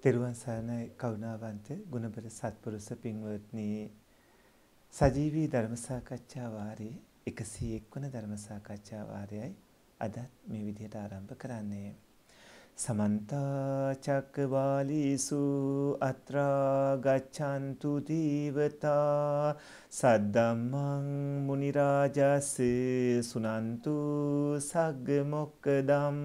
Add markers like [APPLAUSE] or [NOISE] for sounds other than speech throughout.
තෙරුවන් සරණයි කරුණාවන්ත ගුණබර සත්පුරුෂ පින්වත්නි සජීවී ධර්ම සාකච්ඡා වාරයේ 101 වන ධර්ම සාකච්ඡා වාරයයි අදත් මේ විදිහට ආරම්භ කරන්නේ සමන්ත චක්කවාලීසු අත්‍රා ගච්ඡන්තු දීවතා සද්දම්මං මුනි රාජස් සුනන්තු සග්ග මොක්කදම්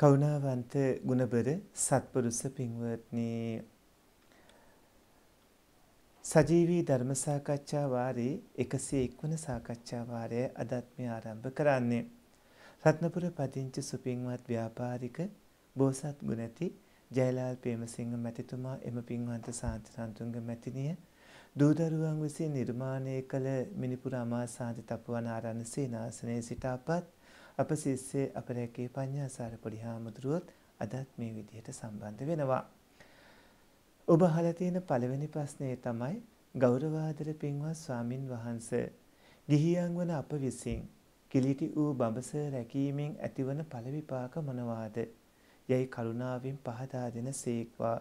කරුණාවන්ත ගුණබර සත්පුරුෂ පින්වත්නි සජීවී ධර්ම සාකච්ඡා වාරයේ 101 වන සාකච්ඡා වාරය අදත් මේ ආරම්භ කරන්නේ රත්නපුර පදිංචි සුපින්වත් ව්‍යාපාරික බෝසත් ගුණති ජයලාල් පේමසිංහ මැතිතුමා එම පින්වන්ත සාන්තරන්තුංග මැතිණිය දූදරුවන් විසින් නිර්මාණය කළ මිනිපුර අමාසාන්ති තපුවන ආරණ්‍ය සේනාසනයේ සිට අපත් අප සිස්සේ අපරැකේ පඤ්ඤාසාර පොඩි හාමුදුරුවොත් අදත් මේ විදිහට සම්බන්ධ වෙනවා. ඔබ අහලා තියෙන පළවෙනි ප්‍රශ්නේ තමයි ගෞරවාදර පින්වත් ස්වාමින් වහන්සේ ගිහියන් වන අප විසින් කිලිටි වූ බඹස රැකීමෙන් ඇතිවන ඵල විපාක මොනවාද? යයි කරුණාවෙන් පහදා දෙන සේක්වා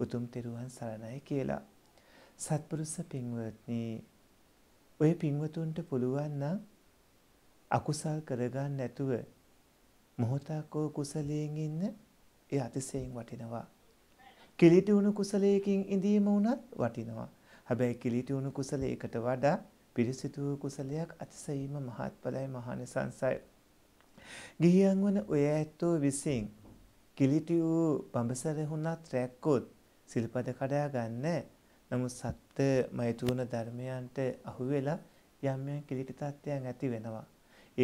උතුම් තෙරුවන් සරණයි කියලා. සත්පුරුෂ පින්වත්නි ඔය පින්වතුන්ට පුළුවන් නම් අකුසල් කරගන්න නැතුව මොහොතක් ඕ කුසලයෙන් ඉන්න ඒ අතිශයින් වටිනවා. කිලිටි වුණු කුසලයකින් ඉඳීම වුණත් වටිනවා. හැබැයි කිලිටි වුණු කුසලයකට වඩා පිරිසිදු කුසලයක් අතිශයින්ම මහත්ඵලයි මහානිසංසයි. ගිහියන් වන ඔය ඇත්තෝ විසින් කිලිටි වූ බඹසර වුණත් රැක්කොත් සිල්පද කඩා ගන්න. නමුත් සත්‍ය මෛතුන ධර්මයන්ට අහුවෙලා යම් යම් කිලිටි තත්ත්වයන් ඇති වෙනවා.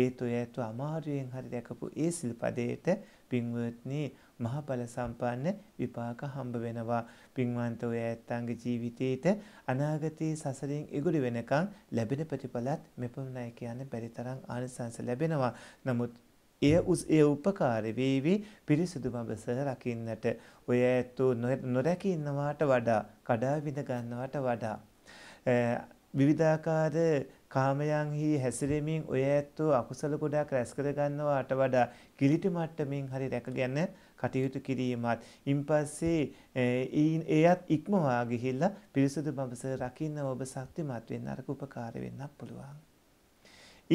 ඒත් ඔය ඇතු අමාරුවෙන් හරි දැකපු ඒ සිල්පදයට පින්වත්නි මහ බල සම්පන්න විපාක හම්බ වෙනවා. පින්වන්ත ඔය ඇත්තන්ගේ ජීවිතේට අනාගතයේ සසරින් ඉගුරු වෙනකන් ලැබෙන ප්‍රතිඵලත් මෙපමණයි කියන්න බැරි තරම් ආනිසංස ලැබෙනවා. නමුත් එය උස් එය උපකාර වේවි පිරිසුදු බවස රකින්නට ඔය ඇත්තෝ නොරැකී ඉන්නවාට වඩා කඩා විඳ ගන්නවාට වඩා විවිධාකාර කාමයන්හි හැසිරෙමින් ඔය ඇත්තෝ අකුසල ගොඩක් රැස් කරගන්නවාට වඩා කිලිටි මට්ටමින් හරි රැකගෙන කටයුතු කිරීමත් ඉන්පස්සේ ඒත් ඉක්මවා ගිහිල්ලා පිරිසුදු බඹස රකින්න ඔබ ශක්තිමත් වෙන්න අරක උපකාර වෙන්නත් පුළුවන්.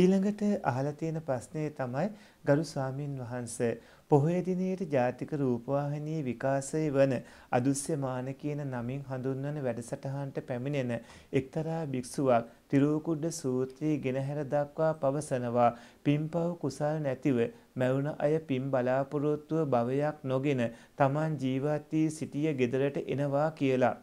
ඊළඟට අහලා තියෙන ප්‍රශ්නේ තමයි ගරු ස්වාමින් වහන්සේ පොහොය දිනේට ජාතික රූපවාහිනී විකාශය වන අදුස්සමාන කියන නමින් හඳුන්වන වැඩසටහනට පැමිණෙන එක්තරා භික්ෂුවක් තිරූකුඩ සූත්‍රයේ ගෙනහැර දක්වා පවසනවා පින්පව් කුසල් නැතිව මැවුණ අය පින් බලාපොරොත්තුව භවයක් නොගෙන තමන් ජීවත් වී සිටිය ගෙදරට එනවා කියලා.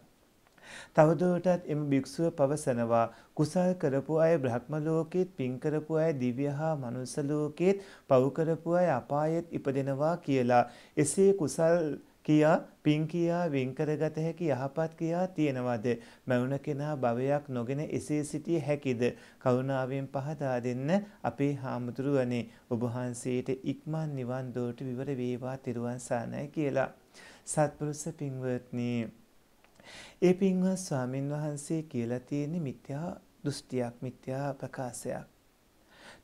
තවදුරටත් එම භික්ෂුව පවසනවා කුසල් කරපු අය බ්‍රහ්ම ලෝකෙත් පින් කරපු අය දිව්‍ය හා මනුස්ස ලෝකෙත් පව් කරපු අය අපායෙත් ඉපදෙනවා කියලා. එසේ කුසල් කියා පින් කියා වින් කරගත හැකි යහපත් කියා තියෙනවද? මවුන කෙනා භවයක් නොගෙන එසේ සිටිය හැකිද? කරුණාවෙන් පහදා දෙන්න අපේ හාමුදුරුවනේ ඔබ වහන්සේට ඉක්මන් නිවන් දොරට විවර වේවා තිරුවන් සානයි කියලා. සත්පුරුෂ පින්වත්නි. ඒ පින්වත් ස්වාමින් වහන්සේ කියලා තියෙන මිත්‍යා දෘෂ්ටියක් මිත්‍යා ප්‍රකාශයක්.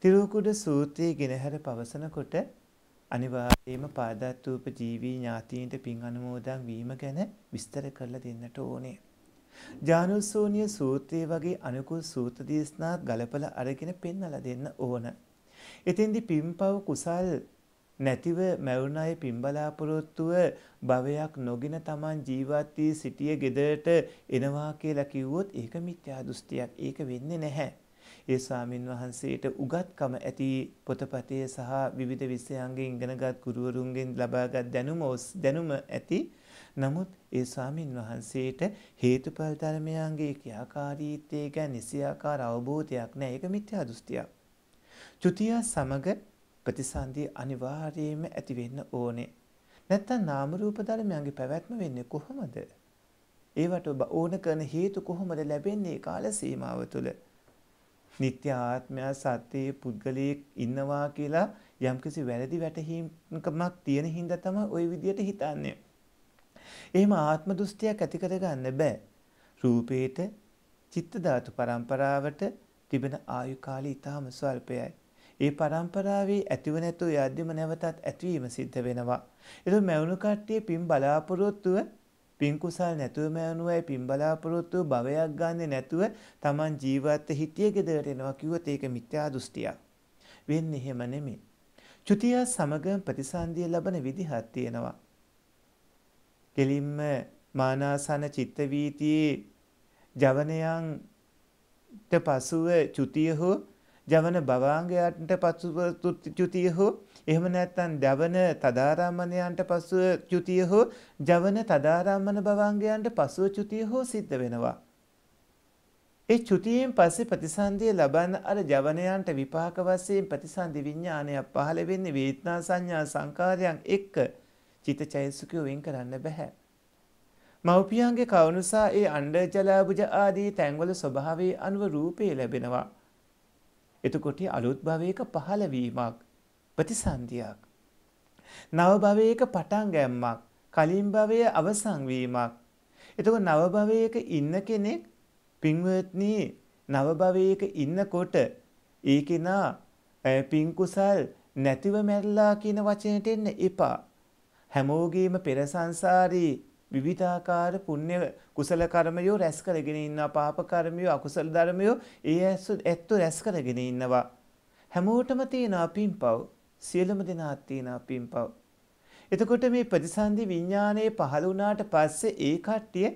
තිරුකුඩ සූත්‍රයේ ගෙනහැර පවසනකොට අනිවාර්යයෙන්ම පාදත්වූප ජීවී ඥාතීන්ට පින් අනුමෝදන් වීම ගැන විස්තර කරලා දෙන්නට ඕනේ. ජානුසෝනිය සූත්‍රයේ වගේ අනුකූල සූත්‍ර දේශනාත් ගලපලා අරගෙන පෙන්වලා දෙන්න ඕන. එතෙන්දී පින්පව් කුසල් නැතිව මැවුණ අය පින්බලාපොරොත්තුව භවයක් නොගෙන Taman ජීවත් වී සිටිය gedරට එනවා කියලා කිව්වොත් ඒක මිත්‍යා දෘෂ්ටියක්. ඒක වෙන්නේ නැහැ. ඒ ස්වාමින් වහන්සේට උගත්කම ඇති පොතපතේ සහ විවිධ විෂයන්ගෙන් ඉගෙනගත් ගුරුවරුන්ගෙන් ලබාගත් දැනුම දැනුම ඇති නමුත් ඒ ස්වාමින් වහන්සේට හේතුඵල ධර්මයන්ගේ ක්‍රියාකාරීත්වය ගැන නිසියාකාර අවබෝධයක් නැහැ. ඒක මිත්‍යා දෘෂ්ටියක්. චුතිය සමග ප්‍රතිසන්දි අනිවාර්යයෙන්ම ඇති වෙන්න ඕනේ. නැත්තම් නාම රූප ධර්මයන්ගේ පැවැත්ම වෙන්නේ කොහොමද? ඒවට ඕන කරන හේතු කොහොමද ලැබෙන්නේ කාල සීමාව තුළ? නිත්‍ය ආත්මය සත්‍යයේ පුද්ගලයෙක් ඉන්නවා කියලා යම්කිසි වැරදි වැටහීමක් තියෙන හින්දා තමයි ওই විදියට හිතන්නේ. එහෙම ආත්ම දෘෂ්ටියක් ඇති කරගන්න බෑ. රූපේට චිත්ත ධාතු පරම්පරාවට තිබෙන ආයු කාලය ඊටම ස්වල්පයයි. ඒ පරම්පරාවේ ඇතිව නැතු යද්දිම නැවතත් ඇතිවීම සිද්ධ වෙනවා. ඒක මැවුණු කට්ටිය පින් බලාපොරොත්තුව පින්කුසල් නැතුවම යනුවයි පින් බලාපොරොත්තු භවයක් ගන්නෙ නැතුව Taman ජීවිත හිතිය gedera එනවා කිව්වොත් ඒක මිත්‍යා දෘෂ්ටියක්. වෙන්නේ එහෙම නෙමෙයි. චුතිය සමග ප්‍රතිසන්දිය ලබන විදිහක් තියෙනවා. කෙලින්ම මානාසන චිත්ත වීතියේ ජවනයන්ට පසුව චුතිය හෝ ජවන භවාංගයන්ට පසුව චුතිය හෝ එහෙම නැත්නම් ජවන තදාරාමණයන්ට පසුව චුතිය හෝ ජවන තදාරාමණ භවාංගයන්ට පසුව චුතිය හෝ සිද්ධ වෙනවා. ඒ චුතියෙන් පස්සේ ප්‍රතිසන්දිය ලබන අර ජවනයන්ට විපාක වශයෙන් ප්‍රතිසන්දි විඥානයක් පහළ වෙන්නේ වේදනා සංඥා සංකාරයන් එක්ක චිතචෛසිකය වෙන් කරන්න බෑ. මව්පියන්ගේ කවුනුසා ඒ අණ්ඩජලාභුජ ආදී තැන්වල ස්වභාවයේ අනුව රූපේ ලැබෙනවා. එතකොට අලුත් භවයක පහළවීමක් ප්‍රතිසන්දියක්. නව භවයක පටන් ගැම්මක් කලින් භවය අවසන් වීමක්. එතකොට නව භවයක ඉන්න කෙනෙක් පින්වත්නි නව භවයක ඉන්නකොට ඒ කෙනා පින් කුසල් නැතිව මැරලා කියන වචනෙට එන්න එපා. හැමෝගෙම පෙර සංසාරී විවිධාකාර පුණ්‍ය කුසල කර්මයෝ රැස් කරගෙන ඉන්නවා පාප කර්මයෝ අකුසල ධර්මයෝ ඒ ඇත්තු රැස් කරගෙන ඉන්නවා හැමෝටම තියෙනවා පින්පව් සියලුම දෙනාට තියෙනවා පින්පව් එතකොට මේ ප්‍රතිසන්දි විඥානයේ පහළ වුණාට පස්සේ ඒ කට්ටිය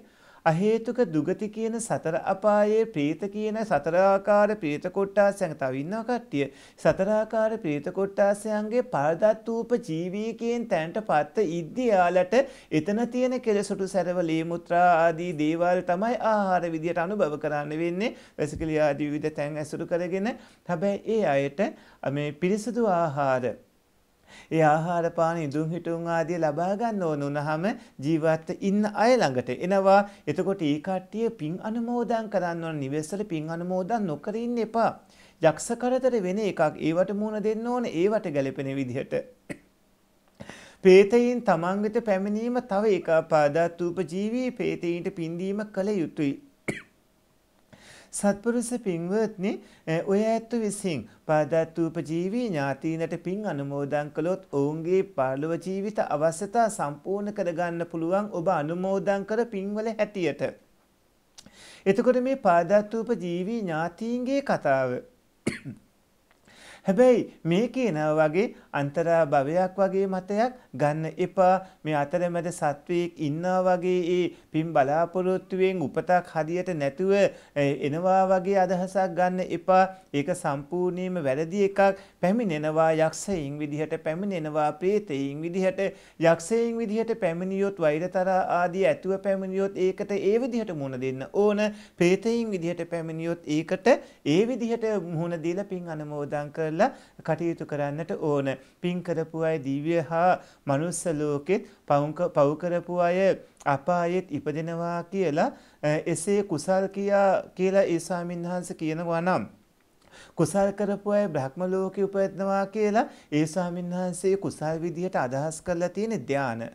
අහේතුක දුගති කියන සතර අපායේ ප්‍රීත කියන සතරාකාර ප්‍රීත කොට්ටාසයන් තව ඉන්නවා කට්ටිය. සතරාකාර ප්‍රීත කොට්ටාසයන්ගේ පරදත්තූප ජීවීකයෙන් තැන්ටපත් ඉද්දී යාලට එතන තියෙන කෙලසොටු සැරව ලී මුත්‍රා ආදී දේවල් තමයි ආහාර විදියට අනුභව කරන්න වෙන්නේ. වැසිකිලි ආදී විවිධ තැන් ඇසුරු කරගෙන හැබැයි ඒ අයට මේ පිරිසිදු ආහාර ඒ ආහාර පාන ඉදුම් හිටුම් ආදිය ලබා ගන්න ඕන වුනහම ජීවත් ඉන්න අය ළඟට එනවා. එතකොට ඒ කට්ටිය පින් අනුමෝදන් කරන්න ඕන නිවෙස්වල පින් අනුමෝදන් නොකර ඉන්න එපා. යක්ෂ කරදර වෙන එකක් ඒවට මුණ දෙන්න ඕන ඒවට ගැලපෙන විදිහට. පේතයින් තමන් වෙත පැමිණීම තව එක පාදාත්ූප ජීවී පේතයින්ට පින්දීම කළ යුතුයි. සත්පුරුෂ පින්වත්නි ඔය ඇත්ත විසින් පාදත්ූපජීවී ඥාතීනට පින් අනුමෝදන් කළොත් ඔවුන්ගේ පාලව ජීවිත අවශ්‍යතා සම්පූර්ණ කරගන්න පුළුවන් ඔබ අනුමෝදන් කර පින්වල හැටියට. එතකොට මේ පාදත්ූප ජීවී ඥාතීන්ගේ කතාව හැබැයි මේ කියනවා වගේ අන්තරා භවයක් වගේ මතයක් ගන්න එපා. මේ අතරමැද සත්වයෙක් ඉන්නා වගේ ඒ පින් බලාපොරොත්තුවෙන් උපතක් හදියට නැතුව එනවා වගේ අදහසක් ගන්න එපා. ඒක සම්පූර්ණයෙන්ම වැරදි එකක්. පැමිණෙනවා යක්ෂයින් විදිහට පැමිණෙනවා ප්‍රේතයින් විදිහට යක්ෂයින් විදිහට පැමිණියොත් වෛරතරා ආදී ඇතුව පැමිණියොත් ඒකට ඒ විදිහට මුණ දෙන්න ඕන. ප්‍රේතයින් විදිහට පැමිණියොත් ඒකට ඒ විදිහට මුහුණ දීලා පින් අනුමෝදන් කරලා ගිහිල්ලා කටයුතු කරන්නට ඕන. පින් කරපු අය දිව්‍ය හා මනුස්ස ලෝකෙත් පව් කරපු අය අපායෙත් ඉපදෙනවා කියලා එසේ කුසල් කියා කියලා ඒ ස්වාමීන් වහන්සේ කියනවා නම් කුසල් කරපු අය බ්‍රහ්ම ලෝකෙ උපදිනවා කියලා ඒ ස්වාමීන් වහන්සේ කුසල් විදියට අදහස් කරලා තියෙන ධානය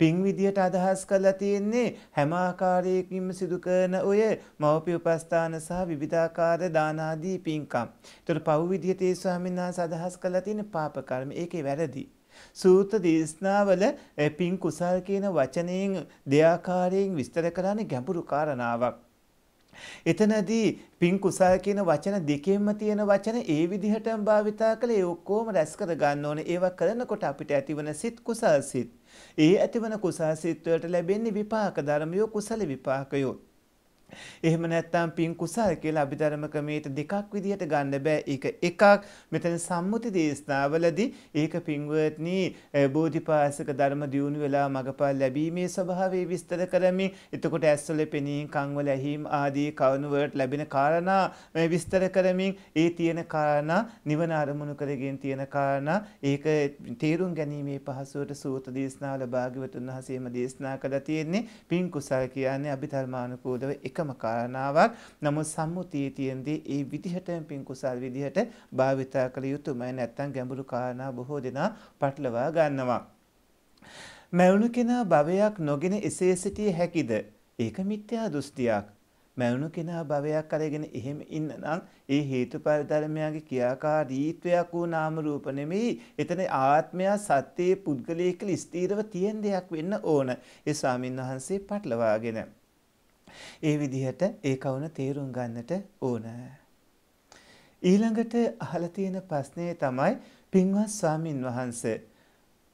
පින් විදියට අදහස් කරලා තියෙන්නේ හැම ආකාරයකින්ම සිදු කරන ඔය මවපිය උපස්ථාන සහ විවිධාකාර දාන ආදී පින්කම්. ඒතර පව් විදියට ඒ ස්වාමීන් වහන්සේ අදහස් කරලා තියෙන පාප කර්ම. ඒකේ වැරදි. සූත්‍ර දේශනාවල පින් කුසල් කියන වචනයෙන් දෙආකාරයෙන් විස්තර කරන්නේ ගැඹුරු කාරණාවක්. එතනදී පින් කුසල් කියන වචන දෙකෙන්ම තියෙන වචන ඒ විදිහටම භාවිතා කළේ ඔක්කොම රැස් කර ගන්න ඕනේ. ඒවා කරනකොට අපිට ඇතිවන සිත් කුසල් සිත්. ඒ ඇතිවන කුසාසිත්වයට ලැබෙන්නේ විපාක ධර්මයෝ කුසල විපාකයෝ. එහෙම නැත්නම් පින් කුසල් කියලා අභිධර්ම ක්‍රමයට දෙකක් විදිහට ගන්න බෑ. ඒක එකක් මෙතන සම්මුති දේශනාවලදී ඒක පින්වත්නි බෝධිපාසක ධර්ම දියුණු වෙලා මගපල් ලැබීමේ ස්වභාවය විස්තර කරමින් එතකොට ඇස්වල පෙනීම, කන්වල ඇහිම් ආදී කවුණු වලට ලැබෙන කාරණා මේ විස්තර කරමින් ඒ තියෙන කාරණා නිවන අරමුණු කරගෙන තියෙන කාරණා ඒක තේරුම් ගැනීමේ පහසුවට සූත දේශනාවල භාග්‍යවතුන් වහන්සේම දේශනා කළා තියෙන්නේ පින් කුසල් කියන්නේ අභිධර්මානුකූලව එක එකම කාරණාවක්. නමුත් සම්මුතියේ තියෙන්නේ ඒ විදිහටම පින් කුසල් විදිහට භාවිතා කළ යුතුමයි නැත්නම් ගැඹුරු කාරණා බොහෝ දෙනා පටලවා ගන්නවා. මැවුණු කෙනා භවයක් නොගෙන එසේ සිටිය හැකිද? ඒක මිත්‍යා දෘෂ්ටියක්. මැවුණු කෙනා භවයක් අරගෙන එහෙම ඉන්නනම් ඒ හේතුඵල ධර්මයන්ගේ ක්‍රියාකාරීත්වයක් වූ නාම රූප නෙමෙයි. එතන ආත්මයා සත්‍යයේ පුද්ගලයේ කියලා ස්ථීරව තියෙන දෙයක් වෙන්න ඕන. ඒ ස්වාමින්වහන්සේ පටලවාගෙන ඒ විදිහට ඒ කවුන තේරුම් ගන්නට ඕන. ඊළඟට අහලා තියෙන ප්‍රශ්නේ තමයි පින්වත් ස්වාමින් වහන්සේ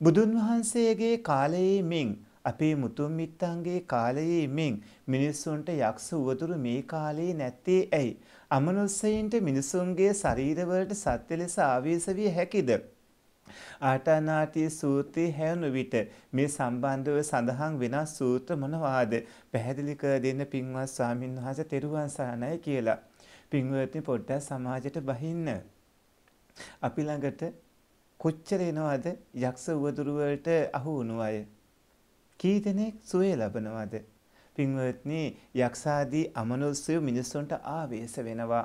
බුදුන් වහන්සේගේ කාලයේ මින් අපේ මුතුන් මිත්තන්ගේ කාලයේ මින් මිනිස්සුන්ට යක්ෂ උවදුරු මේ කාලේ නැත්තේ ඇයි? අමනුස්සයින්ට මිනිසුන්ගේ ශරීරවලට සත්‍ය ලෙස ආවේශ විය හැකිද? ආටානාටි සූත්‍රය හැවුණු විට මේ සම්බන්ධව සඳහන් වෙනස් සූත්‍ර මොනවාද පැහැදිලි කර දෙන්න පින්වත් ස්වාමින් වහන්සේ තෙරුවන් සරණයි කියලා. පින්වත්නි පොඩ්ඩක් සමාජයට බහින්න. අපි ළඟට කොච්චර එනවද යක්ෂ උවදුරු වලට අහු වුණු අය? කී දෙනෙක් සුවය ලබනවද? පින්වත්නි යක්ෂාදී අමනුෂ්‍ය මිනිසුන්ට ආවේශ වෙනවා.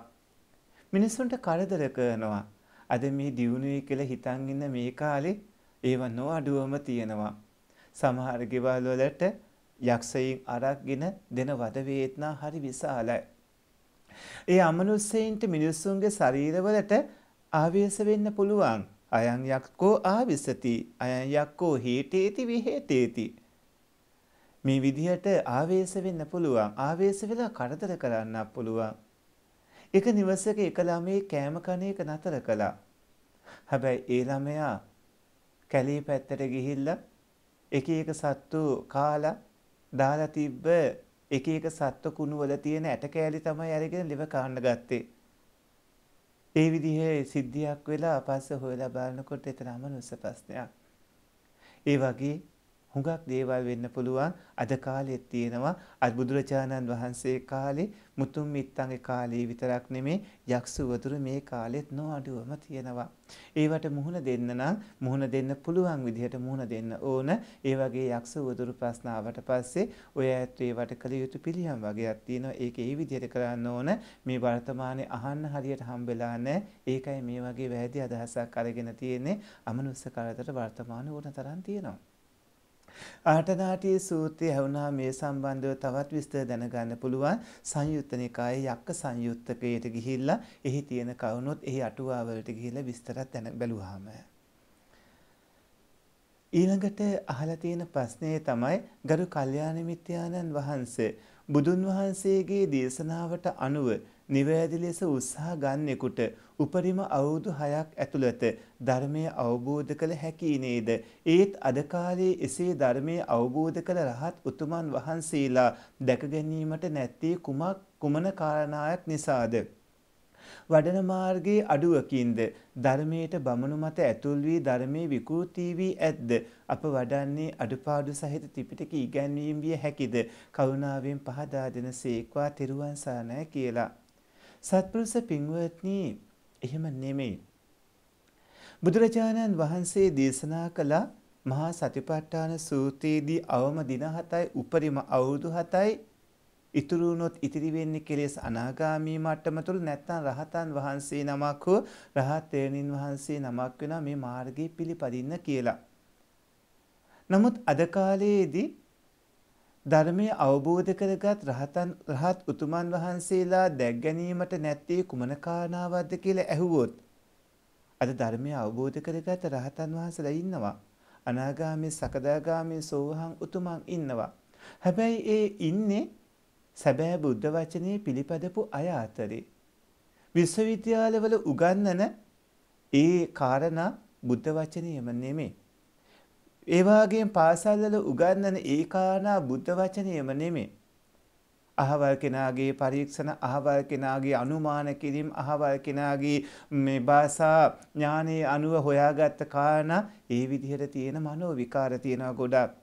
මිනිසුන්ට කරදර කරනවා. අද මේ දියුණුවේ කියලා හිතන් ඉන්න මේ කාලේ ඒව නොඅඩුවම තියෙනවා. සමහර ගෙවල් වලට යක්ෂයින් අරක්ගෙන දෙන වද වේදනා හරි විශාලයි. ඒ අමනුස්සයින්ට මිනිස්සුන්ගේ ශරීරවලට ආවේශ වෙන්න පුළුවන්. අයන් යක්කෝ ආවිසති අයන් යක්කෝ හේටේති විහෙතේති මේ විදිහට ආවේශ වෙන්න පුළුවන් ආවේශ වෙලා කරදර කරන්නත් පුළුවන් එක නිවසක එක ළමයේ කෑම කන එක නතර කළා. හැබැයි ඒ ළමයා කැලේ පැත්තට ගිහිල්ලා එක එක සත්තු කාලා දාලා තිබ්බ එක එක සත්තු කුණු වල තියෙන ඇට කෑලි තමයි අරගෙන liver කන්න ගත්තේ. ඒ විදිහේ සිද්ධියක් වෙලා පස්සේ හොයලා බලනකොට එතනම නුසපස්නයක්. ඒ වගේ හුඟක් දේවල් වෙන්න පුළුවන් අද කාලෙත් තියෙනවා අත් බුදුරජාණන් වහන්සේ කාලේ මුතුන් මිත්තන්ගේ කාලේ විතරක් නෙමේ යක්ෂ වතුරු මේ කාලෙත් නොඅඩුවම තියෙනවා ඒවට මුහුණ දෙන්න නම් මුහුණ දෙන්න පුළුවන් විදිහට මුහුණ දෙන්න ඕන ඒ වගේ යක්ෂ වතුරු ප්‍රශ්න ආවට පස්සේ ඔය ඇත්ත ඒවට කළ යුතු පිළියම් වගේක් තියෙනවා ඒක ඒ විදිහට කරන්න ඕන මේ වර්තමානයේ අහන්න හරියට හම්බෙලා නැහැ ඒකයි මේ වගේ වැරදි අදහසක් අරගෙන තියෙන්නේ අමනුෂ්‍ය කරදර වර්තමානයේ උනතරන් තියෙනවා ආටනාටිය සූත්‍රය ඇහුණා මේ සම්බන්ධව තවත් විස්තර දැනගන්න පුළුවන් සංයුත්ත නිකායේ යක්ක සංයුත්තකයට ගිහිල්ලා එහි තියෙන කවුනොත් එහි අටුවාවලට ගිහිල්ලා විස්තරත් දැන බැලුවාම ඊළඟට අහලා තියෙන ප්‍රශ්නේ තමයි ගරු කල්යාණ මිත්‍යානන් වහන්සේ බුදුන් වහන්සේගේ දේශනාවට අනුව නිවැරදි ලෙස උත්සාහ ගන්නෙකුට උපරිම අවුරුදු 6ක් ඇතුළත ධර්මය අවබෝධ කළ හැකි නේද? ඒත් අද කාලයේ එසේ ධර්මය අවබෝධ කළ රහත් උතුමන් වහන්සේලා දැක ගැනීමට නැත්තේ කුමක් කුමන කාරණාවක් නිසාද? වඩන මාර්ගයේ අඩුවකින්ද ධර්මයට බමුණු මත ඇතුල් වී ධර්මයේ විකෘති වී ඇද්ද අප වඩන්නේ අඩුපාඩු සහිත ත්‍රිපිටක ඉගැන්වීම් විය හැකිද කරුණාවෙන් පහදා දෙන සේක්වා තෙරුවන් සරණයි කියලා සත්පුරුෂ පින්වත්නි එහෙම නෙමෙයි. බුදුරජාණන් වහන්සේ දේශනා කළ මහා සතිපට්ඨාන සූත්‍රයේදී අවම දින 7යි උපරිම අවුරුදු 7යි ඉතුරු වුණොත් ඉතිරි වෙන්නේ කෙලෙස් අනාගාමී මට්ටම තුල නැත්නම් රහතන් වහන්සේ නමක් හෝ රහත් තෙරණින් වහන්සේ නමක් වෙනා මේ මාර්ගයේ පිළිපදින්න කියලා. නමුත් අද කාලයේදී ධර්මය අවබෝධ කරගත් රහතන් රහත් උතුමන් වහන්සේලා දැක්ගැනීමට නැත්තේ කුමන කාරණාවක්ද කියලා ඇහුවොත් අද ධර්මය අවබෝධ කරගත් රහතන් වහන්සේලා ඉන්නවා අනාගාමී සකදාගාමී සෝහන් උතුමන් ඉන්නවා හැබැයි ඒ ඉන්නේ සැබෑ බුද්ධ වචනේ පිළිපදපු අය අතරේ විශ්වවිද්‍යාලවල උගන්වන ඒ කාරණා බුද්ධ වචනයම නෙමෙයි ඒ වගේම පාසල්වල උගන්වන ඒකානා බුද්ධ වචනයම නෙමෙයි. අහවල් කෙනාගේ පරීක්ෂණ අහවල් කෙනාගේ අනුමාන කිරීම අහවල් කෙනාගේ මේ භාෂා ඥානයේ අනුව හොයාගත්ත කාරණා ඒ විදිහට තියෙන මනෝ විකාර තියෙනවා ගොඩක්.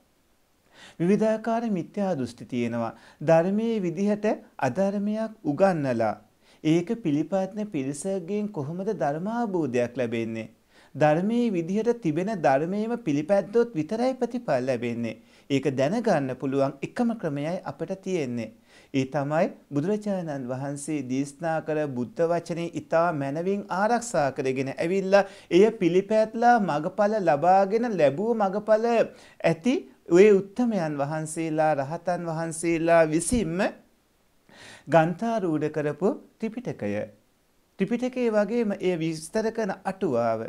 විවිධාකාර මිත්‍යා දෘෂ්ටි තියෙනවා. ධර්මයේ විදිහට අධර්මයක් උගන්නලා ඒක පිළිපදින පිරිසගෙන් කොහොමද ධර්මාභෝධයක් ලැබෙන්නේ? ධර්මයේ විදිහට තිබෙන ධර්මයේම පිළිපැද්දොත් විතරයි ප්‍රතිඵල ලැබෙන්නේ. ඒක දැනගන්න පුළුවන් එකම ක්‍රමයයි අපිට තියෙන්නේ. ඒ තමයි බුදුරජාණන් වහන්සේ දේශනා කර බුද්ධ වචනේ ඊටා මනවින් ආරක්ෂා කරගෙන ඇවිල්ලා එය පිළිපැත්ලා මගඵල ලබාගෙන ලැබූ මගඵල ඇති ඔය උත්තමයන් වහන්සේලා රහතන් වහන්සේලා විසින්ම ගන්ථාරූඪ කරපු ත්‍රිපිටකය ත්‍රිපිටකයේ වගේම එය විස්තර කරන අටුවාව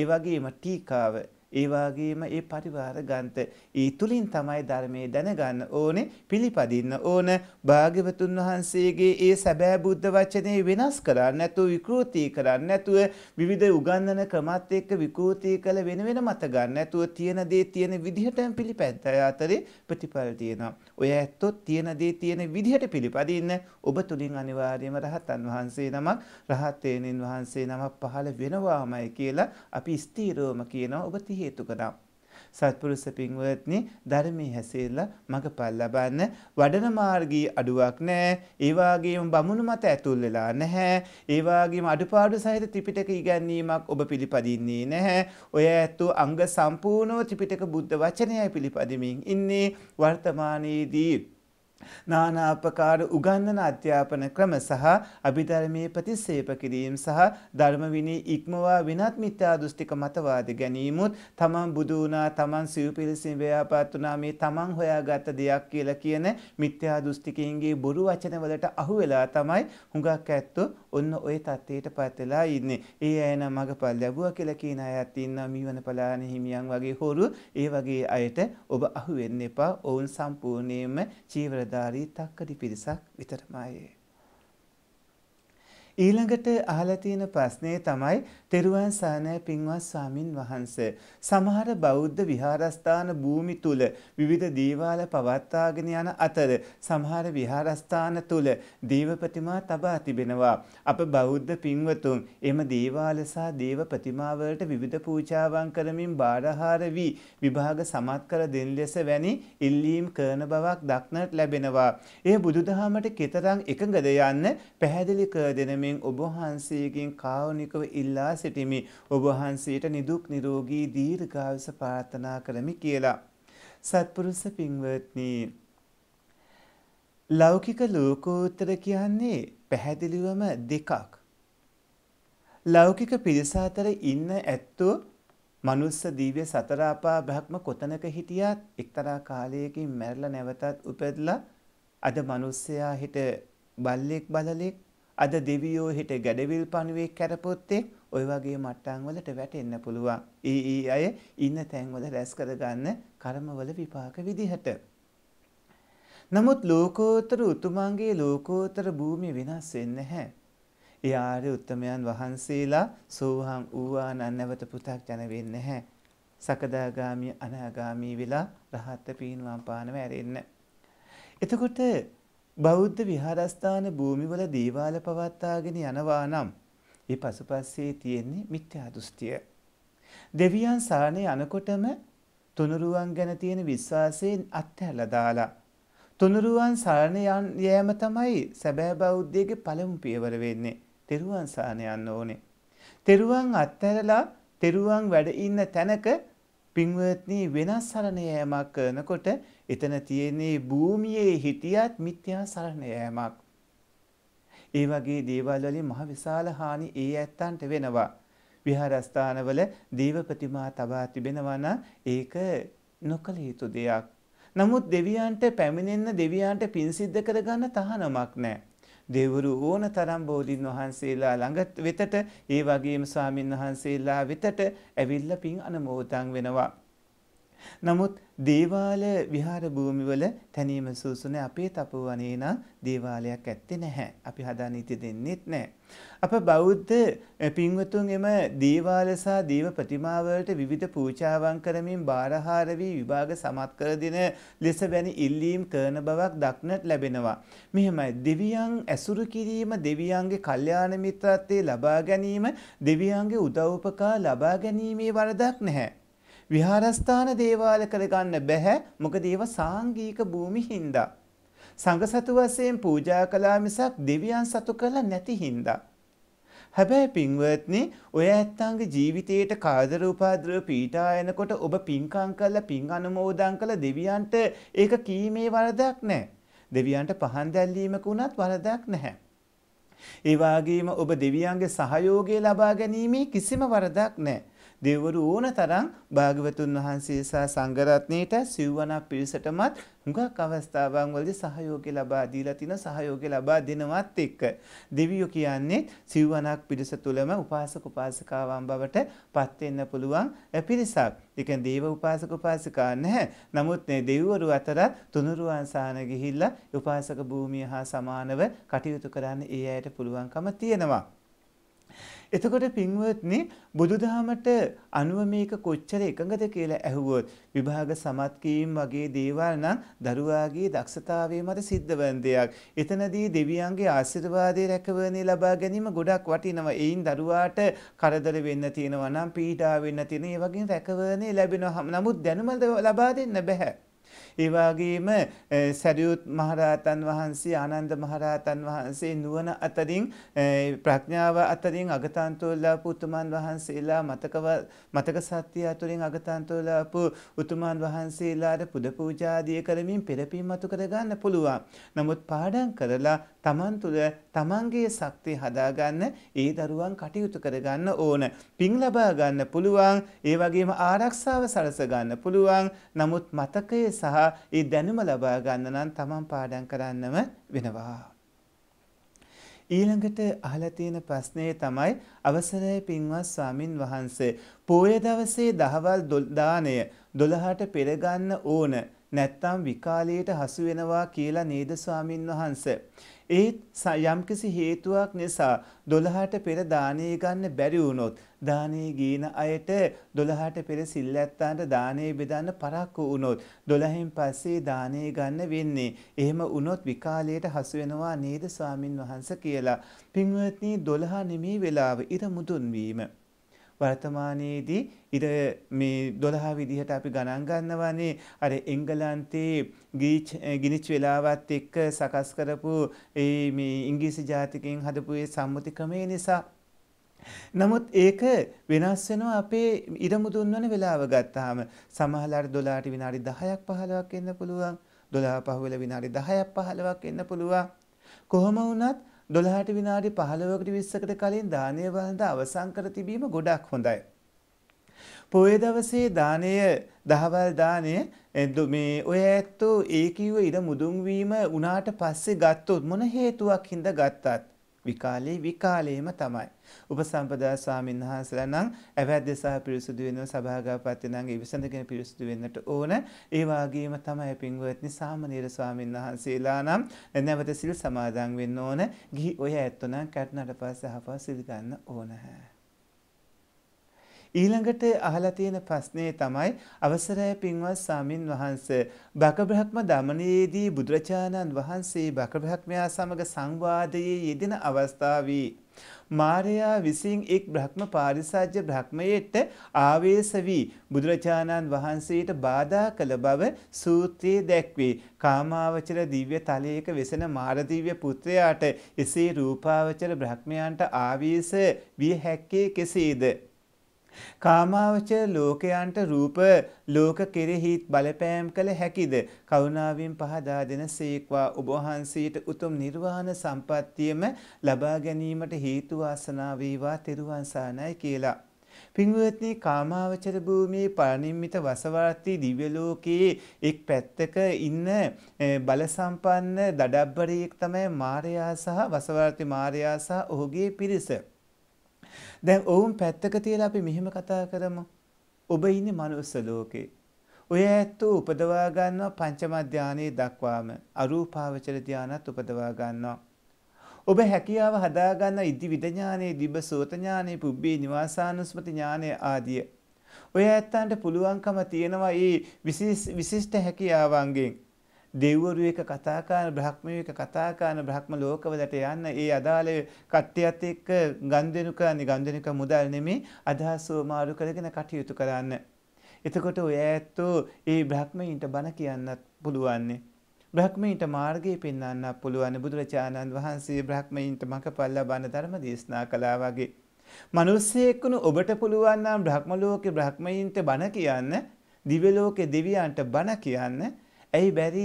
ඒ වගේම ටීකාව ඒ වගේම ඒ පරිවාර ගන්ත ඒ තුලින් තමයි ධර්මයේ දැනගන්න ඕනේ පිළිපදින්න ඕන භාග්‍යවතුන් වහන්සේගේ ඒ සැබෑ බුද්ධ වචනේ වෙනස් කරන්නේ නැතුව විකෘති කරන්නේ නැතුව විවිධ උගන්වන ක්‍රමات එක්ක විකෘති කළ වෙන වෙන මත ගන්න නැතුව තියෙන දේ තියෙන විදිහටම පිළිපැද්ද අතරේ ප්‍රතිඵල තියෙනවා ඔය ඇත්තොත් තියෙන දේ තියෙන විදිහට පිළිපදින්න ඔබ තුලින් අනිවාර්යයෙන්ම රහතන් වහන්සේ නමක් රහතේනින් වහන්සේ නමක් පහළ වෙනවාමයි කියලා අපි ස්ථීරවම කියනවා ඔබ තියෙන හේතු කරා. සත්පුරුෂ පින්වත්නි ධර්මයේ හැසිරලා මඟපල් ලබන්න වඩන මාර්ගී අඩුවක් නැහැ. ඒ වගේම බමුණු මත ඇතුල් වෙලා නැහැ. ඒ වගේම අඩුපාඩු සහිත ත්‍රිපිටක ඉගැන්වීමක් ඔබ පිළිපදින්නේ නැහැ. ඔය ඇත්තෝ අංග සම්පූර්ණව ත්‍රිපිටක බුද්ධ වචනයයි පිළිපදිමින් ඉන්නේ වර්තමානයේදී නානා ආකාර උගන්වන අධ්‍යාපන ක්‍රම සහ අභිධර්මයේ ප්‍රතිසේප කිරීම සහ ධර්ම විනී ඉක්මවා වෙනත් මිත්‍යා දෘෂ්ටික මතවාද ගැනීමුත් තමන් බුදු වුණා තමන් සිව් පිළිසින් ව්‍යාපාත් වුණා මේ තමන් හොයාගත් දෙයක් කියලා කියන මිත්‍යා දෘෂ්ටිකයන්ගේ බොරු වචනවලට අහු වෙලා තමයි හුඟක් ඇත්තෝ ඔන්න ওই தත්ත්වයට පත් වෙලා ඉන්නේ. ඒ අය නම් මගපල් ලැබුවා කියලා කියන අයත් ඉන්නවා මීවන පලාන හිමියන් වගේ හොරු ඒ වගේ අයට ඔබ අහු වෙන්න එපා. ඔවුන් සම්පූර්ණයෙන්ම චීවර නිලධාරී තක්කඩි පිරිසක් විතරමයි. ඊළඟට අහලා තියෙන ප්‍රශ්නේ තමයි තෙරුවන් සානෑ පින්වත් ස්වාමින් වහන්ස. සමහර බෞද්ධ විහාරස්ථාන භූමි තුල විවිධ දේවාල පවත්වාගෙන යන අතර සමහර විහාරස්ථාන තුල දේව ප්‍රතිමා තබා තිබෙනවා. අප බෞද්ධ පින්වතුන් එම දේවාල සහ දේව ප්‍රතිමාවලට විවිධ පූජාවන් කරමින් බාරහාර වී විභාග සමත් කර දෙන ලෙස වැනි ඉල්ලීම් කරන බවක් දක්නට ලැබෙනවා. එය බුදුදහමට කෙතරම් එකඟද යන්න පැහැදිලි කර දෙනමින් ඔබ වහන්සේගෙන් කාරුණිකව ඉල්ලා සිටිමි. ඔබ වහන්සේට නිදුක් නිරෝගී දීර්ඝායුෂ ප්‍රාර්ථනා කරමි කියලා. සත්පුරුෂ පින්වත්නි ලෞකික ලෝකෝත්තර කියන්නේ පැහැදිලිවම දෙකක්. ලෞකික පිරිස අතර ඉන්න ඇත්තෝ මනුස්ස දිව්‍ය සතරාපා බ්‍රහ්ම කොතනක හිටියත් එක්තරා කාලයකින් මැරලා නැවතත් උපදලා අද මනුස්සයා හිට බල්ලෙක් බලලෙක් අද දෙවියෝ හිට ගැඩවිල් පණුවෙක් කැරපොත්තෙක් ওই වගේ මට්ටම් වලට වැටෙන්න පුළුවන්. ඒ ඒ අය ඉන්න තැන්වල රැස් කරගන්න කර්මවල විපාක විදිහට. නමුත් ලෝකෝත්තර උතුමන්ගේ ලෝකෝත්තර භූමිය වෙනස් වෙන්නේ නැහැ. ඒ ආර්ය උත්තමයන් වහන්සේලා සෝහං ඌවා නන්නවත පු탁 ජන වෙන්නේ නැහැ. සකදාගාමි අනාගාමි වෙලා රහත් පීනුවම් පානව ඇරෙන්න. එතකොට බෞද්ධ විහාරස්ථාන භූමිවල දේවාල පවත්වාගෙන යනවා නම් ඒ පසුපස්සේ තියෙන්නේ මිත්‍යා දෘෂ්ටිය. දෙවියන් සරණ යනකොටම තුනුරුවන් ගැන තියෙන විශ්වාසයෙන් අත්හැරලා දාලා තුනුරුවන් සරණ යෑම තමයි සැබෑ බෞද්ධයගේ පළමු පියවර වෙන්නේ. තෙරුවන් සරණ යන්න ඕනේ. තෙරුවන් අත්හැරලා තෙරුවන් වැඩ ඉන්න තැනක පින්වත්නි වෙනස් සරණ යෑමක් කරනකොට එතන තියෙන්නේ භූමියේ හිටියත් මිත්‍යා සරණ යෑමක්. ඒ වගේ දේවල් වලින් මහ විශාල හානි ඒ ඇත්තන්ට වෙනවා. විහාරස්ථානවල දේව ප්‍රතිමා තබා තිබෙනවා නම් ඒක නොකළ යුතු දෙයක්. නමුත් දෙවියන්ට පැමිණෙන්න දෙවියන්ට පින් සිද්ධ කරගන්න තහනමක් නැහැ. දෙවරු ඕන තරම් බෝධීන් වහන්සේලා ළඟ වෙතට ඒ වගේම ස්වාමින් වහන්සේලා වෙතට ඇවිල්ලා පින් අනුමෝදන් වෙනවා. නමුත් දේවාල විහාර භූමිවල තැනීම සූසුන අපේ තපුවනේ නම් දේවාලයක් ඇත්තේ නැහැ. අපි හදාන ඉති දෙන්නෙත් නැහැ. අප බෞද්ධ පින්වතුන් එම දේවාල සහ දේව ප්‍රතිමා වලට විවිධ පූජාවන් කරමින් බාරහාර වී විභාග සමත් කර දෙන ලෙස වැනි ඉල්ලීම් කරන බවක් දක්නට ලැබෙනවා. මෙහෙමයි දෙවියන් ඇසුරු කිරීම දෙවියන්ගේ කල්යාණ මිත්‍රත්වයේ ලබා ගැනීම දෙවියන්ගේ උදව් උපකාර ලබා ගැනීමේ වරදක් නැහැ. විහාරස්ථාන දේවාල කරගන්න බැහැ මොකද ඒවා සාංගික භූමි හින්දා. සංඝ සතු වශයෙන් පූජා කළා මිසක් දෙවියන් සතු කළා නැති හින්දා. හැබැයි පින්වත්නි, ඔය ඇත්තන්ගේ ජීවිතේට කාදර උපාද්‍රව පීඩා එනකොට ඔබ පින්කම් කළා, පින් අනුමෝදන් කළා දෙවියන්ට ඒක කීමේ වරදක් නැහැ. දෙවියන්ට පහන් දැල්වීමක උනත් වරදක් නැහැ. ඒ වගේම ඔබ දෙවියන්ගේ සහයෝගය ලබා ගැනීමේ කිසිම වරදක් නැහැ. දෙවරු ඕන තරම් භාගවතුන් වහන්සේ සහ සංඝරත්නයට සිව්වනක් පිරිසටමත් හුඟක් අවස්ථාවන් වලදී සහයෝගය ලබා දීලා තින සහයෝගය ලබා දෙනවත් එක්ක දෙවියෝ කියන්නේ සිව්වනක් පිරිස තුලම උපාසක උපාසිකාවන් බවට පත් වෙන්න පුළුවන් පිරිසක්. ඒ කියන්නේ දේව උපාසක උපාසිකා නැහැ. නමුත් මේ දෙවිවරු අතරත් තුනුරුවන් සාන ගිහිල්ලා උපාසක භූමිය හා සමානව කටයුතු කරන්න ඒ අයට පුළුවන්කම තියෙනවා. එතකොට පින්වත්නි බුදුදහමට අනුව මේක කොච්චර එකඟද කියලා ඇහුවොත් විභාග සමත් කීම් වගේ දේවල් නම් දරුවාගේ දක්ෂතාවයේ මත සිද්ධවන දෙයක්. එතනදී දෙවියන්ගේ ආශිර්වාදයේ රැකවරණය ලබා ගැනීම ගොඩක් වටිනවා. ඒයින් දරුවාට කරදර වෙන්න තියෙනවා නම් පීඩා වෙන්න තියෙන ඒ වගේ රැකවරණය ලැබෙනවා. නමුත් දැනුම ලබා දෙන්න බෑ. ඒවාගේම සැරියුත් මහරහතන් වහන්සේ ආනන්ද මහරහතන් වහන්සේ නුවන අතරින් ප්‍රඥාව අතරින් අගතන්තුල්ලාපු උතුමන් වහන්සේලා මතකව මතක සත්‍යය අතුරින් අගතන්තුල්ලාපු උතුමන් වහන්සේලාට පුද පූජාදිය කරමින් පෙරපීම් මතු කරගන්න පුළුවන්. නමුත් පාඩම් කරලා තමන් තුළ තමන්ගේ ශක්තිය හදාගන්න ඒ දරුවන් කටයුතු කරගන්න ඕන. පින් ලබා ගන්න පුළුවන්, ඒ වගේම ආරක්ෂාව සලස ගන්න පුළුවන්. නමුත් මතකය සහ ඒ දැනුම ලබා ගන්න නම් තමන් පාඩම් කරන්නම වෙනවා. ඊළඟට අහලා තියෙන ප්‍රශ්නේ තමයි අවසරයි පින්වත් ස්වාමින් වහන්සේ පෝය දවසේ දහවල් දාණය 12ට පෙර ගන්න ඕන නැත්තම් විකාලයට හසු වෙනවා කියලා නේද ස්වාමින් වහන්සේ. ඒත් යම්කිසි හේතුවක් නිසා 12ට පෙර දානේ ගන්න බැරි වුණොත් දානේ ගීන අයට 12ට පෙර සිල්ලැත්තාන්ට දානේ බෙදන්න පරක්කු වුණොත් 12න් පස්සේ දානේ ගන්න වෙන්නේ. එහෙම වුණොත් විකාලයට හසු වෙනවා නේද ස්වාමින් වහන්සේ කියලා. පින්වත්නි 12 නෙමේ වෙලාව ඉර මුදුන් වීම. වර්තමානයේදී ඉර මේ 12 විදිහට අපි ගණන් ගන්නවානේ අර එංගලන්තේ ගීච් ගිනිච් වෙලාවත් එක්ක සකස් කරපු ඒ මේ ඉංග්‍රීසි ජාතිකයන් හදපු ඒ සම්මුති ක්‍රමය නිසා නමුත් ඒක වෙනස් වෙනවා අපේ ඉරමුදුන් වන වෙලාව ගත්තාම සමහරවල් 12ට විනාඩි 10ක් 15ක් එන්න පුළුවන් 12 පහුවෙලා විනාඩි 10ක් 15ක් එන්න පුළුවන් කොහොම වුණත් දොළහට විනාඩි පහළවකට විස්සකට කලින් දානය වලඳ අවසං කර තිබීම ගොඩක් හොඳයි. පොය දවසේ දානය දහවල් දානය මේ ඔය ඇත්තෝ ඒකීව ඉර මුදුන්වීම උනාට පස්සේ ගත්තොත් මොන හේතුවක් හින්ද ගත්තත් විකාලේ විකාලේම තමයි. උපසම්පදා ස්වාමීන් වහන්සේලා නම් අවැද්ද සහ පිරිසුදු වෙනව සභාගතපති නම් ඉවසඳගෙන පිරිසුදු වෙන්නට ඕන. ඒ වාගේම තමයි පින්වත්නි සාමණේර ස්වාමීන් වහන්සේලා නම් නැවත සිල් සමාදන් වෙන්න ඕන. ගිහි ඔය ඇත්තෝ නම් කැටනට පස්සේ අහපස් සිල් ගන්න ඕන. ඊළඟට අහලා තියෙන ප්‍රශ්නේ තමයි අවසරය පින්වත් සාමින් වහන්ස බකබ්‍රහ්ම දමනයේදී බුදුරජාණන් වහන්සේ බකබ්‍රහ්මයා සමග සංවාදයේ යෙදෙන අවස්ථාවේ මාරයා විසින් එක් බ්‍රහ්ම පාරිසාජ්‍ය බ්‍රහ්මයට ආවේශ වී බුදුරජාණන් වහන්සේට බාධා කළ බව සූත්‍රයේ දැක්වේ. කාමාවචර දිව්‍ය තලයක වෙසෙන මාරදිව්‍ය පුත්‍රයාට එසේ රූපාවචර බ්‍රහ්මයන්ට ආවේශ විය හැක්කේ කෙසේද? කාමාවචර ලෝකයන්ට රූප ලෝක කෙරෙහි බලපෑම් කළ හැකිද? කරුණාවෙන් පහදා දෙන සීක්වා ඔබ වහන්සේට උතුම් නිර්වාණ සම්පත්තියම ලබා ගැනීමට හේතු වාසනා වේවා තෙරුවන් සරණයි කියලා. පින්වත්නි කාමාවචර භූමියේ පරිනිම්මිත වසවර්ති දිව්‍ය ලෝකයේ එක් පැත්තක ඉන්න බල සම්පන්න දඩබ්බරියෙක් තමයි මාරයා සහ වසවර්ති මාරයා සහ ඔහුගේ පිරිස. දැන් ඔවුන් පැත්තක තියලා අපි මෙහෙම කතා කරමු. ඔබ ඉන්නේ මනුස්ස ලෝකේ. ඔය ඇත්තෝ උපදවා ගන්නවා පංචම ධානයේ දක්වාම. අරූපාවචර ධානත් උපදවා ගන්නවා. ඔබ හැකියාව හදාගන්න ඉදිවිද ඥානයේ දිබ සෝත ඥානයේ පුබ්බේ නිවාසානුස්මති ඥානය ආදිය. ඔය ඇත්තන්ට පුළුවන්කම තියෙනවා මේ විශේෂ විශිෂ්ට හැකියාවන්ගෙන් දෙව්වරු එක කතා කරන බ්‍රහ්මයෝ එක කතා කරන බ්‍රහ්ම ලෝකවලට යන්න ඒ අදාළ කට්ටියත් එක්ක ගන්දෙනු කරන්නේ ගන්දෙනුක මුදල් නෙමේ අදහස්ව මාරු කරගෙන කටයුතු කරන්න. එතකොට ඔය ඇත්තෝ ඒ බ්‍රහ්මයින්ට බණ කියන්නත් පුළුවන්නේ. බ්‍රහ්මයින්ට මාර්ගය පෙන්වන්න පුළුවන් බුදුරජාණන් වහන්සේ බ්‍රහ්මයින්ට මඟපල්ලා බණ ධර්ම දේශනා කළා වගේ. මිනිස්සෙක්ුණු ඔබට පුළුවන් නම් බ්‍රහ්ම ලෝකේ බ්‍රහ්මයින්ට බණ කියන්න, දිව්‍ය ලෝකේ දෙවියන්ට බණ කියන්න, ඇයි බැරි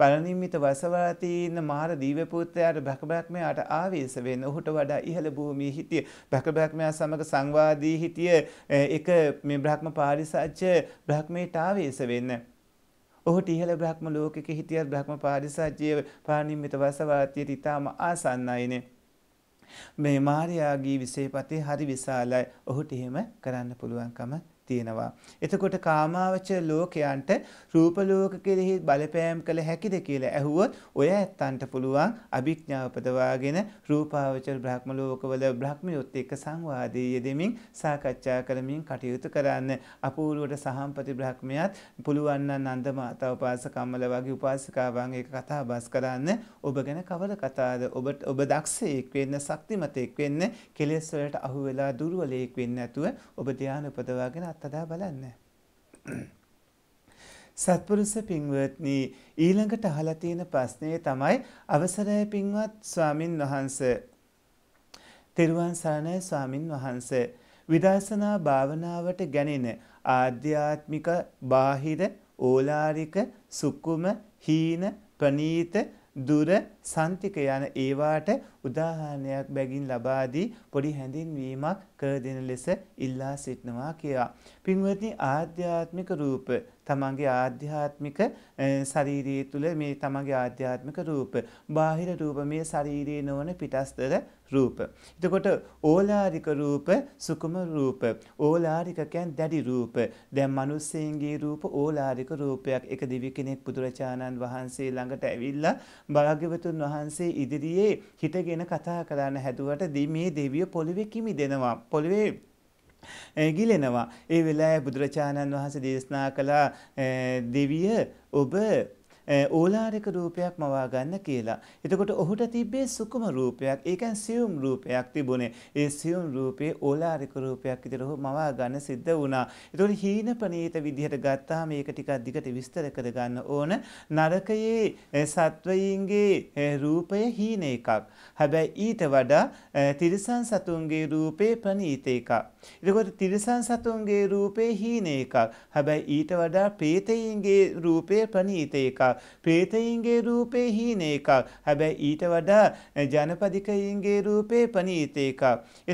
පලනිමිත වසවාතීන මාර දීවපුත්‍රයාට බැකබැක්මයාට ආවේශ වෙන්න ඔහුට වඩා ඉහළ භූමිය හිටිය බැකබැක්මයා සමඟ සංවාදී හිටිය එක මේ බ්‍රහ්ම පාරිසච්ච බ්‍රහ්මයට ආවේශ වෙන්න. ඔහුට ඉහළ බ්‍රහ්ම ලෝකෙක හිටියත් බ්‍රහ්ම පාරිසච්චය පානිමිත වසවාතයට ඉතාම ආසන්නයිනේ. මේ මාරයාගේ විසේපතේ හරි විශාලයි ඔහුට එහෙම කරන්න පුළුවන්කම තියෙනවා. එතකොට කාමාවචර ලෝකයන්ට රූප ලෝක කෙරෙහි බලපෑම් කළ හැකිද කියලා ඇහුවොත් ඔය ඇත්තන්ට පුළුවන් අභිඥාව උපදවාගෙන රූපාවචර බ්‍රහ්ම ලෝකවල බ්‍රහ්මියොත් එක්ක සංවාදයේ යෙදෙමින් සාකච්ඡා කරමින් කටයුතු කරන්න. අපූර්වට සහම්පති බ්‍රහ්මයාත් පුළුවන් නම් නන්ද මාතා උපාසකම්මල වගේ උපාසිකාවන් එක කතා බස් කරන්න. ඔබ ගැන කවර කතාද? ඔබ ඔබ දක්ෂයෙක් වෙන්න, ශක්තිමතෙක් වෙන්න, කෙලෙස් වලට අහු වෙලා දුර්වලයෙක් වෙන්න නැතුව ඔබ ධානය උපදවාගෙන අත්හදා බලන්න. සත්පුරුෂ පින්වත්නි ඊළඟට අහලා තියෙන ප්‍රශ්නේ තමයි අවසරය පින්වත් ස්වාමින් වහන්සේ. තෙරුවන් සරණයි ස්වාමින් වහන්සේ. විදර්ශනා භාවනාවට ගැනෙන ආධ්‍යාත්මික බාහිර ඕලාරික සුකුම හීන ප්‍රනීත දුර සන්තික යන ඒවාට උදාහරණයක් බැගින් ලබා දී පොඩි හැඳින්වීමක් කර දෙන ලෙස ඉල්ලා සිටනවා කියලා. පින්වත්නි ආධ්‍යාත්මික රූප තමන්ගේ ආධ්‍යාත්මික ශාරීරිය තුල මේ තමන්ගේ ආධ්‍යාත්මික රූප බාහිර රූප මේ ශාරීරියේ නොවන පිටස්තර රූප. එතකොට ඕලාරික රූප, සුකුම රූප. ඕලාරික කියන්නේ දැඩි රූප. දැන් මිනිස්සෙන්ගේ රූප ඕලාරික රූපයක්. එක දිවි කෙනෙක් බුදුරජාණන් වහන්සේ ළඟට ඇවිල්ලා භාග්‍යවතුන් වහන්සේ ඉදිරියේ හිටගෙන කතා කරන්න හැදුවට මේ දෙවිය පොළවේ කිමිදෙනවා. පොළවේ ගිලෙනවා. ඒ වෙලාවේ බුදුරජාණන් වහන්සේ දේශනා කළ දෙවිය ඔබ ඕලාරික රූපයක් මවා ගන්න කියලා. එතකොට ඔහුට තිබ්බේ සුකුම රූපයක්. ඒකෙන් සියුම් රූපයක් තිබුණේ. ඒ සියුම් රූපේ ඕලාරික රූපයක් විදිහට ඔහු මවා ගන්න සිද්ධ වුණා. එතකොට හීන ප්‍රනීත විදිහට ගත්තාම ඒක ටිකක් දිගට විස්තර කර ගන්න ඕන. නරකයේ සත්වයින්ගේ රූපය හීන එකක්. හැබැයි ඊට වඩා තිරිසන් සතුන්ගේ රූපේ ප්‍රනීත එකක්. එතකොට තිරිසන් සතුන්ගේ රූපේ හීන එකක්. හැබැයි ඊට වඩා ප්‍රේතයින්ගේ රූපය ප්‍රනීත එකක්. ප්‍රේතයින්ගේ රූපේ හීන එකක්. හැබැයි ඊට වඩා ජනපදිකයින්ගේ රූපේ පනීත එකක්.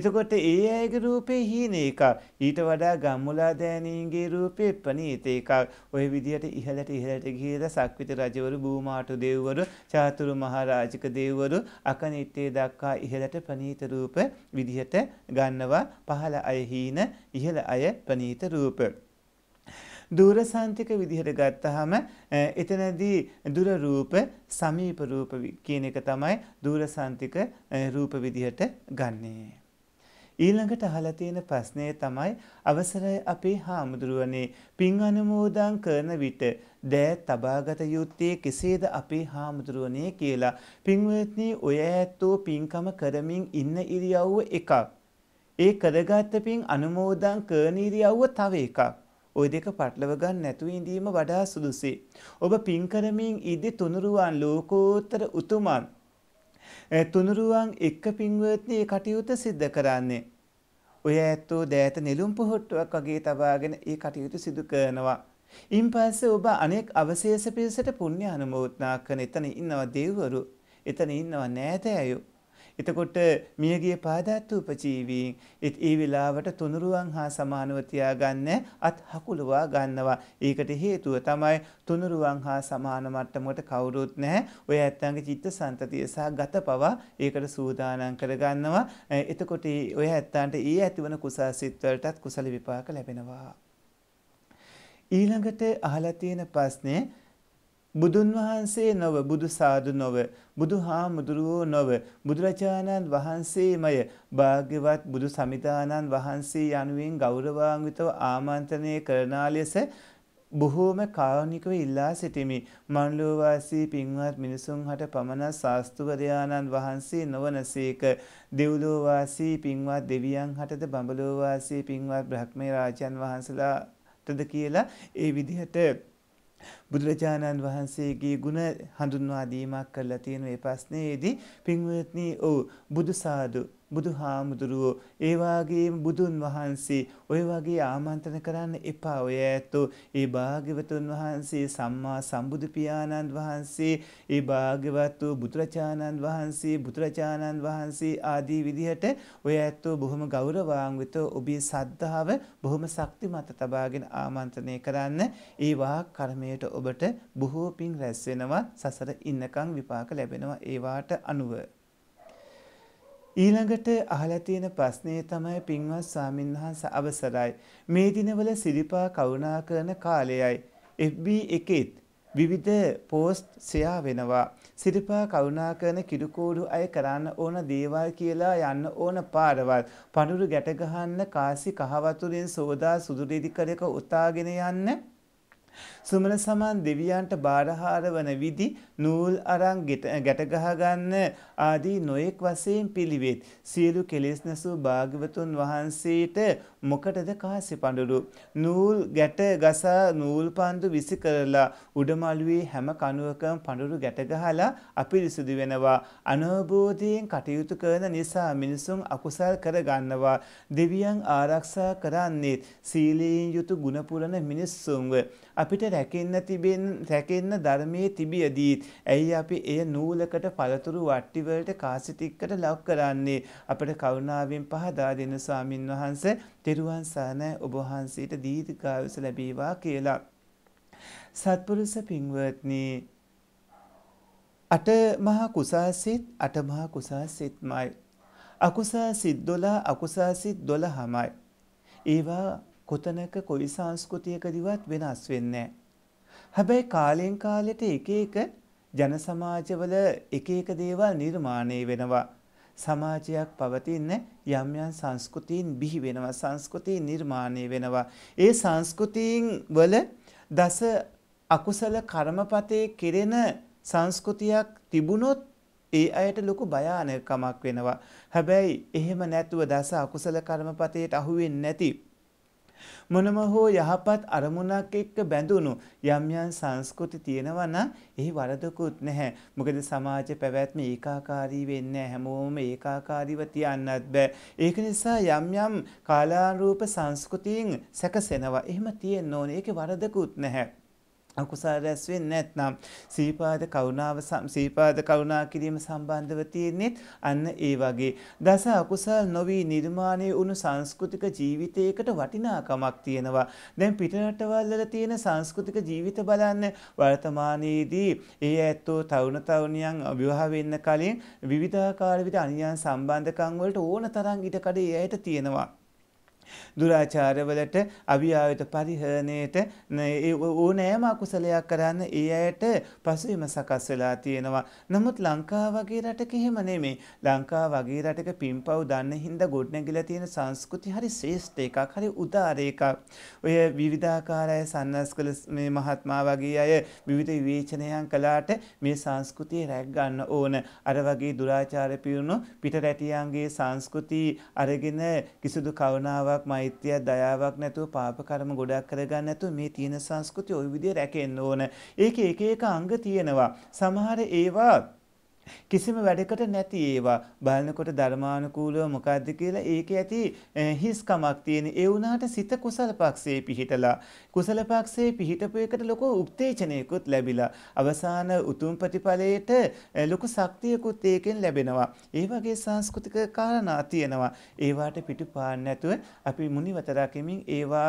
එතකොට ඒ අයගේ රූපේ හීන එකක්. ඊට වඩා ගම්මුලා දෑනීන්ගේ රූපේ පනීත එකක්. ওই විදිහට ඉහළට ඉහළට ගිහිලා සක්විත රජවරු, බූමාටු දෙවිවරු, චාතුරු මහරාජික දෙවිවරු අකනිට්ටේ දක්වා ඉහළට පනීත රූප විදිහට ගන්නවා. පහළ අය හීන, ඉහළ අය පනීත රූප. දුරසන්තික විදිහට ගත්තහම එතනදී දුර රූප සමීප රූප කියන එක තමයි දුරසන්තික රූප විදිහට ගන්නේ. ඊළඟට අහලා තියෙන ප්‍රශ්නේ තමයි අවසරයි අපේ හාමුදුරුවනේ පින් අනුමෝදන් කරන විට දෑ තබාගත යුත්තේ කෙසේද අපේ හාමුදුරුවනේ කියලා පින්වත්නි ඔය ඇත්තෝ පින්කම කරමින් ඉන්න ඉරියව්ව එකක් ඒ කරගත්ත පින් අනුමෝදන් කරන ඉරියව්ව තව එකක් ওই දෙක පටලව ගන්න නැතුව ඉඳීම වඩා සුදුසුයි. ඔබ පින් කරමින් ඉදී තුනුරුවන් ලෝකෝත්තර උතුමන් තුනුරුවන් එක්ක පින්වත්නි ඒ කටයුතු සිද්ධ කරන්නේ. ඔය ඇත්තෝ දෑත නෙළුම් පොහොට්ටුවක් වගේ තබාගෙන ඒ කටයුතු සිදු කරනවා. ඉන් පස්සේ ඔබ අනෙක් අවශේෂ පිරිසට පුණ්‍ය අනුමෝදනා කරන එතන ඉන්නව දෙවිවරු, එතන ඉන්නව නෑතෑයෝ එතකොට මියගිය පාදත්තු උපජීවීන් ඒ වෙලාවට තුනුරුවන් හා සමානව තියාගන්න අත් හකුලවා ගන්නවා. ඒකට හේතුව තමයි තුනුරුවන් හා සමාන මට්ටමකට කවුරුත් නැහැ. ඔය ඇත්තන්ගේ චිත්ත සන්තතිය සහ ගත පවා ඒකට සූදානම් කරගන්නවා. එතකොට ඔය ඇත්තන්ට ඒ ඇතිවන කුසාසිත වලටත් කුසල විපාක ලැබෙනවා. ඊළඟට අහලා තියෙන ප්‍රශ්නේ බුදුන් වහන්සේ නොව බුදු සාදු නොව බුදු හාමුදුරුවෝ නොව බුදුරජාණන් වහන්සේමය භාග්‍යවත් බුදු සමිතාණන් වහන්සේ යනුවෙන් ගෞරවාන්විතව ආමන්ත්‍රණය කරනා ලෙස බොහෝම කාරුණිකව ඉල්ලා සිටිමි. මන්ලෝවාසී පින්වත් මිනිසුන් හට පමණ ශාස්තුවරයාණන් වහන්සේ නොවනසේක. දෙව්ලෝවාසී පින්වත් දෙවියන් හටද බඹලෝවාසී පින්වත් බ්‍රහ්මේ රාජයන් වහන්සලාටද කියලා ඒ විදිහට බුදුරජාණන් වහන්සේගේ ගුණ හඳුන්වා දීමක් කරලා තියෙන මේ ප්‍රශ්නයේදී පින්වත්නි ඔව් බුදු සාදු බුදු හාමුදුරුවෝ ඒ වගේම බුදුන් වහන්සේ ඔය වගේ ආමන්ත්‍රණ කරන්න එපා ඔය ඇත්තෝ ඒ භාග්‍යවතුන් වහන්සේ සම්මා සම්බුදු පියාණන් වහන්සේ ඒ භාග්‍යවත් වූ බුදුරජාණන් වහන්සේ බුදුරජාණන් වහන්සේ ආදී විදිහට ඔය ඇත්තෝ බොහොම ගෞරවාන්විත ඔබේ සද්ධාව බොහොම ශක්තිමත් තබාගෙන ආමන්ත්‍රණය කරන්න ඒ වාක් කර්මයට ඔබට බොහෝ පින් රැස් වෙනවා සසර ඉන්නකම් විපාක ලැබෙනවා ඒ වාට අනුව. ඊළඟට අහලා තියෙන ප්‍රශ්නේ තමයි පින්වත් ස්වාමින්වහන්ස අවසරයි. මේ දිනවල සිරිපා කරුණා කරන කාලයයි. FB එකෙත් විවිධ පෝස්ට් ෂෙයා වෙනවා. සිරිපා කරුණා කරන කිඩුකෝඩු අය කරන්න ඕන දේවල් කියලා යන්න ඕන පාරවල්. පඳුරු ගැට ගහන්න කාසි කහවතුරෙන් සෝදා සුදු රෙදි කරක උතාගෙන යන්න සුමන සමන් දෙවියන්ට බාරහාර වන විදි නූල් අරන් ගැට ගහගන්න ආදී නොයෙක් වශයෙන් පිළිවෙත් සියලු කෙලෙස් නැසූ භාග්‍යවතුන් වහන්සේට මොකටද කාසි පඬුරු නූල් ගැට ගසා නූල් පන්දු විසි කරලා උඩමළුවේ හැම කණුවකම පඬුරු ගැට ගහලා අපිරිසුදු වෙනවා අනවබෝධයෙන් කටයුතු කරන නිසා මිනිසුන් අකුසල් කරගන්නවා දෙවියන් ආරක්ෂා කරන්නේ සීලයෙන් යුතු ගුණ පුරන මිනිස්සුන්ව අපි අපිට රැකෙන්න තිබෙන් රැකෙන්න ධර්මයේ තිබියදීත් ඇයි අපි එය නූලකට පළතුරු වට්ටි වලට කාසිටික්කට ලක් කරන්නේ අපට කරුණාවෙන් පහදා දෙන ස්වාමින් වහන්සේ තෙරුවන් සරණයි ඔබ වහන්සේට දීර්ඝායුෂ ලැබේවා කියලා සත්පුරුෂ පින්වත්නි අට මහා කුසාසිත අට මහා කුසාසිතමයි අකුසාසිත 12 අකුසාසිත 12මයි ඒවා කොතනක කොයි සංස්කෘතියකදිවත් වෙනස් වෙන්නේ හැබැයි කාලෙන් කාලෙට එක එක ජන සමාජවල එක එක දේවල් නිර්මාණය වෙනවා. සමාජයක් පවතින්න යම් යම් සංස්කෘතීන් බිහි වෙනවා සංස්කෘතීන් නිර්මාණය වෙනවා ඒ සංස්කෘතීන් වල දස අකුසල කර්මපතේ කෙරෙන සංස්කෘතියක් තිබුණොත් ඒ අයට ලොකු භයානකමක් වෙනවා හැබැයි එහෙම නැතුව දස අකුසල කර්මපතේට අහු වෙන්නේ නැති මොනම හෝ යහපත් අරමුණක් එක්ක බැඳුණු යම් යම් සංස්කෘති තියෙනවා නම් එහි වරදකුත් නැහැ. මොකද සමාජ පැවැත්ම ඒකාකාරී වෙන්නේ හැමෝම ඒකාකාරීව තියන්නත් බෑ. ඒක නිසා යම් යම් කාලානුරූප සංස්කෘතීන් සැකසෙනවා. එහෙම තියෙන්න ඕනේ. ඒකේ වරදකුත් නැහැ. අකුසල රැස් වෙන්නේ නැත්නම් සීපාද කරුණාව සීපාද කරුණා කිරීම සම්බන්ධව තියෙන්නේ අන්න ඒ වගේ දස අකුසල් නොවි නිර්මාණයේ උණු සංස්කෘතික ජීවිතයකට වටිනාකමක් තියෙනවා දැන් පිටරටවල් වල තියෙන සංස්කෘතික ජීවිත බලන්න වර්තමානයේදී ඒ ඇත්තෝ තරුණ තරුණියන් විවාහ වෙන්න කලින් විවිධාකාර විවිධ අනියන් සම්බන්ධකම් වලට ඕන තරම් ඊට කඩේ ඇයට තියෙනවා දුරාචාරවලට අභියාවිත පරිහරණයට ඕනෑම අකුසලයක් කරන්න ඒ අයට පසුවිම සකස් වෙලා තියෙනවා. නමුත් ලංකා වගේ රටක එහෙම නෙමෙයි. ලංකා වගේ රටක පින්පව් දන්න හින්දා ගොඩනැගිලා තියෙන සංස්කෘති හරි ශ්‍රේෂ්ඨ එකක්, හරි උදාර එකක්. ඔය විවිධාකාර අය සන්නස්කල මේ මහත්මයා වගේ අය විවිධ විවේචනයන් කළාට මේ සංස්කෘතිය රැක් ගන්න ඕන. අර වගේ දුරාචාර පිරුණු පිටරැටියන්ගේ සංස්කෘති අරගෙන කිසිදු කවුනාවක් කරුණාවක් මෛත්‍රියක් දයාවක් නැතුව පාප කර්ම ගොඩක් කරගන්න නැතුව මේ තියෙන සංස්කෘතිය ওই විදිහට රැකෙන්න ඕන. ඒකේ එක එක අංග තියෙනවා. සමහර ඒවා කිසිම වැඩකට නැති ඒවා බලනකොට ධර්මානුකූලව මොකද්ද කියලා ඒකේ ඇති හිස්කමක් තියෙන ඒ වුණාට සිත කුසල පක්ෂයේ පිහිටලා කුසල පක්ෂයේ පිහිටපු එකට ලොකු උත්තේජනයකුත් ලැබිලා අවසාන උතුම් ප්‍රතිඵලයට ලොකු ශක්තියකුත් ඒකෙන් ලැබෙනවා ඒ වගේ සංස්කෘතික කාරණා තියෙනවා ඒවාට පිටුපාන්න නැතුව අපි මුනිවත රකිමින් ඒවා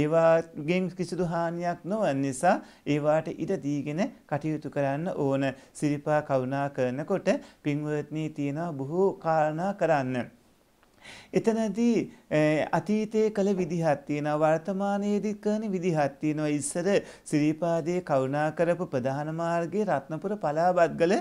ඒවාගෙන් කිසිදු හානියක් නොවන නිසා ඒවාට ඉඩ දීගෙන කටයුතු කරන්න ඕන සිරිපා කරුණා කරන වෙනකොට පින්වත්නී තියෙනවා බොහෝ කාරණා කරන්න. එතනදී අතීතයේ කළ විදිහක් තියෙනවා වර්තමානයේදී කරන විදිහක් තියෙනවා ඉස්සර සිරිපාදයේ කරුණා කරපු ප්‍රධාන මාර්ගයේ රත්නපුර පලාබත්ගල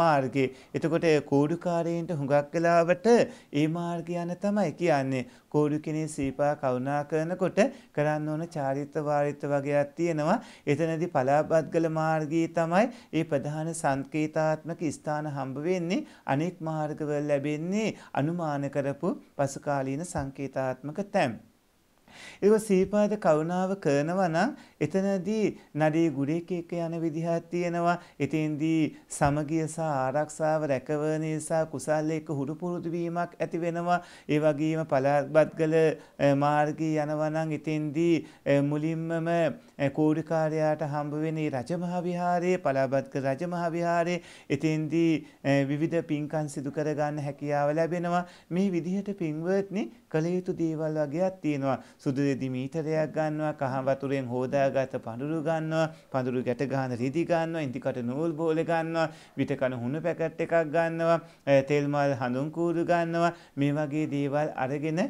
මාර්ගයේ. එතකොට කෝඩුකාරයින්ට හුඟක් වෙලාවට ඒ මාර්ගය යන තමයි කියන්නේ. කෝඩු කෙනේ සිරිපා කරුණා කරනකොට කරන්න ඕන චාරිත්‍ර වාරිත්‍ර වගේක් තියෙනවා. එතනදී පලාබත්ගල මාර්ගයේ තමයි ඒ ප්‍රධාන සංකේතාත්මක ස්ථාන හම්බ වෙන්නේ. අනෙක් මාර්ගවල ලැබෙන්නේ අනුමාන කරපු පසුකාලීන සංකේතාත්මක තැම්. ඒක සීපාද කරුණාව කරනවා නම් එතනදී නඩේ ගුරේක එක යන විදිහක් තියෙනවා. එතෙන්දී සමගිය සහ ආරක්ෂාව රැකවරණය සහ කුසාලයක හුරු පුරුදු වීමක් ඇති වෙනවා. ඒ වගේම පළාත්බත්ගල මාර්ගය යනවා නම් එතෙන්දී මුලින්මම කෝඩිකාරයාට හම්බ වෙන රජමහා විහාරයේ පළාත්බත්ගල රජමහා විහාරයේ එතෙන්දී විවිධ පින්කම් සිදු කරගන්න හැකියාව ලැබෙනවා. මේ විදිහට පින්වත්නි කළ යුතු දේවල් වගේක් තියෙනවා. සුදු රෙදි මීටරයක් ගන්නවා, කහ වතුරෙන් හොදාගත පඳුරු ගන්නවා, පඳුරු ගැට ගන්න රෙදි ගන්නවා, ඉන්දිකට නූල් බෝල ගන්නවා, විට කන හුණු පැකට් එකක් ගන්නවා, තෙල් මල් හඳුන් කූරු ගන්නවා. මේ වගේ දේවල් අරගෙන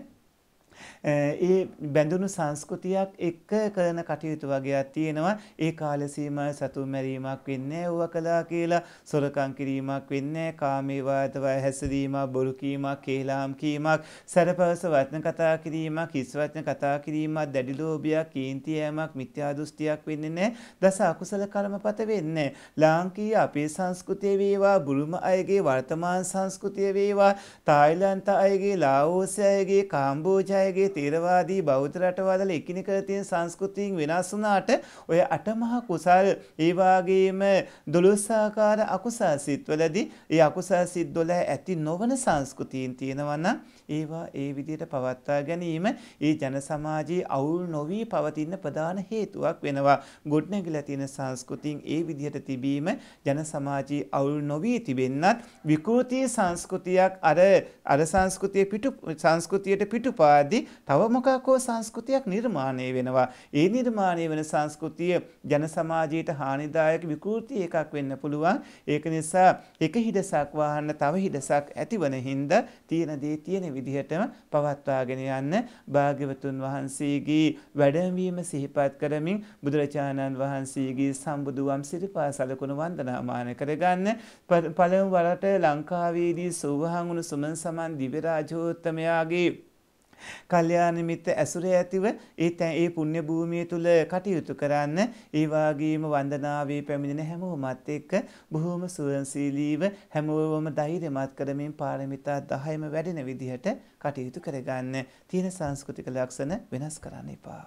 ඒ බැඳුණු සංස්කෘතියක් එක්ක කරන කටයුතු වගේක් තියෙනවා. ඒ කාල සීමාවේ සතුන් මැරීමක් වෙන්නේ ඕවා කළා කියලා සොරකම් කිරීමක් වෙන්නේ කාමී වාදව හැසිරීමක්, බොරු කීමක්, කේලාම් කීමක්, සරපවස වචන කතා කිරීමක්, හිස් වචන කතා කිරීමක්, දැඩි ලෝභයක්, කීන්තියමක්, මිත්‍යා දෘෂ්ටියක් වෙන්නේ නැහැ. දස අකුසල කර්මපත වෙන්නේ. ලාංකීය අපේ සංස්කෘතිය වේවා, බුරුම අයගේ වර්තමාන සංස්කෘතිය වේවා, තායිලන්ත අයගේ, ලාඕස් අයගේ, කාම්බෝජ අයගේ තේරවාදී බෞද්ධ රටවල් එකිනෙක තියෙන සංස්කෘතීන් වෙනස් වුණාට ඔය අටමහා කුසල් ඒ වගේම දොළොස්සාකාර අකුසල් සිත්වලදී ඒ අකුසල් සිත් 12 ඇති නොවන සංස්කෘතීන් තියෙනවා නම් ඒවා ඒ විදිහට පවත්වා ගැනීම ඒ ජන සමාජයේ අවුල් නොවී පවතින ප්‍රධාන හේතුවක් වෙනවා. ගොඩනැගිලා තියෙන සංස්කෘතියෙන් ඒ විදිහට තිබීම ජන සමාජයේ අවුල් නොවී තිබෙන්නත් විකෘති සංස්කෘතියක් අර අර සංස්කෘතිය පිටු සංස්කෘතියට පිටුපාදී තව මොකක් හෝ සංස්කෘතියක් නිර්මාණය වෙනවා. ඒ නිර්මාණය වෙන සංස්කෘතිය ජන සමාජයට හානිදායක විකෘති එකක් වෙන්න පුළුවන්. ඒක නිසා එක හිඩසක් වහන්න තව හිඩසක් ඇතිවන හින්දා තියෙන දේ තියෙන විදිහටම පවත්වාගෙන යන්න භාග්‍යවතුන් වහන්සේගේ වැඩවීම සිහිපත් කරමින් බුදුරජාණන් වහන්සේගේ සම්බුදුවම් සිරිපා සලකුණු වන්දනාමාන කරගන්න පළමු වරට ලංකාවේදී සෝවහන් වුණු සුමන් සමන් දිව්‍ය රාජෝත්තමයාගේ කල්යාණ මිත්‍ර ඇසුරේ ඇතිව ඒ ඒ පුණ්‍ය භූමිය තුල කටයුතු කරන්න ඒ වගේම වන්දනාවේ පැමිණෙන හැමෝමත් එක්ක බොහොම සුවන්සීලීව හැමෝම ධෛර්යමත් කරමින් පාරමිතා 10ම වැඩෙන විදිහට කටයුතු කරගන්න තියෙන සංස්කෘතික ලක්ෂණ වෙනස් කරන්න එපා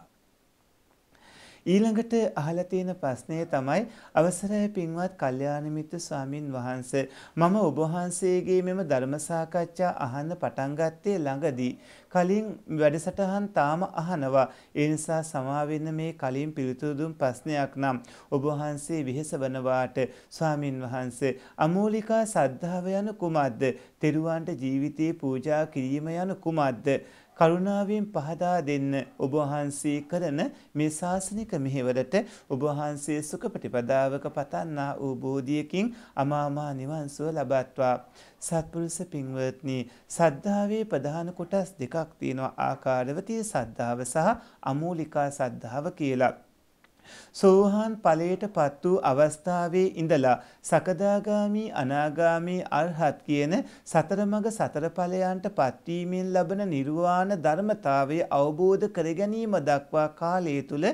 ඊළඟට අහලා තියෙන ප්‍රශ්නය තමයි අවසරයි පින්වත් කල්යාණ මිත්‍ර ස්වාමින් වහන්සේ මම ඔබ වහන්සේගේ මෙම ධර්ම සාකච්ඡා අහන්න පටන් ගත්තේ ළඟදී කලින් වැඩසටහන් තාම අහනවා ඒ නිසා සමා වෙන මේ කලින් පිළිතුරු දුන් ප්‍රශ්නයක් නම් ඔබ වහන්සේ විහිසවනවාට ස්වාමින් වහන්සේ අමෝලිකා සද්ධාව යන කුමක්ද? තෙරුවන්ට ජීවිතේ පූජා කිරීම යන කුමක්ද? කරුණාවෙන් පහදා දෙන්න ඔබ වහන්සේ කරන මේ ශාසනික මෙහෙවරට ඔබ වහන්සේ සුඛ ප්‍රතිපදාවක පතන්නා වූ බෝධියකින් අමාමා නිවන් සුව ලබත්වා සත්පුරුෂ පින්වත්නි සද්ධාවේ ප්‍රධාන කොටස් දෙකක් තියෙනවා ආකාරවතී සද්ධාව සහ අමූලිකා සද්ධාව කියලා සෝහාන් ඵලයට පත් වූ අවස්ථාවේ ඉඳලා සකදාගාමි අනාගාමි අරහත් කියන සතර මඟ සතර ඵලයන්ට පත්වීමෙන් ලබන නිර්වාණ ධර්මතාවය අවබෝධ කර ගැනීම දක්වා කාලය තුල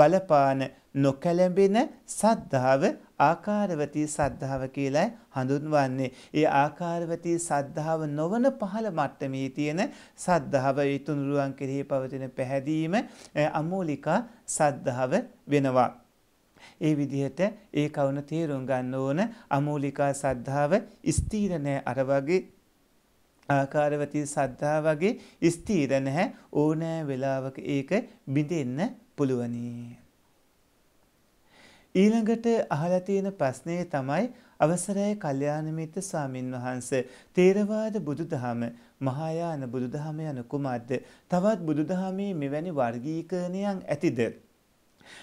බලපාන නොකැළඹෙන සද්ධාව ආකාරවතී සද්ධාව කියලා හඳුන්වන්නේ. ඒ ආකාරවතී සද්ධාව නොවන පහළ මට්ටමේ තියෙන සද්ධාව ඒ තුනුරුවන් කෙරෙහි පවතින පැහැදීම අමෝලිකා සද්ධාව වෙනවා. ඒ විදිහට ඒ කවුන තේරුම් ගන්න ඕන අමූලිකා සද්ධාව ස්ථීර නැහැ අර වගේ ආකාරවතී සද්ධා වගේ ස්ථීර නැහැ ඕනෑ වෙලාවක ඒක බිඳෙන්න පුළුවනි. ඊළඟට අහලා තියෙන ප්‍රශ්නේ තමයි අවසරයි කල්යාණ මිත්‍ර ස්වාමින් වහන්සේ තේරවාද බුදුදහම මහායාන බුදුදහම යන කුමක්ද? තවත් බුදුදහමේ මෙවැනි වර්ගීකරණයක් ඇතිද?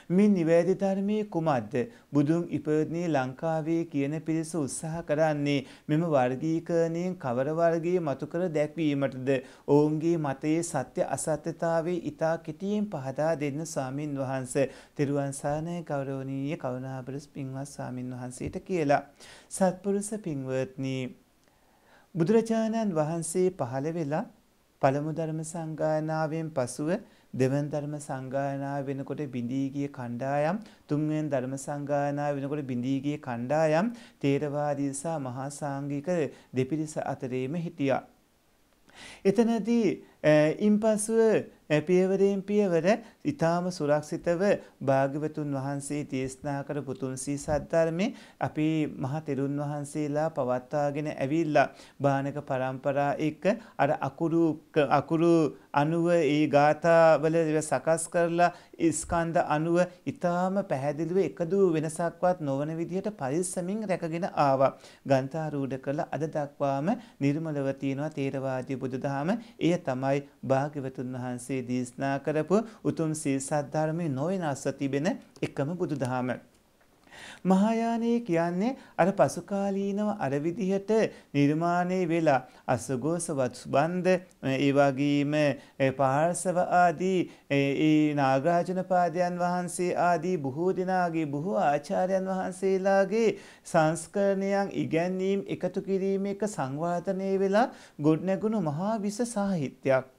මේ නිවැරදි ධර්මයේ කුමක්ද? බුදුන් ඉපදුනේ ලංකාවේ කියන පිරිස උත්සාහ කරන්නේ මෙම වර්ගීකරණයෙන් කවර වර්ගයේ මතු කර දැක්වීමටද ඔවුන්ගේ මතයේ සත්‍ය අසත්‍යතාවයේ ඊතා කෙටියෙන් පහදා දෙන්න ස්වාමින් වහන්සේ තිරුවන් සරණයි ගෞරවනීය කරුණාබර පින්වත් ස්වාමින් වහන්සේට කියලා සත්පුරුෂ පින්වත්නි බුදුරජාණන් වහන්සේ පහළ වෙලා පළමු ධර්ම සංගායනාවෙන් පසුව දෙවන ධර්ම සංගායනාව වෙනකොට බිඳී ගිය කණ්ඩායම් තුන්වෙනි ධර්ම සංගායනාව වෙනකොට බිඳී ගිය කණ්ඩායම් තේරවාදී සහ මහා සාංගික දෙපිරිස අතරේම හිටියා. එතනදී ඉන්පසුව පියවරෙන් පියවර ඊටාම සුරක්ෂිතව භාග්‍යවතුන් වහන්සේ දේශනා කර පුතුන් සී සද්ධර්මේ අපි මහ තෙරුන් වහන්සේලා පවත්වාගෙන ඇවිල්ලා බාණක પરම්පරා එක්ක අර අකුරු අකුරු අනුව ඒ ගාථාවල සකස් කරලා ස්කන්ධ අනුව ඊටාම පැහැදිලිව එකදු වෙනසක්වත් නොවන විදිහට පරිස්සමින් රැකගෙන ආවා. ගන්ථාරූඪ කළ අද දක්වාම නිර්මලව තියෙනවා තේරවාදී බුදුදහම. එය තමයි භාග්‍යවතුන් වහන්සේ දේශනා කරපු උතුම් සීසත් ධර්මයේ නොවෙනස්ව තිබෙන එකම බුදුදහම. මහායානය කියන්නේ අර පසුකාලීනව අර විදිහට නිර්මාණය වෙලා අසගෝස වත්බන්ධ ඒ වගේම පාර්සව ආදී ඒ නාගරාජන පාදයන් වහන්සේ ආදී බොහෝ දෙනාගේ බොහෝ ආචාර්යයන් වහන්සේලාගේ සංස්කරණයන් ඉගැන්වීම් එකතු කිරීම එක සංවාදනය වෙලා ගොඩනැගුණු මහා විස සාහිත්‍යයක්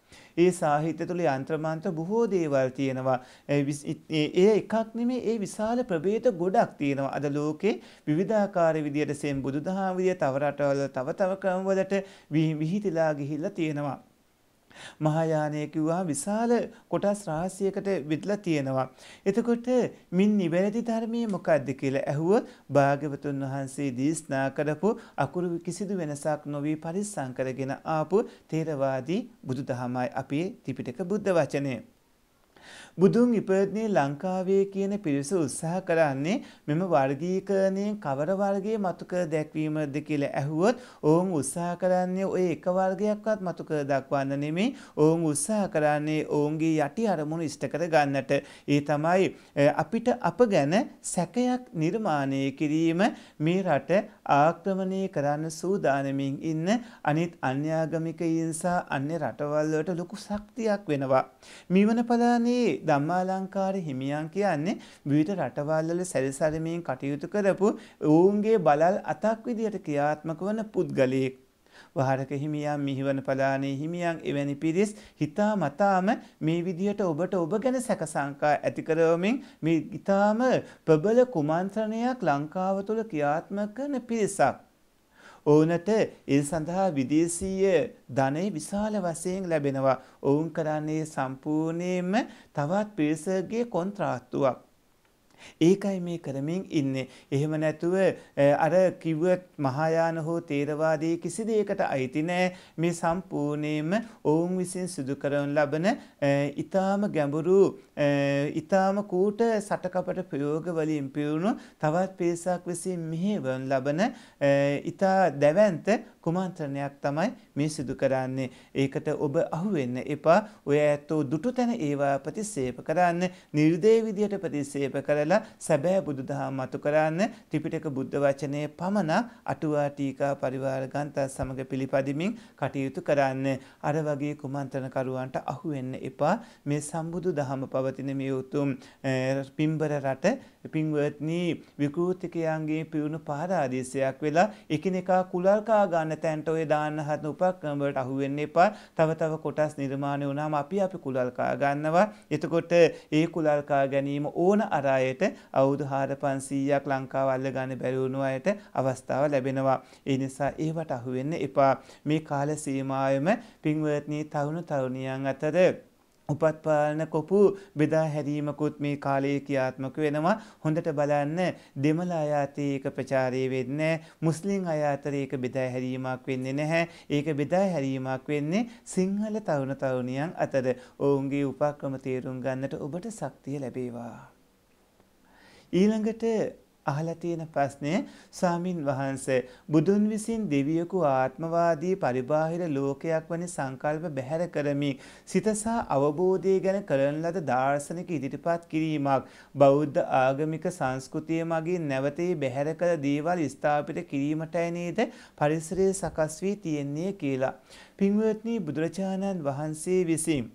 ඒ සාහිත්‍ය තුළ යන්ත්‍රමන්ත්‍ර බොහෝ දේවල් තියෙනවා. ඒ එකක් නෙමේ ඒ විශාල ප්‍රභේද ගොඩක් තියෙනවා. අද ලෝකේ විවිධාකාර විදියට සෙන් බුදුදහම විදිය තව රටවල තව තව ක්‍රමවලට විහිදලා ගිහිල්ලා තියෙනවා. මහායානය කිව්වා විශාල කොටස් රාශියකට විදලා තියෙනවා. එතකොට මින් නිවැරදි ධර්මයේ මොකද්ද කියලා ඇහුවොත් භාග්‍යවතුන් වහන්සේ දේශනා කරපු අකුරු කිසිදු වෙනසක් නොවි පරිස්සම් කරගෙන ආපු තේරවාදී බුදුදහමයි අපේ ත්‍රිපිටක බුද්ධ වචනේ. බුදුන් ඉපදනේ ලංකාවේ කියන පිරිස උත්සාහ කරන්නේ මෙම වර්ගීකරණයෙන් කවර වර්ගයේ මතු කර දැක්වීමද කියලා ඇහුවොත් ඔවුන් උත්සාහ කරන්නේ ওই එක වර්ගයක්වත් මතු කර දක්වන්න නෙමෙයි ඔවුන් උත්සාහ කරන්නේ ඔවුන්ගේ යටි අරමුණු ඉෂ්ට කර ගන්නට. ඒ තමයි අපිට අප ගැන සැකයක් නිර්මාණය කිරීම මේ රට ආක්‍රමණය කරන්න සූදානමින් ඉන්න අනිත් අන්‍යාගමිකයින් සහ අන්‍ය රටවල් වලට ලොකු ශක්තියක් වෙනවා. මෙවන පලානේ ධම්මාලංකාර හිමියන් කියන්නේ විවිධ රටවල්වල සැරිසරමින් කටයුතු කරපු ඔවුන්ගේ බලල් අතක් විදියට ක්‍රියාත්මක වන පුද්ගලයෙක්. වහරක හිමියන් මිහිවන පලානේ හිමියන් එවැනි පිරිස් හිතා මතාම මේ විදියට ඔබට ඔබ ගැන සැකසංකා ඇතිකරවමින් මේ ඉතාම ප්‍රබල කුමන්ත්‍රණයක් ලංකාව තුළ ක්‍රියාත්මක කරන පිරිසක්. ඔවුනට ඒ සඳහා විදේශීය ධනෙ විශාල වශයෙන් ලැබෙනවා. ඔවුන් කරන්නේ සම්පූර්ණයෙන්ම තවත් පිරිසකගේ කොන්ත්‍රාත්තුවක්. ඒකයි මේ කරමින් ඉන්නේ. එහෙම නැතුව අර කිව්වත් මහායාන හෝ තේරවාදී කිසි දෙයකට අයිති නෑ මේ සම්පූර්ණයෙන්ම ඔවුන් විසින් සිදු කරන ලබන ඊටාම ගැඹුරු ඊටාම කූට සටකපට ප්‍රයෝග වලින් පිරුණු තවත් පේසක් විසින් මෙහෙවන් ලබන ඊටා දැවැන්ත කුමන්ත්‍රණයක් තමයි මේ සිදු කරන්නේ. ඒකට ඔබ අහුවෙන්න එපා. ඔය ඇත්තෝ දුටු තැන ඒවා ප්‍රතිසේප කරන්න, නිර්දේ විදියට ප්‍රතිසේප කරලා සැබෑ බුදුදහම මතු කරන්න, ත්‍රිපිටක බුද්ධ වචනේ පමණක් අටුවා ටීකා පරිවාර ගන්තා සමග පිළිපදිමින් කටයුතු කරන්න. අර වගේ කුමන්ත්‍රණකරුවන්ට අහුවෙන්න එපා. මේ සම්බුදු දහම පවතින මේ උතුම් පිම්බර රට පින්වත්නි විකෘතිකයන්ගේ පියුණු පාරාදීසයක් වෙලා එකිනෙකා කුලල්කා ගන්න තැන්ට ඔය දාන්න හදන උපක්‍රම වලට අහු වෙන්න එපා. තව තව කොටස් නිර්මාණය වුණාම අපි අපි කුලල්කා ගන්නවා. එතකොට ඒ කුලල්කා ගැනීම ඕන අර අයට අවුරුදු 4500ක් ලංකාව අල්ල ගන්න බැරි වුණු අයට අවස්ථාව ලැබෙනවා. ඒ නිසා ඒවට අහු වෙන්න එපා. මේ කාල සීමාවෙම පින්වත්නි තරුණ තරුණියන් අතර උපත්පාලන කොපු බෙදා හැරීමකුත් මේ කාලයේ ක්‍රියාත්මක වෙනවා හොඳට බලන්න දෙමළ අයාතේ ඒක ප්‍රචාරය වෙන්නේ මුස්ලිම් අයාතරේ ඒක බෙදා හැරීමක් වෙන්නේ නැහැ ඒක බෙදා හැරීමක් වෙන්නේ සිංහල තරුණ තරුණියන් අතර ඔවුන්ගේ උපක්‍රම තේරුම් ගන්නට ඔබට ශක්තිය ලැබේවා ඊළඟට අහලා තියෙන ප්‍රශ්නේ ස්වාමින් වහන්සේ බුදුන් විසින් දෙවියෙකු ආත්මවාදී පරිබාහිර ලෝකයක් වැනි සංකල්ප බැහැර කරමි සිතසා අවබෝධය ගැන කරන ලද දාර්ශනික ඉදිරිපත් කිරීමක් බෞද්ධ ආගමික සංස්කෘතිය මගින් නැවතී බැහැර කළ දේවල් ස්ථාපිත කිරීමටයි නේද පරිසරය සකස් වී තියෙන්නේ කියලා පින්වත්නි බුදුරජාණන් වහන්සේ විසින්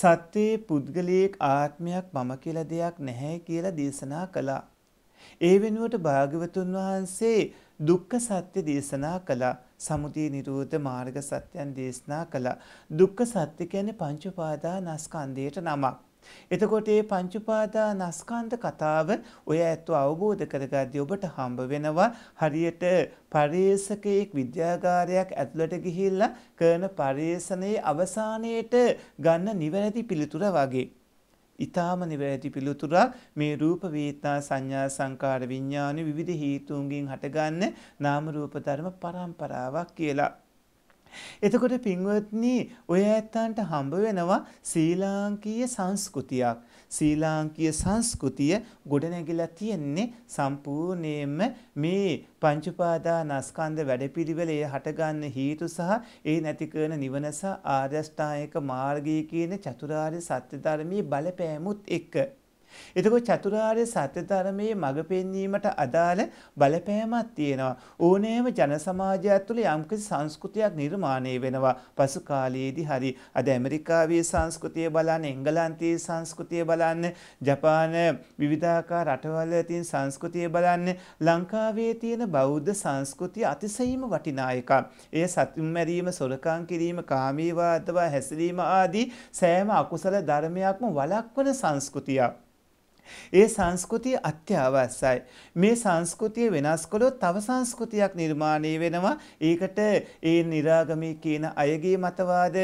සත්‍යයේ පුද්ගලයෙක් ආත්මයක් මම කියලා දෙයක් නැහැ කියලා දේශනා කළා ඒ වෙනුවට භාග්‍යවතුන් වහන්සේ දුක්ඛ සත්‍ය දේශනා කළා. සමුදය නිරෝධ මාර්ග සත්‍යයන් දේශනා කළා. දුක්ඛ සත්‍ය කියන්නේ පංච උපාදානස්කන්ධයට නමක්. එතකොට මේ පංච උපාදානස්කන්ධ කතාව ඔය ඇත්තව අවබෝධ කරගද්දී ඔබට හම්බ වෙනවා හරියට පරේසකයෙක් විද්‍යාගාරයක් ඇතුළට ගිහිල්ලා කරන පරේසණයේ අවසානයේට ගන්න නිවැරදි පිළිතුර වගේ. ඊ타ම නිවැරදි පිළිතුරක් මේ රූප වේදනා සංඥා සංකාර විඥාන විවිධ හේතුන්ගෙන් හටගන්න නාම රූප ධර්ම පරම්පරාවක් කියලා. එතකොට පින්වත්නි ඔය ඇත්තන්ට හම්බ වෙනවා ශ්‍රී ලාංකීය සංස්කෘතියක්. ශ්‍රීලාංකීය සංස්කෘතිය ගොඩනැගිලා තියෙන්නේ සම්පූර්ණයෙන්ම මේ පංචපාදානස්කන්ධ වැඩපිළිවෙලේ හටගන්න හේතු සහ ඒ නැති කරන නිවන සහ ආර්ය අෂ්ටායක මාර්ගය කියන චතුරාර්ය සත්‍ය ධර්මයේ බලපෑමුත් එක්ක එතකොට චතුරාර්ය සත්‍ය ධර්මයේ මඟ පෙන්වීමට අදාළ බලපෑමක් තියෙනවා. ඕනෑම ජන සමාජය තුළ යම්කිසි සංස්කෘතියක් නිර්මාණය වෙනවා. පසු කාලයේදී හරි අද ඇමරිකාවේ සංස්කෘතිය බලන්න, එංගලන්තයේ සංස්කෘතිය බලන්න, ජපාන විවිධාකාර රටවල තියෙන සංස්කෘතිය බලන්න, ලංකාවේ තියෙන බෞද්ධ සංස්කෘතිය අතිශයින්ම වටිනා එකක්. එය සතුම් මැරීම, සොරකම් කිරීම, කාමීවාදව හැසිරීම ආදී සෑම අකුසල ධර්මයක්ම වළක්වන සංස්කෘතියක්. ඒ සංස්කෘතිය අත්‍යවශ්‍යයි. මේ සංස්කෘතිය වෙනස් කළොත් තව සංස්කෘතියක් නිර්මාණය වෙනවා. ඒකට ඒ निराගමී කියන අයගේ මතවාද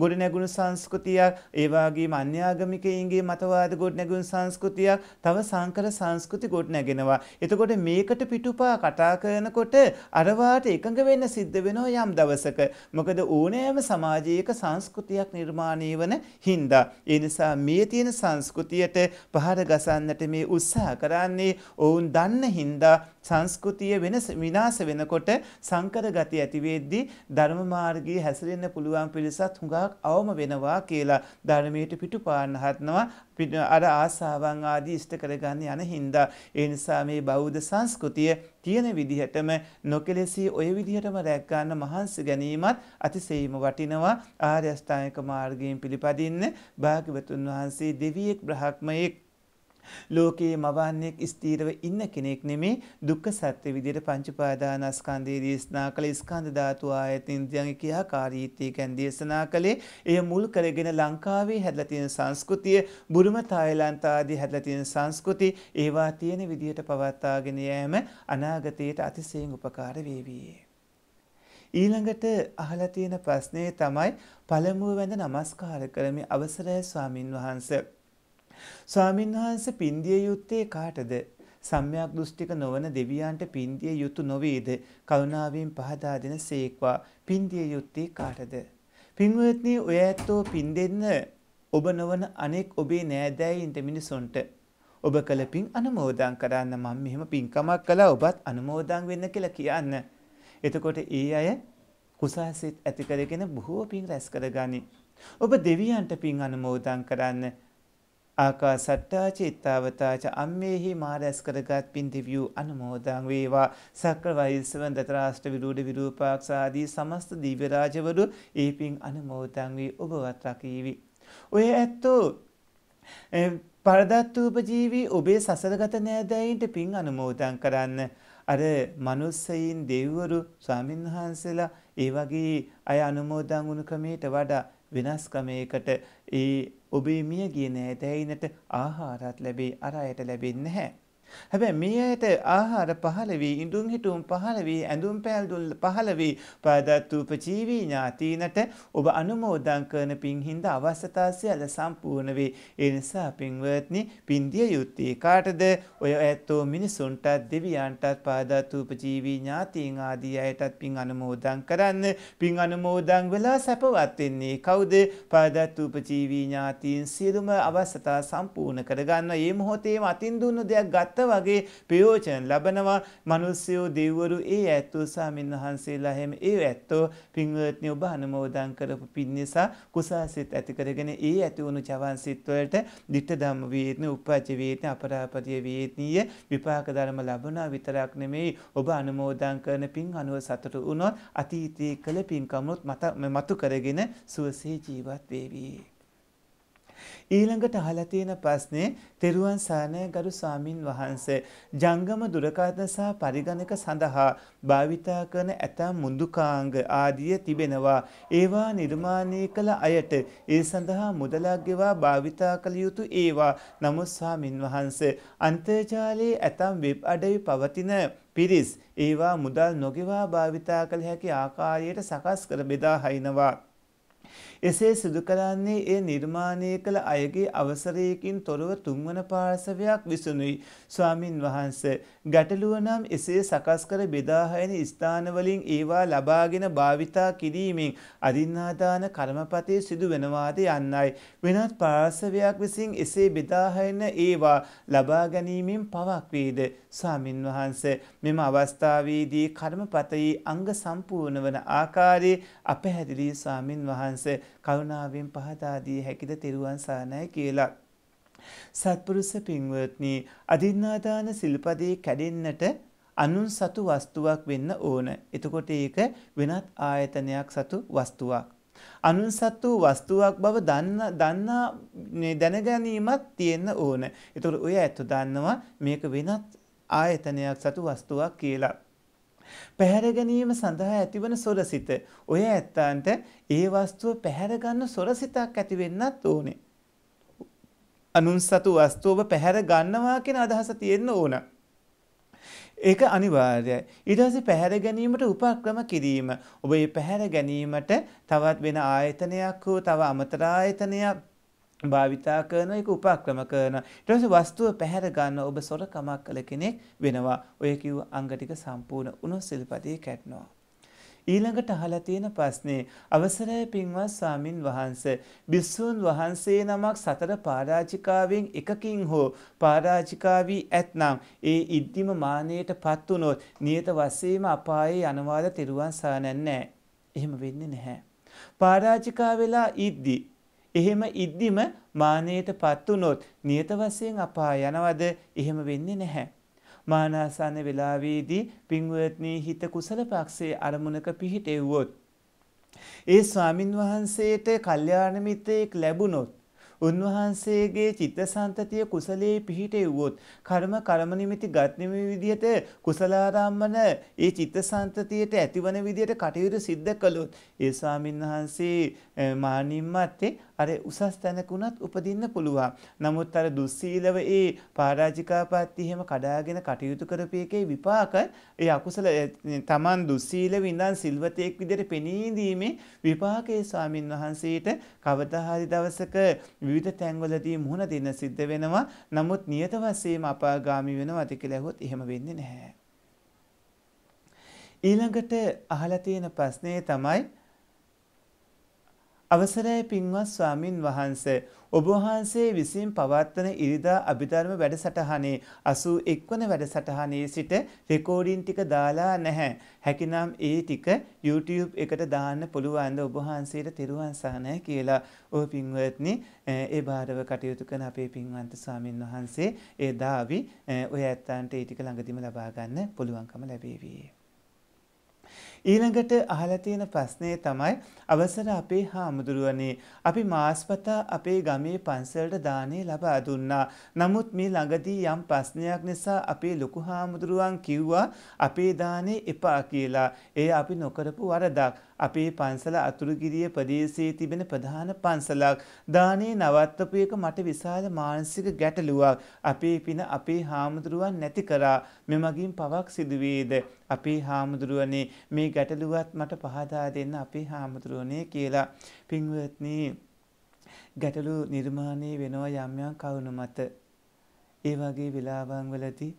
ගොඩනැගුණු සංස්කෘතියක්, ඒ වගේම අන්‍යාගමිකයින්ගේ මතවාද ගොඩනැගුණු සංස්කෘතියක්, තව සංකර සංස්කෘති ගොඩනැගෙනවා. එතකොට මේකට පිටුපා කතා කරනකොට අරවාට එකඟ වෙන්න සිද්ධ වෙනවා යම් දවසක. මොකද ඕනෑම සමාජයක සංස්කෘතියක් නිර්මාණය වන හින්දා. ඒ නිසා මේ තියෙන සංස්කෘතියට පහර ගස සලසන්නට මේ උත්සාහ කරන්නේ ඔවුන් දන්න හින්දා සංස්කෘතිය වෙනස විනාශ වෙනකොට සංකර ගති ඇති වෙද්දී ධර්ම මාර්ගයේ හැසිරෙන්න පුළුවන් පිරිසත් හුඟක් අවම වෙනවා කියලා ධර්මයට පිටුපාන්න හදනවා අර ආසාවන් ආදී ඉෂ්ට කරගන්න යන හින්දා ඒ නිසා මේ බෞද්ධ සංස්කෘතිය තියෙන විදිහටම නොකෙලෙසී ওই විදිහටම රැක් ගන්න මහන්සි ගැනීමත් අතිශයින්ම වටිනවා ආර්ය අෂ්ටාංගික මාර්ගයෙන් පිළිපදින්න භාග්‍යවතුන් වහන්සේ දෙවියෙක් බ්‍රහ්මයෙක් ලෝකයේ මවන්නේක් ස්ථීරව ඉන්න කෙනෙක් නෙමේ දුක්ඛ සත්‍ය විදියට පංච පාදානස්කන්ධයේ දේශනා කළ ස්කන්ධ ධාතු ආයතින් දියගේ ආකාරීත්‍ය ගැන දේශනා කළේ එය මුල් කරගෙන ලංකාවේ හැදලා තියෙන සංස්කෘතිය බුරුම තායිලන්ත ආදී හැදලා තියෙන සංස්කෘති ඒවා තියෙන විදියට පවත්වාගෙන යෑම අනාගතයට අතිශයින් උපකාර වේවි. ඊළඟට අහලා තියෙන ප්‍රශ්නේ තමයි පළමුව වැඳ නමස්කාර කරමි අවසරයි ස්වාමින් වහන්සේ ස්වාමීන් වහන්සේ පින්දිය යුත්තේ කාටද? සම්‍යක් දෘෂ්ටික නොවන දෙවියන්ට පින්දිය යුතු නොවේද? කරුණාවෙන් පහදා දෙන සේක්වා. පින්දිය යුත්තේ කාටද? පින්වත්නි ඔය ඇත්තෝ පින් දෙන්න ඔබ නොවන අනෙක් ඔබේ නෑදෑයින්ට මිනිසොන්ට ඔබ කළ පින් අනුමෝදන් කරන්න මම මෙහෙම පින්කමක් කළා ඔබත් අනුමෝදන් වෙන්න කියලා කියන්න. එතකොට ඒ අය කුසාසිත ඇති කරගෙන බොහෝ පින් රැස් කරගනි. ඔබ දෙවියන්ට පින් අනුමෝදන් කරන්න ආකාසට්ටා චිත්තාවතාච අම්මේහි මාරැස් කරගත් පින්දිවියු අනුමෝදන් වේවා සක්‍රවයිස්වන් දතරාෂ්ට විරූඩ විරූපාක්ෂාදී සමස්ත දිව්‍ය රාජවරු ඒ පින් අනුමෝදන් වී ඔබවත් රකීවි. ඔය ඇත්තෝ පරදත්තූපජීවී ඔබේ සසරගත නෑදෑයින්ට පින් අනුමෝදන් කරන්න. අර මනුස්සයින් දෙව්වරු ස්වාමින්වහන්සේලා ඒ වගේ අය අනුමෝදන් වුණු ක්‍රමයට වඩා වෙනස්කමයකට ඒ ඔබේ මියගිය නෑදෑයිනට ආහාරත් ලැබේ අර අයට ලැබෙන්නේ නැහැ. හැබැයි මේ ඇයට ආහාර පහළ වී ඉඳුම් හිටුම් පහළ වී ඇඳුම් පැළඳුම් පහළ වී පාදත් උපජීවී ඥාතීනට ඔබ අනුමෝදන් කරන පින් හිඳ අවශ්‍යතා සියල්ල සම්පූර්ණ වේ. ඒ නිසා පින්වත්නි පින්දිය යුත්තේ කාටද? ඔය ඇත්තෝ මිනිසුන්ටත් දෙවියන්ටත් පාදත් උපජීවී ඥාතීන් ආදී අයටත් පින් අනුමෝදන් කරන්න. පින් අනුමෝදන් වෙලා සැපවත් වෙන්නේ කවුද? පාදත් උපජීවී ඥාතීන් සියලුම අවශ්‍යතා සම්පූර්ණ කරගන්න. මේ මොහොතේම අතින් දුන්න දෙයක් ගත් ඇත්ත වගේ ප්‍රයෝජන ලබනවා මනුස්සයෝ දෙව්වරු ඒ ඇත්තෝ සාමින් වහන්සේලා හැම ඒ ඇත්තෝ පින්වත්නි ඔබ අනුමෝදන් කරපු පින් නිසා කුසාසිත ඇති කරගෙන ඒ ඇති වුණු ජවන් සිත් වලට ditta ධම්ම වේදනේ උපජ්ජ වේදනේ අපරාපරිය වේදනීය විපාක ධර්ම ලැබුණා විතරක් නෙමෙයි ඔබ අනුමෝදන් කරන පින් අනුව සතුටු වුණොත් අතීතයේ කළ පින්කමුත් මතු කරගෙන සුවසේ ජීවත් වේවි ඊළඟට අහලා තියෙන ප්‍රශ්නේ තෙරුවන් සරණයි ගරු ස්වාමින් වහන්සේ ජංගම දුරකථන සහ පරිගණක සඳහා භාවිතා කරන ඇතම් මුදුකාංග ආදිය තිබෙනවා. ඒවා නිර්මාණය කළ අයට ඒ සඳහා මුදලක් ගෙවා භාවිතා කළ යුතු ඒවා. නමුත් ස්වාමින් වහන්සේ අන්තර්ජාලයේ ඇතම් වෙබ් අඩවි පවතින පිරිස් ඒවා මුදල් නොගෙවා භාවිතා කළ හැකි ආකාරයට සකස් කර බෙදා හයිනවා. එසේ සිදු කරන්නේ ඒ නිර්මාණය කළ අයගේ අවසරයකින් තොරව තුන්වන පාර්ශවයක් විසුණුයි. ස්වාමින් වහන්ස ගැටලුව නම් එසේ සකස් කර බෙදාහයන ස්ථානවලින් ඒවා ලබාගෙන භාවිතා කිරීමෙන් අදින්නාදාන කර්මපතේ සිදු වෙනවාද යන්නයි. වෙනත් පාර්ශවයක් විසින් එසේ බෙදාහයන ඒවා ලබා ගැනීමෙන් පවක් වේද ස්වාමින් වහන්සේ මෙම අවස්ථාවේදී කර්මපතයි අංග සම්පූර්ණ වන ආකාරයේ අපැහැදිලි ස්වාමින් වහන්සේ කරුණාවෙන් පහදා දී හැකිද තෙරුවන් සරණයි කියලා සත්පුරුෂ පින්වත්නි අදින්නාදාන සිල්පදේ කැඩෙන්නට අනුන් සතු වස්තුවක් වෙන්න ඕන. එතකොට ඒක වෙනත් ආයතනයක් සතු වස්තුවක්. අනුන් සතු වස්තුවක් බව දන්න දන්නා දැනගැනීමක් තියෙන්න ඕන. එතකොට ඔය ඇත්ත දන්නවා මේක වෙනත් ආයතනයක් සතු වස්තුවක් කියලා. පැහැර ගැනීම සඳහා ඇතිවන සොරසිත ඔය ඇත්තාන්ට ඒ වස්තුව පැහැර ගන්න සොරසිතක් ඇති වෙන්නත් ඕනේ. අනුන් සතු වස්තුව පැහැර ගන්නවා කියන අදහස තියෙන්න ඕන. ඒක අනිවාර්යයි. ඊට පස්සේ පැහැර ගැනීමට උපක්‍රම කිරීම. ඔබ මේ පැහැර ගැනීමට තවත් වෙන ආයතනයක් හෝ තව අමතර ආයතනයක් භාවිතා කරන එක උපක්‍රම කරන ඊට පස්සේ වස්තුව පැහැර ගන්න ඔබ සොරකමක් කළ කෙනෙක් වෙනවා ඔය කිව්ව අංග ටික සම්පූර්ණ වුණොත් සිල්පතිය කැඩනවා ඊළඟට අහලා තියෙන ප්‍රශ්නේ අවසරයි පින්වත් ස්වාමින් වහන්සේ බිස්සුන් වහන්සේ නමක් සතර පරාජිකාවෙන් එකකින් හෝ පරාජිකාවී ඇත්නම් ඒ ඉද්දිම මානයටපත් වුනොත් නියත වශයෙන්ම අපායේ යනවාද තිරුවන් සානන්නේ එහෙම වෙන්නේ නැහැ පරාජිකා වෙලා ඉද්දි එහෙම ඉද්දිම මානයටපත් වුනොත් නියත වශයෙන් අපා යනවද? එහෙම වෙන්නේ නැහැ. මානාසන්න වෙලාවේදී පින්වත්නි හිත කුසල පක්ෂයේ අරමුණක පිහිටෙව්වොත් ඒ ස්වාමින් වහන්සේට කල්යාණ මිත්‍රයෙක් ලැබුණොත් උන්වහන්සේගේ චිත්තසංතතිය කුසලයේ පිහිටෙව්වොත් කර්ම කර්ම නිමිති ගත් නිමිති විදිහට කුසලාරම්මන ඒ චිත්තසංතතියට ඇතිවන විදිහට කටයුතු සිද්ධ කළොත් ඒ ස්වාමින්වහන්සේ මානින්මත්තේ අර උසස් තැනකුණත් උපදින්න පුළුවන්. නමුත් අර දුස්සීලව ඒ පරාජිකාපත්ති එහෙම කඩාගෙන කටයුතු කරපු එකේ විපාක ඒ අකුසල තමන් දුස්සීලව ඉඳන් සිල්වතෙක් විදිහට පෙනී දීමේ විපාකයේ ස්වාමින් වහන්සේට කවදා හරි දවසක විවිධ තැන්වලදී මුහුණ දෙන්න සිද්ධ වෙනවා. නමුත් නියත වශයෙන්ම අපාගාමි වෙනවද කියලා ඇහුවොත් එහෙම වෙන්නේ නැහැ. ඊළඟට අහලා තියෙන ප්‍රශ්නේ තමයි අවසරයි පින්වත් ස්වාමින් වහන්ස ඔබ වහන්සේ විසින් පවත්වන ඉරිදා අභිධර්ම වැඩසටහනේ 81 වන වැඩසටහනේ සිට රෙකෝඩින් ටික දාලා නැහැ. හැකිනම් ඒ ටික YouTube එකට දාන්න පුළුවන්ද ඔබ වහන්සේට තිරුවන් සරණයි කියලා. ඔය පින්වත්නි ඒ බාරව කටයුතු කරන අපේ පින්වන්ත ස්වාමින් වහන්සේ ඒ දාවි ඔය ඇත්තන්ට ඒ ටික ළඟදීම ලබා ගන්න පුළුවන්කම ලැබේවි. ඊළඟට අහලා තියෙන ප්‍රශ්නේ තමයි අවසර අපේ හාමුදුරුවනේ අපි මාස්පතා අපේ ගමේ පන්සලට දානේ ලබා දුන්නා. නමුත් මේ ළඟදී යම් ප්‍රශ්නයක් නිසා අපේ ලොකු හාමුදුරුවන් කිව්වා අපේ දානේ එපා කියලා. ඒ අපි නොකරපු වරදක්. අපේ පන්සල අතුරුගිරිය ප්‍රදේශයේ තිබෙන ප්‍රධාන පන්සලක්. දානේ නවත්තපු එක මට විශාල මානසික ගැටලුවක්. අපේ පින අපේ හාමුදුරුවන් නැති කරා. මෙමගින් පවක් සිදුවේද? අපේ හාමුදුරුවනේ මේ ගැටලුවත් මට පහදා දෙන්න අපේ හාමුදුරුවනේ කියලා. පින්වත්නි ගැටලු නිර්මාණය වෙනවා යම් යම් කවුණු මත. ඒ වගේ වෙලාවන් වලදී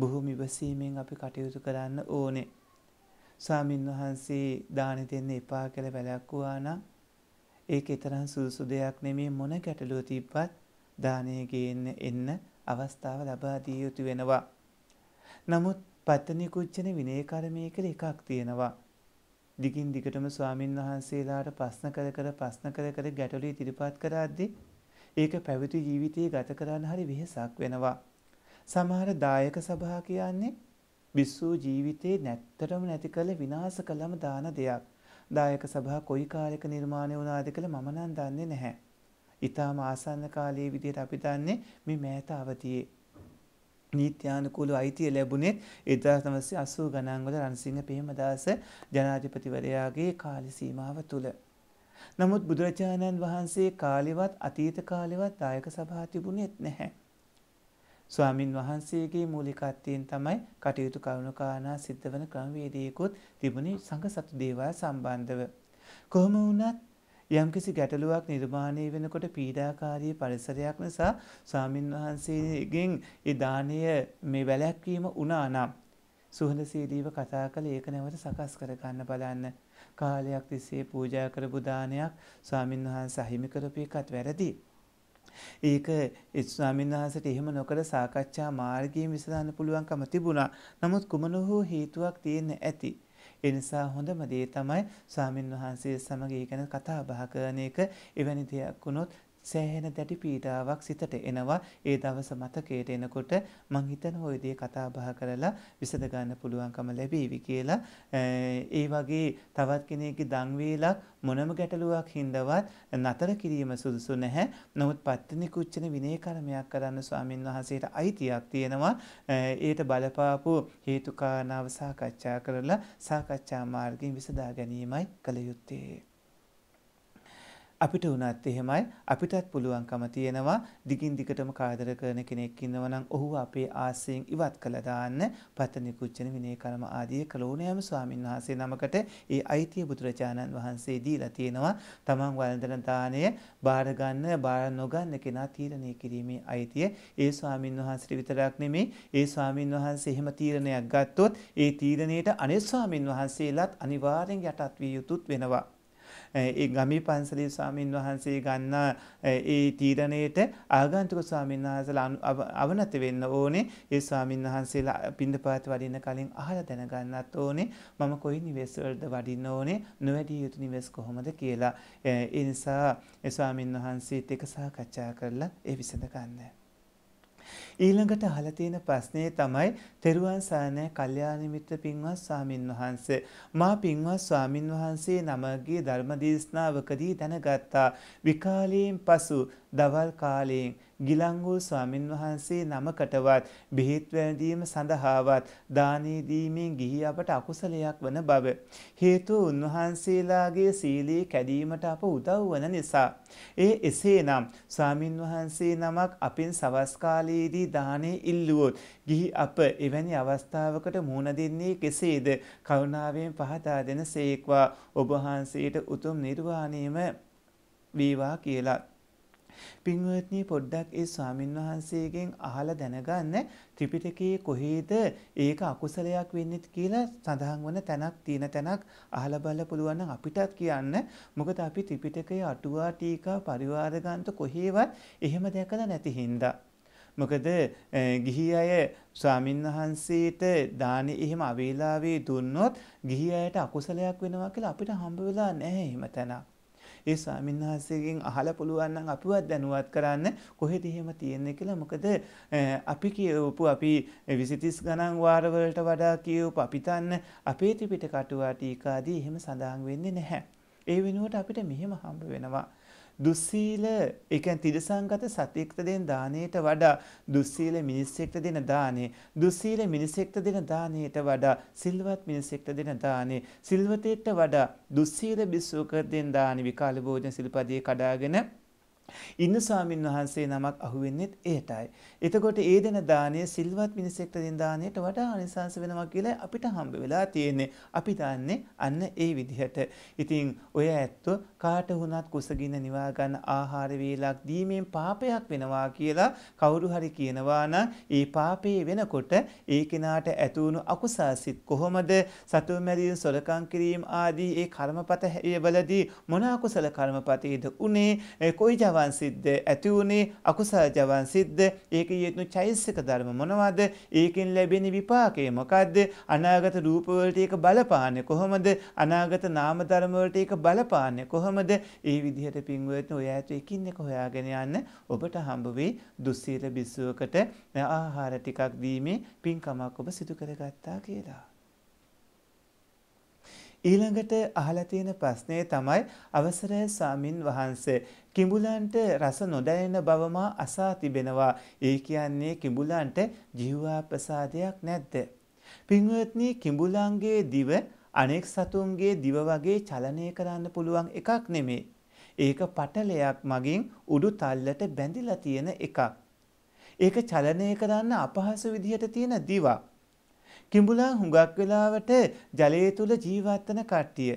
බොහොම ඉවසීමෙන් අපි කටයුතු කරන්න ඕනේ. ස්වාමින් වහන්සේ දානෙ දෙන්න එපා කළ වැලක් වුවානම් ඒක තරම් සුදුසු දෙයක් නෙමේ මොන ගැටලුව තිබ්බත් දානය ගේන්න එන්න අවස්ථාව ලබා දිය යුතු වෙනවා. නමුත් පත්තනි කුච්චන විනය කර්මය කියලා එකක් තියෙනවා. දිගින් දිගටම ස්වාමින් වහන්සේලාට ප්‍රශ්න කර කර ප්‍රශ්න කර කර ගැටලු ඉදිරිපත් කරද්දී ඒක පැවිදි ජීවිතයේ ගත කරන්න හරි වෙහසක් වෙනවා. සමහර දායක සභා කියන්නේ විස්සූ ජීවිතේ නැත්තරම නැති කළ විනාශ කළම දාන දෙයක්. දායක සභා කොයි කාලයක නිර්මාණය වුණාද කියලා මම නම් දන්නේ නැහැ. ඊටාම ආසන්න කාලයේ විදිහට අපි දන්නේ මේ මෑත අවතියේ. නීත්‍යානුකූලව අයිතිය ලැබුණේ 1980 ගණන් වල රණසිංහ පෙහෙමදාස ජනාධිපතිවරයාගේ කාල සීමාව තුල. නමුත් බුදුරජාණන් වහන්සේ කාලෙවත් අතීත කාලෙවත් දායක සභා තිබුණෙත් නැහැ. ස්වාමින් වහන්සේගේ මූලිකත්වයෙන් තමයි කටයුතු කරුණු කාරණා සිද්ධ වන ක්‍රමවේදයකුත් තිබුණේ සංඝ සතු දේවා සම්බන්ධව. කොහොම වුණත් යම්කිසි ගැටලුවක් නිර්මාණය වෙනකොට පීඩාකාරී පරිසරයක් නිසා ස්වාමින් වහන්සේගෙන් ඒ දානය මේ වැළැක්වීම වුණා නම් සුහදශීලීව කතා කළ ඒක නැවත සකස් කරගන්න බලන්න. කාලයක් තිස්සේ පූජා කරපු දානයක් ස්වාමින් වහන්සේ අහිමි කරපු එකත් වැරදි. ඒක ස්වාමීන් වහන්සේට එහෙම නොකර සාකච්ඡා මාර්ගයෙන් විසඳන්න පුළුවන්කම තිබුණා. නමුත් කුමන හෝ හේතුවක් තියෙන්න ඇති. ඒ නිසා හොඳම දේ තමයි ස්වාමින් වහන්සේ සමග ඊගෙන කතා බහ කරන එක. එවැනි දෙයක් වුණොත් සෑහෙන දැඩි පීඩාවක් සිතට එනවා ඒ දවස මතකයට එනකොට මං හිතන ওই දේ කතා බහ කරලා විසඳ ගන්න පුළුවන්කම ලැබීවි කියලා ඒ වගේ තවත් කෙනෙක්ගේ දන් වේලක් මොනම ගැටලුවක් හින්දවත් නතර කිරීම සුදුසු නැහැ නමුත් පත්තිනි කුච්චන විනය කර්මයක් කරන්න ස්වාමින් වහන්සේට අයිතියක් තියෙනවා ඒට බලපාපු හේතු කාරණාව සාකච්ඡා කරලා සාකච්ඡා මාර්ගයෙන් විසඳා ගැනීමයි කළ යුත්තේ අපිට වුණත් එහෙමයි අපිටත් පුළුවන්කම තියෙනවා දිගින් දිගටම කාදර කරන කෙනෙක් ඉන්නවා නම් ඔහුව අපේ ආසයෙන් ඉවත් කළා දාන්න පතනි කුච්චන විනය කර්ම ආදී කළෝණෑම ස්වාමින් වහන්සේ නමකට ඒ අයිතිය බුදුරජාණන් වහන්සේ දීලා තියෙනවා තමන් වළඳන දාණය බාර ගන්න බාර නොගන්න කෙනා තීරණය කිරීමේ අයිතිය ඒ ස්වාමින් වහන්සේට විතරක් නෙමෙයි ඒ ස්වාමින් වහන්සේ එහෙම තීරණයක් ගත්තොත් ඒ තීරණයට අනිත් ස්වාමින් වහන්සේලාත් අනිවාර්යෙන් යටත් විය යුතුත් වෙනවා ඒ ගමි පන්සලේ ස්වාමීන් වහන්සේ ගන්නා ඒ තීරණයට ආගන්තුක ස්වාමීන් වහන්සලා අවනත වෙන්න ඕනේ. ඒ ස්වාමීන් වහන්සේලා පින්දපාත වඩින්න කලින් අහලා දැනගන්නත් ඕනේ. මම කොයි නිවෙස් වලද වඩින්න ඕනේ? නොවැඩිය යුතු නිවෙස් කොහොමද කියලා. ඒ නිසා ස්වාමීන් වහන්සේත් එක්ක සාකච්ඡා කරලා ඒ විසඳ ගන්න. ඊළඟට අහලා තියෙන ප්‍රශ්නේ තමයි තෙරුවන් සරණයි කල්යාණ මිත්‍ර පින්වත් ස්වාමින් වහන්සේ මා පින්වත් ස්වාමින් වහන්සේ නමගේ ධර්ම දේශනාවකදී දැනගත්තා විකාලයෙන් පසු දවල් කාලයෙන් ගිලංගු ස්වාමින් වහන්සේ නමකටවත් බෙහෙත් වැළඳීම සඳහාවත් දානේ දීමෙන් ගිහි අපට අකුසලයක් වන බව හේතුව උන්වහන්සේලාගේ සීලයේ කැඩීමට අප උදව් වන නිසා ඒ එසේනම් ස්වාමින් වහන්සේ නමක් අපෙන් සවස් කාලයේදී දානේ ඉල්ලුවොත් ගිහි අප එවැනි අවස්ථාවකට මුහුණ දෙන්නේ කෙසේද කරුණාවෙන් පහදා දෙන සේක්වා ඔබ වහන්සේට උතුම් නිර්වාණයම වේවා කියලා පින්වත්නි පොඩ්ඩක් ඒ ස්වාමින් වහන්සේගෙන් අහලා දැනගන්න ත්‍රිපිටකයේ කොහේද ඒක අකුසලයක් වෙන්නේ කියලා සඳහන් වන තැනක් තියෙන තැනක් අහලා බලලා පුළුවන් නම් අපිටත් කියන්න. මොකද අපි ත්‍රිපිටකයේ අටුවා ටීකා පරිවාර ගන්නත කොහේවත් එහෙම දැකලා නැති හින්දා. මොකද ගිහි අය ස්වාමින්වහන්සේට දානෙ එහෙම අවේලාවේ දුන්නොත් ගිහි අයට අකුසලයක් වෙනවා කියලා අපිට හම්බ වෙලා නැහැ එහෙම තැනක්. ඒ ස්වාමීන් වහන්සේගෙන් අහලා පුළුවන් නම් අපිවත් දැනුවත් කරන්න කොහෙද එහෙම තියෙන්නේ කියලා. මොකද අපි කියවපු අපි 20 ගණන් වාරවලට වඩා කියවපු අපි තන්න අපේ ත්‍රිපිටක අටුවා ටීකාදී එහෙම සඳහන් වෙන්නේ නැහැ. ඒ වෙනුවට අපිට මෙහෙම හම්බ වෙනවා. දුස්සීල ඒ කියන්නේ තිරසංගත සතෙක්ට දෙන දාණයට වඩා දුස්සීල මිනිස්සෙක්ට දෙන දාණය දුස්සීල මිනිස්සෙක්ට දෙන දාණයට වඩා සිල්වත් මිනිස්සෙක්ට දෙන දාණය සිල්වතෙක්ට වඩා දුස්සීල බිස්සුවකට දෙන දාණය විකාල භෝජන සිල්පදයේ කඩාගෙන ඉන්න ස්වාමින් වහන්සේ නමක් අහුවෙන්නෙත් ඒටයි. එතකොට ඒ දෙන දානය සිල්වත් මිනිසෙක්ට දෙන දාණයට වඩා ආනිසංස වෙනවා කියලා අපිට හම්බ වෙලා තියෙන්නේ. අපි දන්නේ අන්න ඒ විදිහට. ඉතින් ඔය ඇත්තෝ කාට වුණත් කුසගින්න නිවා ගන්න ආහාර වේලක් දීමෙන් පාපයක් වෙනවා කියලා කවුරු හරි කියනවා නම් ඒ පාපේ වෙනකොට ඒ කෙනාට ඇතුණු අකුසාසිත කොහොමද සතුව මැරීම සොරකම් කිරීම ආදී ඒ කර්මපත වලදී මොන අකුසල කර්මපතේද උනේ කොයි ජවා ධර්මවන් සිද්ද ඇති වුණේ අකුසල ජවන් සිද්ද ඒක යෙතුණු චෛසික ධර්ම මොනවද ඒකෙන් ලැබෙන විපාකය මොකද්ද අනාගත රූපවලට ඒක බලපාන්නේ කොහොමද අනාගත නාම ධර්මවලට ඒක බලපාන්නේ කොහොමද ඒ විදිහට පින්වත්නි ඔය ඇතු එකින් එක හොයාගෙන යන්න ඔබට හම්බ වෙයි දුස්සීල බිස්සුවකට ආහාර ටිකක් දීමේ පින්කමක් ඔබ සිදු කරගත්තා කියලා ඊළඟට අහලා තියෙන ප්‍රශ්නේ තමයි අවසරය සාමින් වහන්සේ කිඹුලන්ට රස නොදැනෙන බවම අසා තිබෙනවා. ඒ කියන්නේ කිඹුලන්ට ජීවා ප්‍රසාදයක් නැද්ද? පින්වත්නි කිඹුලන්ගේ දිව අනෙක් සතුන්ගේ දිව වගේ චලනය කරන්න පුළුවන් එකක් නෙමේ. ඒක පටලයක් මගින් උඩු තල්ලට බැඳිලා තියෙන එකක්. ඒක චලනය කරන්න අපහසු විදිහට තියෙන දිවක්. කිඹුලා හුඟක් වෙලාවට ජලය තුල ජීවත් වෙන කට්ටිය.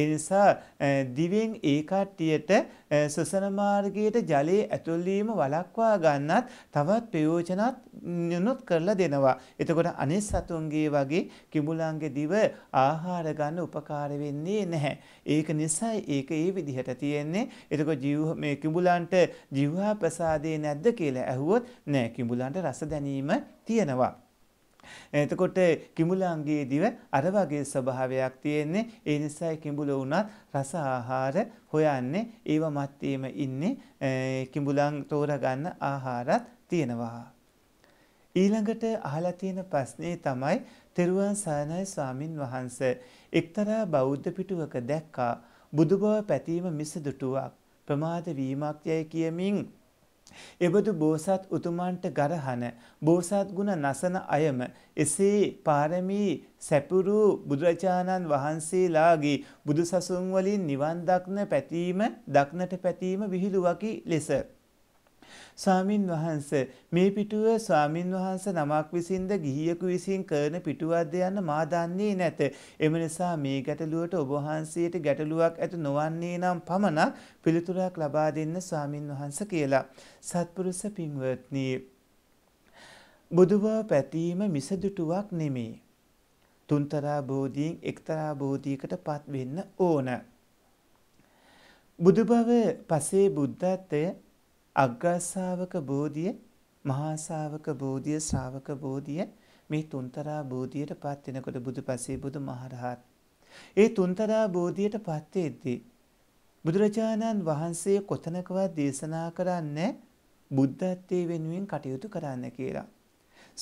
ඒ නිසා දිවෙන් ඒ කට්ටියට සසන මාර්ගයට ජලයේ ඇතුල් වීම වළක්වා ගන්නත් තවත් ප්‍රයෝජනත් නුනුත් කරලා දෙනවා. එතකොට අනිත් සතුන්ගේ වගේ කිඹුලාගේ දිව ආහාර ගන්න උපකාර වෙන්නේ නැහැ. ඒක නිසා ඒක ඒ විදිහට තියෙන්නේ. එතකොට ජීව මේ කිඹුලන්ට ජීවහා ප්‍රසාදේ නැද්ද කියලා ඇහුවොත් නෑ කිඹුලන්ට රස දැනීම තියෙනවා. එතකොට කිඹුලාංගයේ දිව අර වගේ ස්වභාවයක් තියෙන්නේ. ඒ නිසායි කිඹුල වුණත් රස ආහාර හොයන්නේ ඒව මැත්තේම ඉන්නේ කිඹුලන් තෝරගන්න ආහාරත් තියෙනවා. ඊළඟට අහලා තියෙන ප්‍රශ්නේ තමයි තෙරුවන් සරණයි ස්වාමින් වහන්සේ එක්තරා බෞද්ධ පිටුවක දැක්කා බුදු බව පැතීම මිසදුටුවක් ප්‍රමාද වීමක් යයි කියමින් එබඳු බෝසත් උතුමන්ට ගරහන බෝසත් ගුණ නසන අයම එසේ පාරමී සැපුරු බුදුරජාණන් වහන්සේලාගේ බුදුසසුන් වලින් නිවන් දක්න පැතීම දක්නට පැතීම විහිළුවකි ලෙස ස්වාමින් වහන්ස මේ පිටුව ස්වාමින් වහන්ස නමක් විසින්ද ගිහියෙකු විසින් කරන පිටුවක්ද යන්න මා දන්නේ නැත. එම නිසා මේ ගැටලුවට ඔබ වහන්සේට ගැටලුවක් ඇති නොවන්නේ නම් පමණක් පිළිතුරක් ලබා දෙන්න ස්වාමින් වහන්ස කියලා. සත්පුරුෂ පින්වත්නි බුදුව පැතීම මිසදුටුවක් නෙමේ. තුන්තරා බෝධීන් එක්තරා බෝධීකට පත් වෙන්න ඕන. බුදුබව පසේ බුද්ධත්වය අග්ගාසාවක බෝධිය මහාසාවක බෝධිය ශ්‍රාවක බෝධිය මේ තුන්තරා බෝධියට පත් වෙනකොට බුදුපසේ බුදුමහරහත්. ඒ තුන්තරා බෝධියට පත් වෙද්දී බුදුරජාණන් වහන්සේ කොතනකවත් දේශනා කරන්නේ බුද්ධත්වයේ වෙනුවෙන් කටයුතු කරන්න කියලා.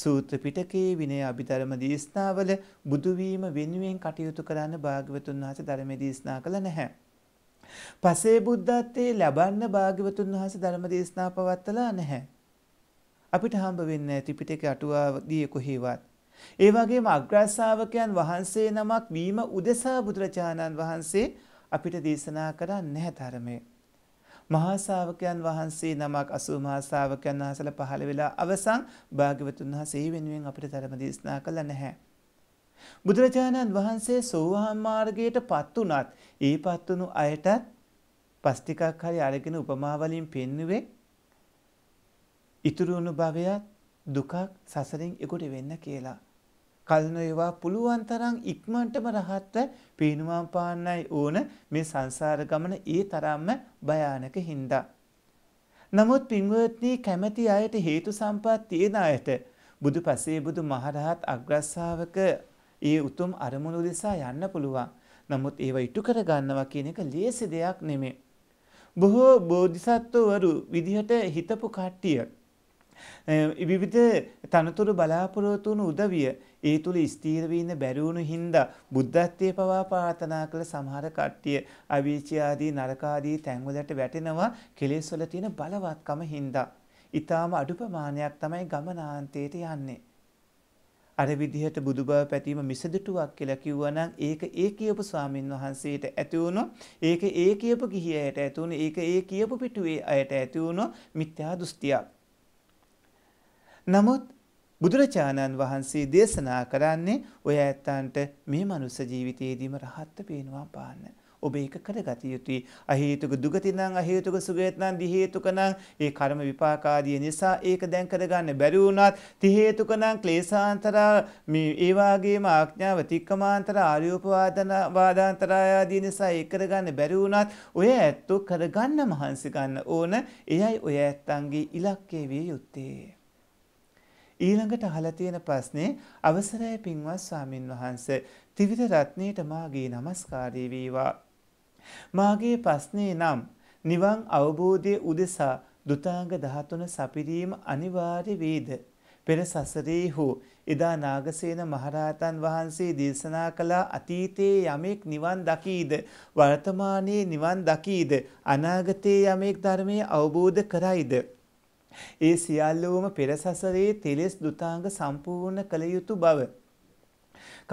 සූත්‍ර පිටකයේ විනය අභිධර්ම දේශනාවල බුදු වීම වෙනුවෙන් කටයුතු කරන්න භාග්‍යවතුන් වහන්සේ ධර්මයේ දේශනා කළ නැහැ. පසේ බුද්ධත්වයේ ලබන්න භාග්‍යවතුන් වහන්සේ ධර්ම දේශනා පවත්තලා නැහැ. අපිට හම්බ වෙන්නේ නැති පිටක අටුවා දී කොහේවත්. ඒ වගේම අග්‍රශ්‍රාවකයන් වහන්සේ නමක් වීම උදෙසා බුදුරජාණන් වහන්සේ අපිට දේශනා කරන්නේ නැහැ ධර්මය. මහා ශාවකයන් වහන්සේ නමක් අසූ මහා ශාවකයන් වහන්සේලා පහළ වෙලා අවසන් භාග්‍යවතුන් වහන්සේ වෙනුවෙන් අපිට ධර්ම දේශනා කළා නැහැ. බුදුරජාණන් වහන්සේ සෝවාන් මාර්ගයට පත් වුණත් ඒ පත් වුණු අයටත් පස් ටිකක් හරි අරගෙන උපමා වලින් පෙන්වුවේ ඉතුරු වුණු භවයත් දුකක් සසරින් එකොට වෙන්න කියලා. කල්නොයවා පුළුවන් තරම් ඉක්මනටම රහත්ව පේනුවම් පාන්නයි ඕන මේ සංසාර ගමන ඒ තරම්ම භයානක හින්දා. නමුත් පින්වත්නි කැමැති අයට හේතු සම්පත් තියෙන අයට බුදු පසේ බුදු මහරහත් අග්‍රස්සාවක ඒ උතුම් අරමුණු දෙසා යන්න පුළුවන්. නමුත් ඒව ඉටු කරගන්නවා කියන එක ලේසි දෙයක් නෙමේ. බොහෝ බෝධිසත්වවරු විදිහට හිතපු කට්ටිය. විවිධ තනතුරු බලාපොරොත්තු වුණු උදවිය ඒ තුළ ස්ථීර වීන බැරි වුණු හින්දා බුද්ධත්වයේ පවා ප්‍රාර්ථනා කළ සමහර කට්ටිය අවීචී ආදී නරක ආදී තැන්වලට වැටෙනවා කෙලෙස් වල තියෙන බලවත්කම හින්දා. ඊටාම අඩු ප්‍රමාණයක් තමයි ගමනාන්තයට යන්නේ. අර විදිහට බුදු බව පැතීම මිසදිටුවක් කියලා කිව්වනම් ඒක ඒ කියපු ස්වාමින් වහන්සේට ඇති වුණොත් ඒක ඒ කියපු ගිහියට ඇති වුණේ ඒක ඒ කියපු පිටුවේ අයට ඇති වුණොත් මිත්‍යා දෘෂ්ටියක්. නමුත් බුදුරජාණන් වහන්සේ දේශනා කරන්නේ ඔය ඇත්තන්ට මේ මනුස්ස ජීවිතයේදීම රහත්ත්ව පේනවා පාන්න. ඔබ ඒක කරගත යුතුයි. අහේතුක දුගති නම් අහේතුක සුගති නම් දි හේතුක නම් ඒ කර්ම විපාක ආදී නිසා ඒක දැන් කරගන්න බැරි වුණත් ති හේතුක නම් ක්ලේශාන්තර මේ ඒ වාගේම ආඥාව තික්කමාන්තර ආර්යෝපවාදන වාදාන්තර ආදී නිසා ඒක කරගන්න බැරි වුණත් ඔය ඇත්තෝ කරගන්න මහන්සි ගන්න ඕන. එයයි ඔය ඇත්තන්ගේ ඉලක්කය විය යුත්තේ. ඊළඟට අහලා තියෙන ප්‍රශ්නේ අවසරයි පින්වත් ස්වාමින් වහන්සේ ත්‍රිවිධ රත්නයේට මාගේ নমස්කාරය වේවා මාගේ ප්‍රශ්නේ නම් නිවන් අවබෝධයේ උදෙසා දුතාංග 13 සපිරීම අනිවාර්ය වේද? පෙර සසරේ හෝ එදා නාගසේන මහරහතන් වහන්සේ දේශනා කළ අතීතයේ යමෙක් නිවන් දකීද වර්තමානයේ නිවන් දකීද අනාගතයේ යමෙක් ධර්මයේ අවබෝධ කරයිද ඒ සියල්ලවම පෙර සසරේ තෙලස් දුතාංග සම්පූර්ණ කළ යුතු බව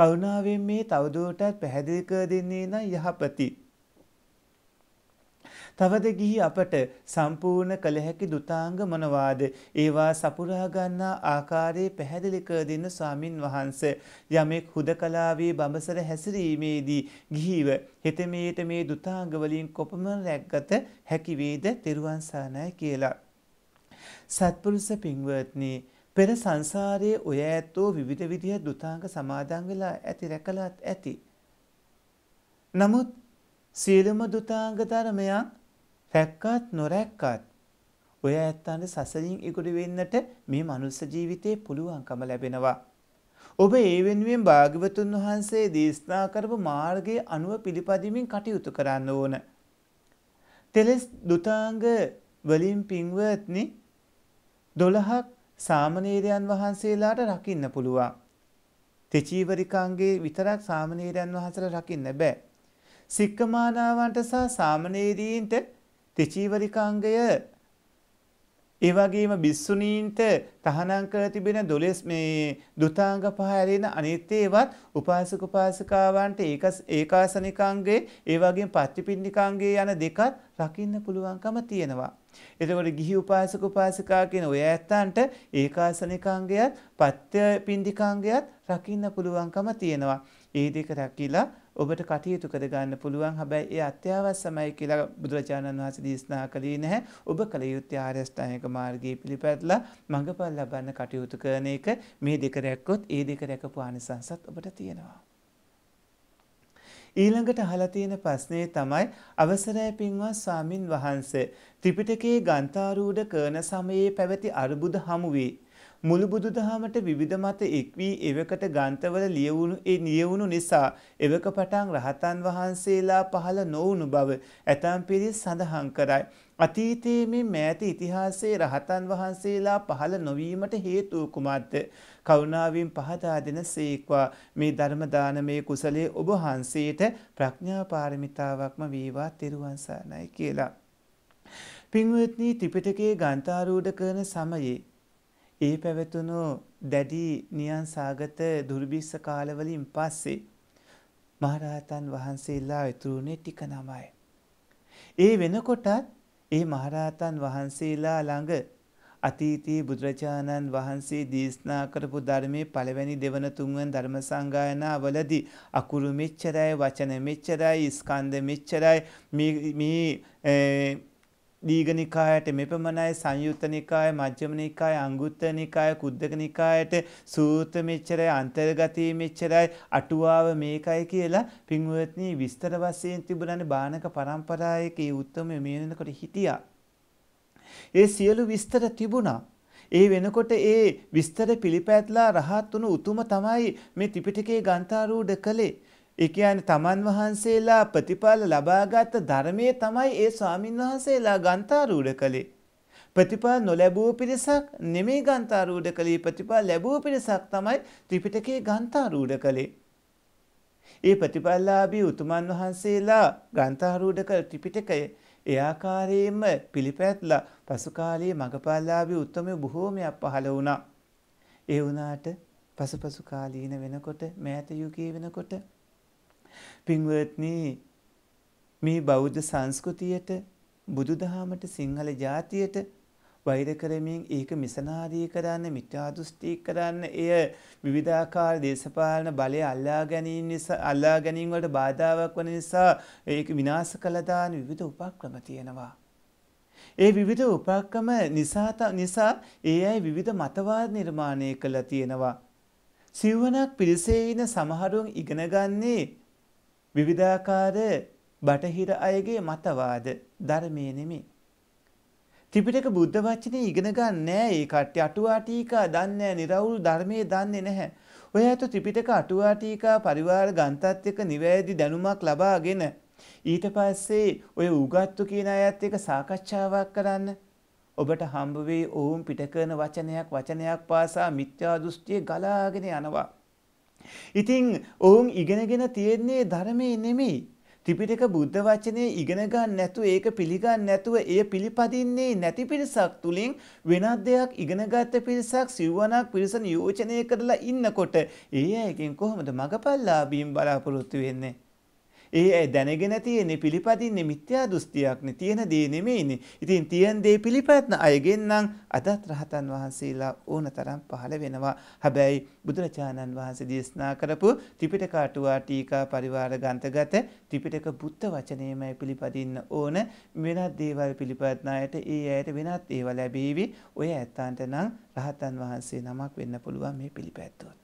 කරුණාවෙන් මේ තවදුරටත් පැහැදිලි කර දෙන්නේ නම් යහපති තවද ගිහි අපට සම්පූර්ණ කළ හැකි දුතාංග මොනවාද? ඒවා සපුරා ගන්නා ආකාරයේ පැහැදිලි කර දෙන ස්වාමින් වහන්සේ යමෙක් හුදකලාවේ බඹසර හැසිරීමේදී ගිහිව හෙතෙමේට මේ දුතාංග වලින් කොපමණ රැක්ගත හැකි වේද? තෙරුවන් සරණයි කියලා. සත්පුරුෂ පින්වත්නි පෙර සංසාරයේ ඔය ඇත්තෝ විවිධ විදිහ දුතාංග සමාදන් වෙලා ඇති රැකලත් ඇති. නමුත් සියලුම දුතාංග ධර්මයන් රැක්කත් නොරැක්කත් ඔය ඇත්තන්ට සසරින් ඉකුඩි වෙන්නට මේ මනුස්ස ජීවිතේ පුළුවන්කම ලැබෙනවා. ඔබ ඒ වෙනුවෙන් භාග්‍යවතුන් වහන්සේ දේශනා කරපු මාර්ගයේ අනුව පිළිපදිමින් කටයුතු කරන්න ඕන. තෙලස් දුතාංග වලින් පින්වත්නි 12ක් සාමණේරයන් වහන්සේලාට රකින්න පුළුවන්. තෙචීවරිකාංගේ විතරක් සාමණේරයන් වහන්සේලා රකින්න බෑ. සික්කමානාවන්ට සහ සාමණේරීන්ට තිචීවරිකාංගය ඒ වගේම බිස්සුණීන්ට තහනම් කර තිබෙන දොළෙස් මේ දුතාංග පහ ඇරෙන අනිත් ඒවත් උපාසක උපාසිකාවන්ට ඒකාසනිකාංගේ ඒ වගේම පත්‍රිපින්නිකාංගේ යන දෙකත් රකින්න පුළුවන්කම තියෙනවා. එතකොට ගිහි උපාසක උපාසිකා කියන ඔය ඇත්තන්ට ඒකාසනිකාංගයත් පත්‍යපින්දිකාංගයත් රකින්න පුළුවන්කම තියෙනවා. ඒ දෙක රැකිලා ඔබට කටයුතු කරගන්න පුළුවන් හැබැයි ඒ අත්‍යවශ්‍යමයි කියලා බුදුරජාණන් වහන්සේ දේශනා කළේ නැහැ. ඔබ කල යුත්තේ ආර්ය අෂ්ටාංගික මාර්ගයේ පිළිපැදලා මඟපල් ලබන්න කටයුතු කරන එක මේ දෙක රැක්කොත් ඒ දෙක රැකපු ආනිසංසත් ඔබට තියෙනවා. ඊළඟට අහලා තියෙන ප්‍රශ්නේ තමයි අවසරයි පින්වත් ස්වාමින් වහන්සේ ත්‍රිපිටකයේ ගන්ථාරූඪ කරන සමයේ පැවති අරුබුද හමු වේ. මුළු බුදුදහමට විවිධ මත එක්වී එවකට ගන්තවල ලියවුණු ඒ නියවුණු නිසා එවක පටන් රහතන් වහන්සේලා පහළ නොවුණු බව ඇතම් පිරිස් සඳහන් කරයි. අතීතයේ මේ මෑත ඉතිහාසයේ රහතන් වහන්සේලා පහළ නොවීමට හේතුව කුමක්ද? කරුණාවෙන් පහදා දෙන සේක්වා මේ ධර්ම දානමේ කුසලයේ ඔබ වහන්සේට ප්‍රඥා පාරමිතාවක්ම වේවා තෙරුවන් සරණයි කියලා. පින්වත්නි ත්‍රිපිටකයේ ගාන්තාරූඪ කරන සමයේ ඒ පැවතුණු දැඩි නියන් සාගත දුර්භික්ෂ කාලවලින් පස්සේ මහරහතන් වහන්සේලා ඉතුරුනේ ටික නමයි. ඒ වෙනකොටත් ඒ මහරහතන් වහන්සේලා ළඟ අතීතයේ බුදුරජාණන් වහන්සේ දේශනා කරපු ධර්මයේ පළවෙනි දෙවන තුන්වන ධර්ම සංගායනාවලදී අකුරු මෙච්චරයි වචන මෙච්චරයි ස්කන්ධ මෙච්චරයි මේ දීගනිකායට මෙපමණයි සංයුත්තනිකාය මජ්‍යමනිකාය අංගුත්තනිකාය කුද්දකනිකායට සූත මෙච්චරයි අන්තර්ගතී මෙච්චරයි අටුවාව මේකයි කියලා පින්වත්නී විස්තර වශයෙන් තිබුණනේ බානක පරම්පරායක ඒ උත්තම මෙන්නකොට හිටියා. ඒ සියලු විස්තර තිබුණා. ඒ වෙනකොට ඒ විස්තර පිළිපැත්ලා රහත් වුණු උතුම තමයි මේ ත්‍රිපිටකයේ ගන්ථාරූඪ කළේ. ඒ කියන්නේ තමන් වහන්සේලා ප්‍රතිඵල ලබාගත් ධර්මයේ තමයි ඒ ස්වාමින් වහන්සේලා ගන්තාරූඪ කළේ. ප්‍රතිඵල නොලැබූ පිරිසක් නෙමේ ගන්තාරූඪ කළේ ප්‍රතිඵල ලැබූ පිරිසක් තමයි ත්‍රිපිටකයේ ගන්තාරූඪ කළේ. ඒ ප්‍රතිඵලලාභී උතුමන් වහන්සේලා ග්‍රන්ථාරූඪ කර ත්‍රිපිටකය ඒ ආකාරයෙන්ම පිළිපැත්ලා පසු කාලයේ මගපල්ලාභී උත්මය බොහෝමයක් පහළ වුණා. ඒ වුණාට පසුපසු කාලීන වෙනකොට මෑත යුගයේ වෙනකොට පින්වත්නි මේ බෞද්ධ සංස්කෘතියට බුදුදහමට සිංහල ජාතියට වෛර කරමින් ඒක මිසනාදී කරන්න මිත්‍යා දෘෂ්ටි කරන්න එය විවිධාකාර දේශපාලන බලය අල්ලා ගැනීම නිසා අල්ලා ගැනීම වලට බාධාවක් වන නිසා ඒක විනාශ කළා දාන විවිධ උපක්‍රම තියෙනවා. ඒ විවිධ උපක්‍රම නිසා නිසා ඒ අය විවිධ මතවාද නිර්මාණය කළා තියෙනවා. සිව්වනක් පිරිසේ ඉන සමහරුන් ඉගෙන ගන්නේ විවිධාකාර බටහිර අයගේ මතවාද ධර්මයේ නෙමෙයි. ත්‍රිපිටක බුද්ධ වචනේ ඉගෙන ගන්න නෑ ඒ කට්ටිය අටුවා ටීකා දන්නේ නෑ නිර්වෘල් ධර්මයේ දන්නේ නැහැ. ඔය ඇතු ත්‍රිපිටක අටුවා ටීකා පරිවාර ගන්තත් එක්ක නිවැරදි දැනුමක් ලබාගෙන ඊට පස්සේ ඔය උගත්තු කියන අයත් එක්ක සාකච්ඡාවක් කරන්න ඔබට හම්බ වෙයි ඔවුන් පිට කරන වචනයක් වචනයක් පාසා මිත්‍යා දෘෂ්ටිය ගලාගෙන යනවා. ඉතින් ඔවුන් ඉගෙනගෙන තියෙන්නේ ධර්මයේ නෙමෙයි. ත්‍රිපිටක බුද්ධ වචනේ ඉගෙන ගන්න නැතුව ඒක පිළිගන්න නැතුව එය පිළිපදින්නේ නැති පිරිසක් තුලින් වෙනත් දෙයක් ඉගෙනගත්ත පිරිසක් සිව්වණක් පිරිස නියෝජනය කරලා ඉන්නකොට ඒ අයගෙන් කොහොමද මගපල්ලාභීන් බලාපොරොත්තු වෙන්නේ? ඒ ඇයි දැනගෙන තියෙන්නේ පිළිපදින්නේ මිත්‍යා දෘෂ්ටියක්නේ තියෙන දේ නෙමෙයිනේ. ඉතින් තියෙන දේ පිළිපැත්න අයගෙන් නම් අදත් රහතන් වහන්සේලා ඕනතරම් පහළ වෙනවා. හැබැයි බුදුරජාණන් වහන්සේ දේශනා කරපු ත්‍රිපිටක අටුවා ටීකා පරිවාර ගන්තගත ත්‍රිපිටක බුද්ධ වචනයමයි පිළිපදින්න ඕන. වෙනත් දේවල් පිළිපැත්න අයට ඒ ඇයට වෙනත් ඒවා ලැබීවි. ඔය ඇත්තන්ට නම් රහතන් වහන්සේ නමක් වෙන්න පුළුවන් මේ පිළිපැත්තොත්.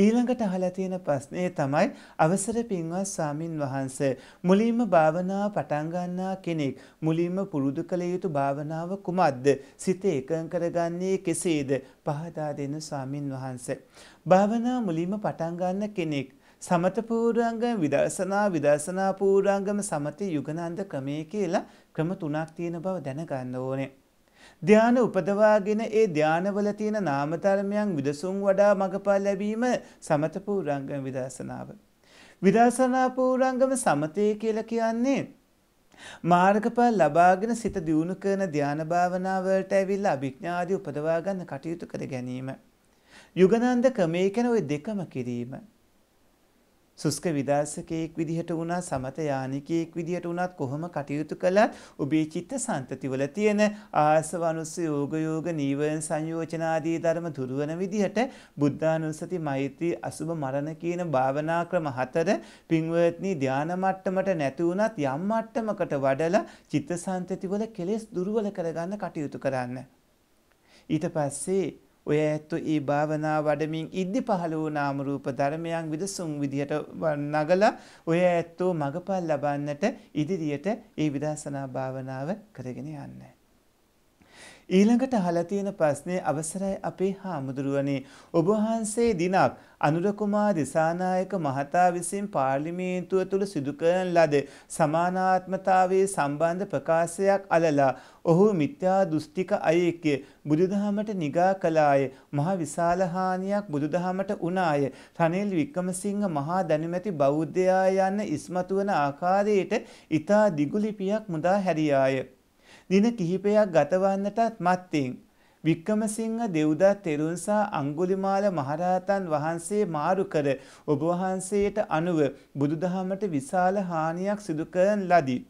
ඊළඟට අහලා තියෙන ප්‍රශ්නේ තමයි අවසර පින්වත් ස්වාමින් වහන්සේ මුලින්ම භාවනාව පටන් ගන්නා කෙනෙක් මුලින්ම පුරුදු කළ යුතු භාවනාව කුමක්ද? සිත එකඟ කරගන්නේ කෙසේද? පහදා දෙන ස්වාමින් වහන්සේ. භාවනාව මුලින්ම පටන් ගන්න කෙනෙක් සමත පූර්වංගම විදර්ශනා විදර්ශනා පූර්වංගම සමති යුගනන්ද ක්‍රමයේ කියලා ක්‍රම තුනක් තියෙන බව දැනගන්න ඕනේ. ධ්‍යාන උපදවාගෙන ඒ ධ්‍යානවල තියෙන නාමධර්මයන් විදසුම් වඩා මඟපා ලැබීම සමත පූර්ංගම විදර්ශනාව. විදර්ශනා පූර්ංගම සමතය කියලා කියන්නේ මාර්ගඵල ලබාගෙන සිත දියුණු කරන ධ්‍යාන භාවනාවලට ඇවිල්ලා අභිඥාදී උපදවා ගන්න කටයුතු කර ගැනීම. යුගනන්ද ක්‍රමයේ කියන ওই දෙකම කිරීම. සුස්ක විදාසකයෙක් විදිහට වුණා සමත යානිකයෙක් විදිහට වුණත් කොහොම කටයුතු කළත් ඔබේ චිත්ත සන්තතිවල තියෙන ආසව අනුස්සය යෝග යෝග නීවරණ සංයෝජන ආදී ධර්ම දුරවන විදිහට බුද්ධානුස්සති මෛත්‍රී අසුබ මරණ කියන භාවනා ක්‍රම හතර පින්වත්නි ධානා මට්ටමට නැති වුණත් යම් මට්ටමකට වඩලා චිත්ත සන්තතිවල කෙලෙස් දුර්වල කරගන්න කටයුතු කරන්න ඊට පස්සේ ඔය ඇත්තු ඒ භාවනා වඩමින් ඉද්දි පහළ වූ නාම රූප ධර්මයන් විදසුම් විදියට නගලා ඔය ඇත්තෝ මගපල් ලබන්නට ඉදිරියට ඒ විදර්ශනා භාවනාව කරගෙන යන්නේ. ඊළඟට අහලා තියෙන ප්‍රශ්නේ අවසරයි අපේ හාමුදුරුවනේ ඔබ වහන්සේ දිනක් අනුරකුමාර දිසානායක මහතා විසින් පාර්ලිමේන්තුව තුළ සිදු කරන ලද සමානාත්මතාවයේ සම්බන්ධ ප්‍රකාශයක් අලලා ඔහු මිත්‍යා දෘෂ්ටික අයෙක් බුදුදහමට නිගා කළාය මහ විශාල හානියක් බුදුදහමට වුණාය රනිල් වික්‍රමසිංහ මහා දැනුමැති බෞද්ධයා යන්න ඉස්මතු වන ආකාරයට ඊතා දිගුලිපියක් මුදා හැරියාය දින කිහිපයක් ගතවන්නටත් මත්තෙන් වික්‍රමසිංහ දෙව්දා තෙරුන් සහ අඟුලිමාල මහරහතන් වහන්සේ මාරු කර ඔබ වහන්සේට අනුව බුදුදහමට විශාල හානියක් සිදු කරන ලදී.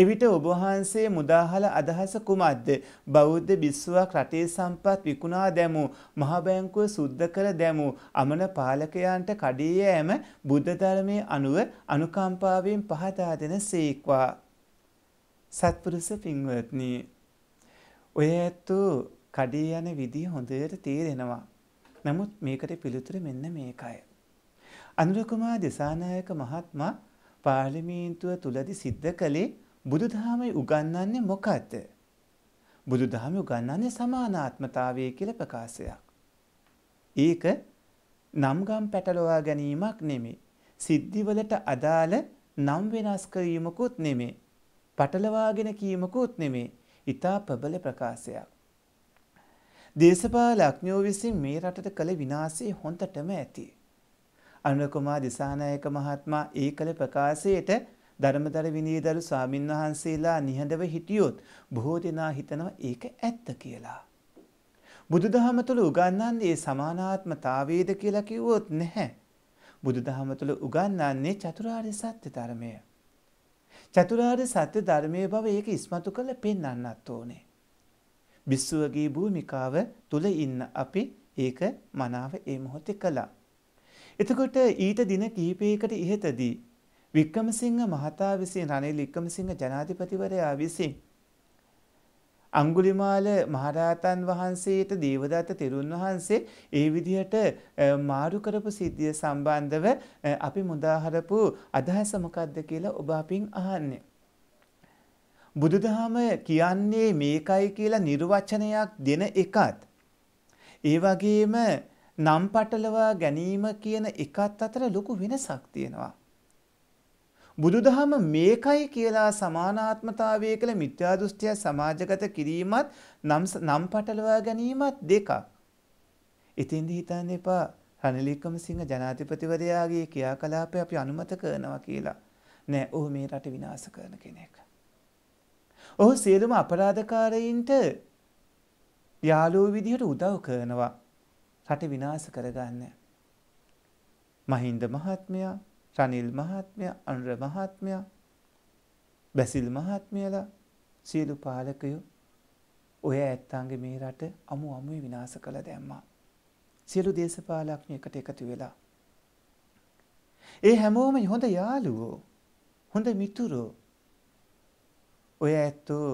එවිට ඔබ වහන්සේ මුදාහල අදහස කුමක්ද? බෞද්ධ බිස්සුවක් රටේ සම්පත් විකුණා දැමූ, මහ බැංකුව සුද්ධ කර දැමූ අමන පාලකයන්ට කඩේ යෑම බුද්ධ ධර්මයේ අනුව අනුකම්පාවෙන් පහදා දෙන සීක්වා. සත්පුරුෂ පින්වත්නි ඔය ඇත්තෝ කඩේ යන විදිහ හොඳට තේරෙනවා. නමුත් මේකට පිළිතුර මෙන්න මේකයි. අනුරකුමාර දිසානායක මහත්මයා පාර්ලිමේන්තුව තුලදී සිද්ධ කළේ බුදුදහමයි උගන්වන්නේ මොකද්ද? බුදුදහම උගන්වන්නේ සමානාත්මතාවය කියලා ප්‍රකාශයක්. ඒක නම්ගම් පැටලවා ගැනීමක් නෙමෙයි. සිද්ධිවලට අදාළ නම් වෙනස් කිරීමකුත් නෙමෙයි. පටලවාගෙන කීමකුත් නෙමේ ඉතා ප්‍රබල ප්‍රකාශයක්. දේශපාලඥයෝ විසින් මේ රටට කළ විනාශය හොන්තටම ඇති. අනුරකුමා දිසානායක මහත්මයා ඒ කළ ප්‍රකාශයට ධර්මතර විනීදරු ස්වාමින්වහන්සේලා නිහඬව හිටියොත් බොහෝ දෙනා හිතනවා ඒක ඇත්ත කියලා. බුදුදහම තුළ උගන්වන්නේ ඒ සමානාත්මතාවයේද කියලා කිව්වොත් නැහැ. බුදුදහම තුළ උගන්වන්නේ චතුරාර්ය සත්‍ය ධර්මය. චතුරාර්ය සත්‍ය ධර්මයේ බව ඒක ඉස්මතු කරලා පෙන්වන්නත් ඕනේ. විශ්වගේ භූමිකාව තුල ඉන්න අපි ඒක මනාව ඒ මොහොතේ කළා. එතකොට ඊට දින කිහිපයකට ඉහතදී වික්‍රමසිංහ මහතා විසින් රනිල් වික්‍රමසිංහ ජනාධිපතිවරයා විසින් අංගුලිමාල මහරහතන් වහන්සේට දේවදත්ත තෙරුන් වහන්සේ ඒ විදිහට මාරු කරපු සිද්ධිය සම්බන්ධව අපි මුදාහරපු අදහස මොකක්ද කියලා ඔබ අපින් අහන්නේ. බුදුදහම කියන්නේ මේකයි කියලා නිර්වචනයක් දෙන එකත් ඒ වගේම නම් පටලවා ගැනීම කියන එකත් අතර ලොකු වෙනසක් තියෙනවා. බුදුදහම මේකයි කියලා සමානාත්මතාවය කියලා මිත්‍යා දෘෂ්ටිය සමාජගත කිරීමත් නම් නම් පටලවා ගැනීමත් දෙකක්. ඉතින්ද හිතන්න එපා රනිලික්කම සිංහ ජනාධිපතිවරයාගේ ක්‍රියාකලාපය අපි අනුමත කරනවා කියලා. නෑ ඔහු මේ රට විනාශ කරන කෙනෙක්. ඔහු සියලුම අපරාධකාරයින්ට යාළුවෝ විදිහට උදව් කරනවා. රට විනාශ කරගන්න. මහින්ද මහත්මයා රනිල් මහත්මයා අනුර මහත්මයා බැසිල් මහත්මයලා සියලු පාලකයෝ ඔය ඇත්තන්ගේ මේ රට අමු අමුයි විනාශ කළ දැම්මා. සියලු දේශපාලඥයෙකුට එකතු වෙලා. ඒ හැමෝම හොඳ යාළුවෝ හොඳ මිතුරෝ ඔය ඇත්තෝ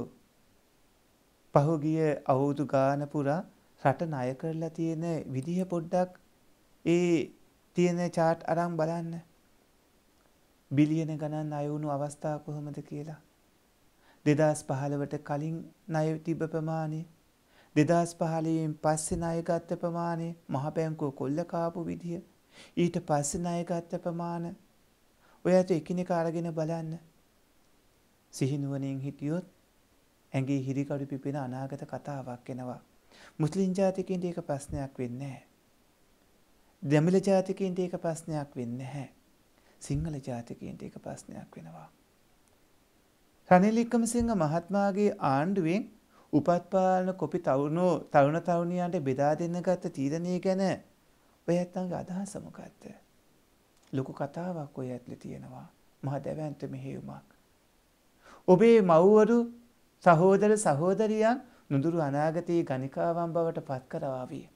පහුගිය අවුරුදු ගාන පුරා රට ණය කරලා තියෙන විදිහ පොඩ්ඩක් ඒ තියෙන chart අරන් බලන්න. බිලියන ගණන් අයවුණු අවස්ථා කොහොමද කියලා. දෙදස් පහළවට කලින් නයතිබ ප්‍රමාණය දෙදස් පහලයෙන් පස්සෙ නයගත්ත ප්‍රමාණය මහපැංකෝ කොල්ලකාපු විදිහ ඊට පස්සෙ නයගත්ත ප්‍රමාණ ඔයට එකිනෙක අරගෙන බලන්න. සිහිනුවනින් හිටියොත් ඇගේ හිරිකඩු පිපෙන අනාගත කතාවක් එෙනවා. මුස්ලින් ජාතිකින්ට ඒක ප්‍රශ්නයක් වෙන්න හැ. දෙමිල ජාතිකින්ට ඒක ප්‍රශ්නයක් වෙන්න හැ. සිංහල ජාතිකයන්ට එක ප්‍රශ්නයක් වෙනවා. රනිල්ලික්කම සිංහ මහත්මාගේ ආණ්ඩුවෙන් උපත්පාලන කොපි තවුණු තරුණ තරුණියන්ට බෙදා දෙන්න ගත්ත තීරණය ගැන ඔය ඇත්තන්ගේ අදහස මොකක්ද? ලොකු කතාවක් ඔය ඇතුලේ තියෙනවා. මහ දැවැන්ත මෙහෙයුමක්. ඔබේ මව්වරු සහෝදර සහෝදරියන් නුදුරු අනාගතයේ ගණිකාවන් බවට පත් කරවාවිය.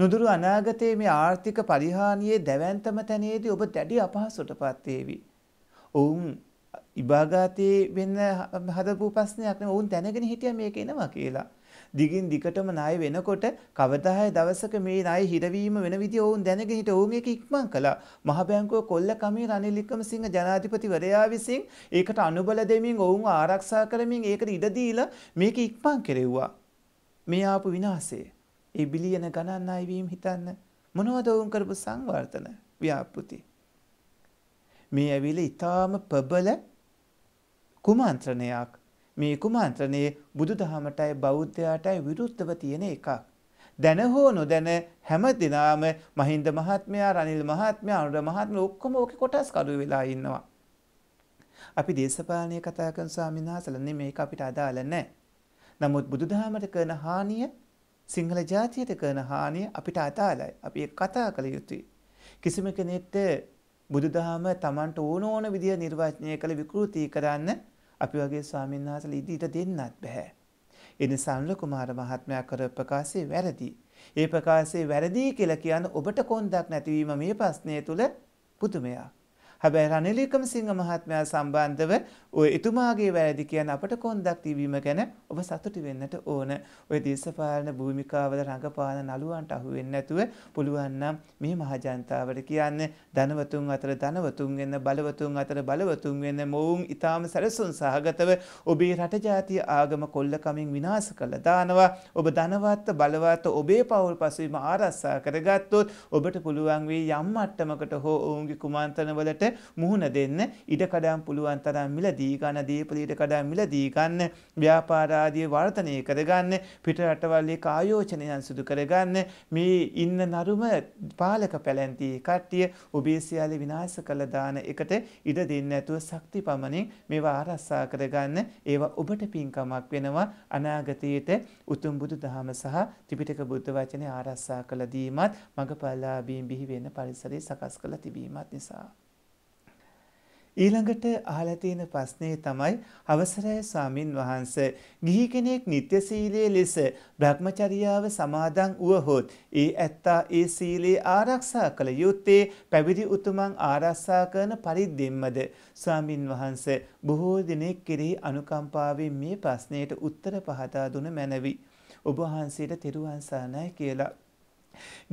නොදුරු අනාගතයේ මේ ආර්ථික පරිහානියේ දැවැන්තම තැනේදී ඔබ දැඩි අපහසුටපත් වේවි. ඔවුන් ඉබාගාතේ වෙන්න හදපු ප්‍රශ්නයක් නෙවෙයි ඔවුන් දැනගෙන හිටියා මේක එනවා කියලා. දිගින් දිකටම ණය වෙනකොට කවදාහේ දවසක මේ ණය හිරවීම වෙන විදිය ඔවුන් දැනගෙන හිට ඔවුන් ඒක ඉක්මන් කළා. මහ බැංකුව කොල්ල කමී රනිල් වික්‍රමසිංහ ජනාධිපතිවරයා විසින් ඒකට අනුබල දෙමින් ඔවුන් ආරක්ෂා කරමින් ඒකට ඉඩ දීලා මේක ඉක්මන් කෙරෙව්වා. මේ ආපු විනාශය ඒ බිලියන ගණන් අය වීම හිතන්න මොනවද වුන් කරපු සංවර්ධන ව්‍යාපෘති මේ ඇවිල ඊටාම ප්‍රබල කුමන්ත්‍රණයක් මේ කුමන්ත්‍රණයේ බුදුදහමටයි බෞද්ධයාටයි විරුද්ධව තියෙන එකක් දැන හෝ නොදැන හැම දිනාම මහින්ද මහත්මයා රනිල් මහත්මයා අනුර මහත්මයා ඔක්කොම ඕකේ කොටස් කඩු වෙලා ඉන්නවා අපි දේශපාලනය කතා කරන ස්වාමීන් වහන්සේලා මේක අපිට අදාළ නැහැ නමුත් බුදුදහමට කරන හානිය සිංහල ජාතියට කරන හානිය අපිට අදාළයි. අපි කතා කළ යුතුයි. කිසිම කෙනෙක්ට බුදුදහම Tamanට ඕන ඕන විදිය නිර්වචනය කළ විකෘති කරන්න අපි වගේ ස්වාමීන් වහන්සේලා ඉදිරියට දෙන්නත් බෑ. ඒ නිසා අනුල කුමාර මහත්මයා කර ප්‍රකාශයේ වැරදි. ඒ ප්‍රකාශයේ වැරදි කියලා කියන ඔබට කොන්දක් නැතිවීම මේ ප්‍රශ්නය තුල පුදුමයක්. හැබැයි රනිලීකම සිංහ මහත්මයා සම්බන්ධව ඔය එතුමාගේ වැරදි කියන අපට කොන්දක් තිබීම ගැන ඔබ සතුටු වෙන්නට ඕන. ඔය දේශපාලන භූමිකාවල රඟපාන නළුවන්ට අහු වෙන්නේ නැතුව පුළුවන් නම් මේ මහජනතාවට කියන්න ධනවතුන් අතර ධනවතුන් වෙන්න බලවතුන් අතර බලවතුන් වෙන්න මොවුන් ඊටාම සැලසුම් සහගතව ඔබේ රට ජාතිය ආගම කොල්ලකමින් විනාශ කළා දානවා. ඔබ ධනවත් බලවත් ඔබේ පවුල් පසුවීම ආරක්ෂා කරගත්තොත් ඔබට පුළුවන් වෙයි යම් මට්ටමකට හෝ ඔවුන්ගේ කුමන්ත්‍රණවලට මුහුණ දෙන්න ඉඩ කඩම් පුළුවන් තරම් මිලදී ගන්න දීපල ඉඩ කඩම් මිලදී ගන්න ව්‍යාපාර ආදී වර්ධනය කරගන්න පිට රටවල්ේ කායෝචනයන් සිදු කරගන්න මේ ඉන්න නරුම පාලක පැලැන්ති කට්ටිය ඔබේ සියල්ල විනාශ කළ දාන එකට ඉඩ දෙන්නේ නැතුව ශක්ති පමණින් මේවා ආරස්සා කරගන්න ඒවා ඔබට පින්කමක් වෙනවා අනාගතයේට උතුම් බුදු දහම සහ ත්‍රිපිටක බුද්ධ වචනේ ආරස්සා කළ දීමත් මඟපල්ලාභීන් බිහි වෙන පරිසරය සකස් කළ තිබීමත් නිසා ඊළඟට අහලා තියෙන ප්‍රශ්නේ තමයි අවසරයි ස්වාමින් වහන්ස ගිහි කෙනෙක් නිත්‍ය සීලයේ ලෙස භ්‍රමචර්යාව සමාදන් වුවහොත් ඒ ඇත්තා ඒ සීලේ ආරක්ෂා කළ යුත්තේ පැවිදි උතුමන් ආරක්ෂා කරන පරිද්දෙන්මද ස්වාමින් වහන්ස බොහෝ දිනෙක කෙරෙහි අනුකම්පාවෙන් මේ ප්‍රශ්නයට උත්තර පහදා දුන මැනවි ඔබ වහන්සේට තෙරුවන් සරණයි කියලා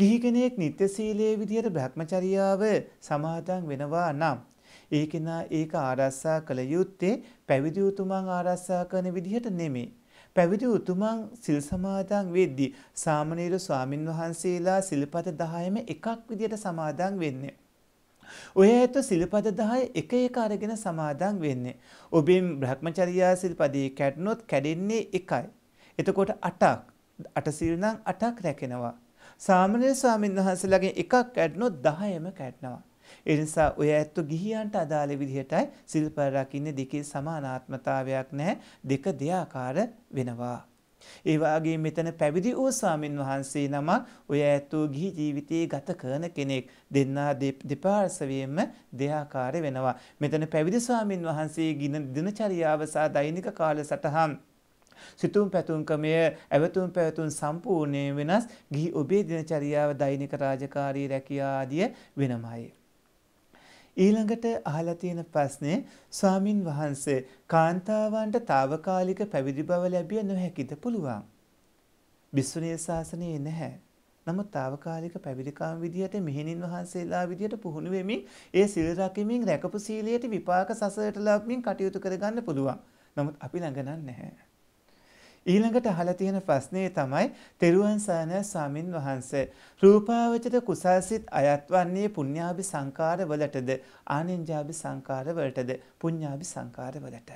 ගිහි කෙනෙක් නිත්‍ය සීලයේ විදියට භ්‍රමචර්යාව සමාදන් වෙනවා නම් ඒ කෙනා ඒක ආරස්සා කළ යුත්තේ පැවිදි උතුමන් ආරස්සා කරන විදිහට නෙමෙයි. පැවිදි උතුමන් සිල් සමාදන් වෙද්දී සාමණේර ස්වාමින් වහන්සේලා සිල්පද 10ම එකක් විදියට සමාදන් වෙන්නේ. ඔය ඇත්ත සිල්පද 10 එක එක අරගෙන සමාදන් වෙන්නේ. ඔබෙන් භ්‍රමචර්යා සිල්පදේ කැඩුනොත් කැඩෙන්නේ එකයි. එතකොට 8ක්. 8 සිල් නම් 8ක් රැකෙනවා. සාමණේර ස්වාමින් වහන්සේලාගෙන් එකක් කැඩුනොත් 10ම කැඩනවා. ඒ නිසා ඔය ඇත්තු ගිහියන්ට අදාළ විදිහටයි සිල්පර රකින්නේ දෙකේ සමානාත්මතාවයක් නැහැ. දෙක දෙයාකාර වෙනවා. ඒ වාගේ මෙතන පැවිදි වූ ස්වාමින් වහන්සේ නමක් ඔය ඇතෝ ගිහි ජීවිතයේ ගත කරන කෙනෙක් දෙන්නා දෙපාර්ශවයෙන්ම දෙයාකාර වෙනවා. මෙතන පැවිදි ස්වාමින් වහන්සේ ගින දිනචරියාව සහ දෛනික කාලසටහන් සිතුම් පැතුම්කමය ඇවතුම් පැවතුම් සම්පූර්ණයෙන් වෙනස් ගිහි ඔබේ දිනචරියාව දෛනික රාජකාරී රැකියා ආදිය වෙනමයි. ඊළඟට අහලා තියෙන ප්‍රශ්නේ ස්වාමින් වහන්සේ කාන්තාවන්ට తాවකාලික පැවිදි බව ලැබිය නොහැකිද පුළුවන්? විශ්වනීය ශාසනයේ නැහැ. නමුත් తాවකාලික පැවිදිකම් විදියට මෙහෙණින් වහන්සේලා විදියට පුහුණු වෙමින් ඒ සිල් රැකීමෙන් රැකපු සීලයට විපාක සසරට ලබමින් කටයුතු කරගන්න පුළුවන්. නමුත් අපි ළඟ නැහැ. ඊළඟට අහලා තියෙන ප්‍රශ්නේ තමයි තෙරුවන් සරණ ස්වාමින් වහන්සේ රූපාවචර කුසල්සිත අයත්වන්නේ පුඤ්ඤාභි සංකාරවලටද ආනෙන්ජාභි සංකාරවලටද පුඤ්ඤාභි සංකාරවලට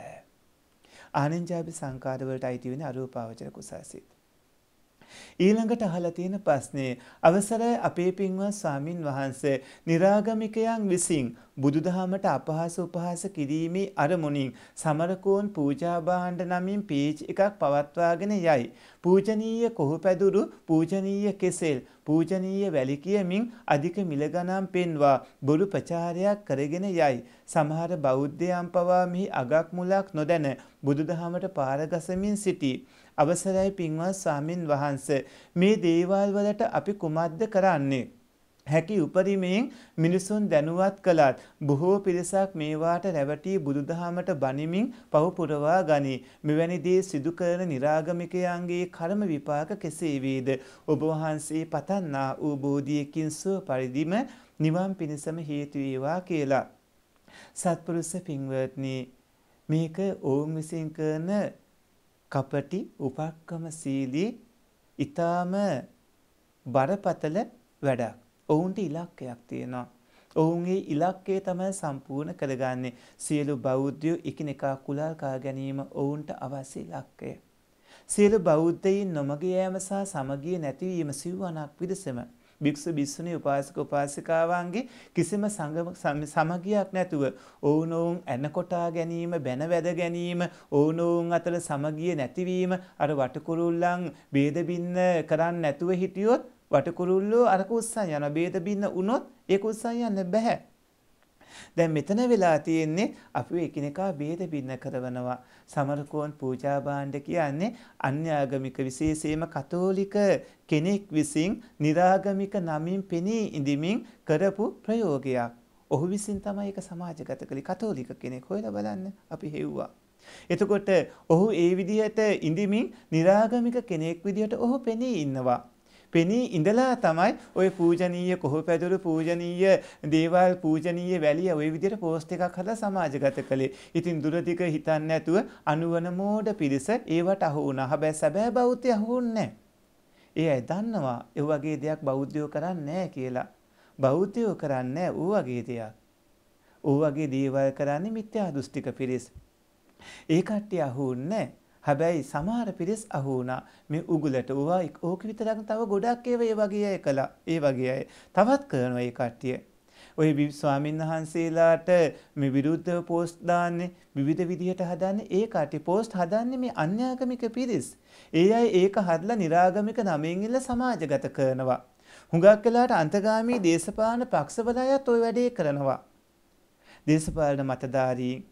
ආනෙන්ජාභි සංකාරවලට අයිති වෙන අරූපාවචර කුසල්සිත ඊළඟට අහලා තියෙන ප්‍රශ්නේ අවසරයි අපේ පින්වත් ස්වාමින් වහන්සේ निराගමිකයන් විසින් බුදුදහමට අපහාස උපහාස කිරීමේ අරමුණින් සමරකෝන් පූජා භාණ්ඩ නමින් පේජ් එකක් පවත්වාගෙන යයි. පූජනීය කොහොපැදුරු පූජනීය කෙසෙල් පූජනීය වැලි කියමින් අධික මිල ගණන් පෙන්වා බොරු ප්‍රචාරයක් කරගෙන යයි. සමහර බෞද්ධයන් පවා මෙහි අගක් මුලක් නොදැන බුදුදහමට පාර ගසමින් සිටී. අවසරයි පින්වත් ස්වාමින් වහන්ස මේ දේවල් වලට අපි කුමක්ද කරන්නේ හැකි උපරිමයෙන් මිනිසුන් දැනුවත් කළත් බොහෝ පිරිසක් මේවාට රැවටී බුදුදහමට බනිමින් පහු පුරවා ගනී. මෙවැනි දේ සිදු කරන निराගමිකයන්ගේ කර්ම විපාක කෙසේ වේද? ඔබ වහන්සේ පතන්නා වූ බෝධියකින් සුව පරිදිම නිවන් පිණසම හේතු වේවා කියලා. සත්පුරුෂ පින්වත්නි මේක ඕම් විසින් කරන කපටි උපක්‍රමශීලී ඊටාම බරපතල වැඩක්. ඔවුන්ට ඉලක්කයක් තියෙනවා. ඔවුන්ගේ ඉලක්කය තමයි සම්පූර්ණ කරගන්නේ. සියලු බෞද්ධයෝ එකිනෙකා කුලල් කා ගැනීම ඔවුන්ට අවශ්‍ය ඉලක්කය. සියලු බෞද්ධයින් නොමග යෑම සහ සමගිය නැතිවීම සිව්වණක් විදසම භික්ෂු භික්ෂුණී උපාසක උපාසිකාවන්ගේ කිසිම සමගියක් නැතුව ඔවුනොවුන් ඇනකොටා ගැනීම බැනවැද ගැනීම ඔවුනොවුන් අතර සමගිය නැතිවීම අර වටකුරුල්ලන් බේදබින්න කරන්න නැතුව හිටියොත් වටකුරුල්ලෝ අරක උස්සන් යන බේදබින්න වුණොත් ඒක උස්සන් යන්න බැහැ දැන් මෙතන වෙලා තියෙන්නේ අපි එකිනෙකා ભેද භින්න කරනවා. සමරකෝන් පූජා භාණ්ඩ කියන්නේ අන්‍යාගමික විශේෂයෙන්ම කතෝලික කෙනෙක් විසින් निराගමික නමින් පෙනී ඉඳිමින් කරපු ප්‍රයෝගයක්. ඔහු විසින් තමයි ඒක සමාජගත කළේ කතෝලික කෙනෙක් හොයලා බලන්න අපි හෙව්වා. එතකොට ඔහු ඒ විදිහට ඉඳිමින් निराගමික කෙනෙක් විදිහට ඔහු පෙනී ඉන්නවා. පෙනී ඉඳලා තමයි ඔය පූජනීය කොහොපැදුරු පූජනීය දේවල් පූජනීය වැලිය ওই විදිහට පෝස්ට් එකක් හදලා සමාජගත කළේ. ඉතින් දුරදිග හිතන්නේ නැතුව අනුවන මෝඩ පිරිස ඒවට අහු වුණා. හැබැයි සැබෑ බෞද්ධය අහු වුණේ ඒ අය දන්නවා ඒ වගේ දෙයක් බෞද්ධයෝ කරන්නේ කියලා. බෞද්ධයෝ කරන්නේ ඌ වගේ දෙයක්. ඌ වගේ දේවල් කරන්නේ මිත්‍යා දෘෂ්ටික පිරිස. ඒ කට්ටිය අහුන්නේ නැහැ. හැබැයි සමහර පිරිස් අහු වුණා. මේ උගුලට වුණා ඕක විතරක් තව ගොඩක් ඒවා ඒ වගේ අය කළා. ඒ වගේ අය තවත් කරනවා ඒ කට්ටිය. ඔය ස්වාමීන් වහන්සේලාට මේ විරුද්ධව පෝස්ට් දාන්නේ විවිධ විදිහට හදන්නේ ඒ කටි පෝස්ට් හදන්නේ මේ අන්‍යාගමික පිරිස්. ඒ අය ඒක හදලා निराගමික නමෙන් ඉල්ල සමාජගත කරනවා. හුඟක් වෙලාට අන්තගාමී දේශපාලන පක්ෂවල අයත් ওই වැඩේ කරනවා. දේශපාලන මතධාරීන්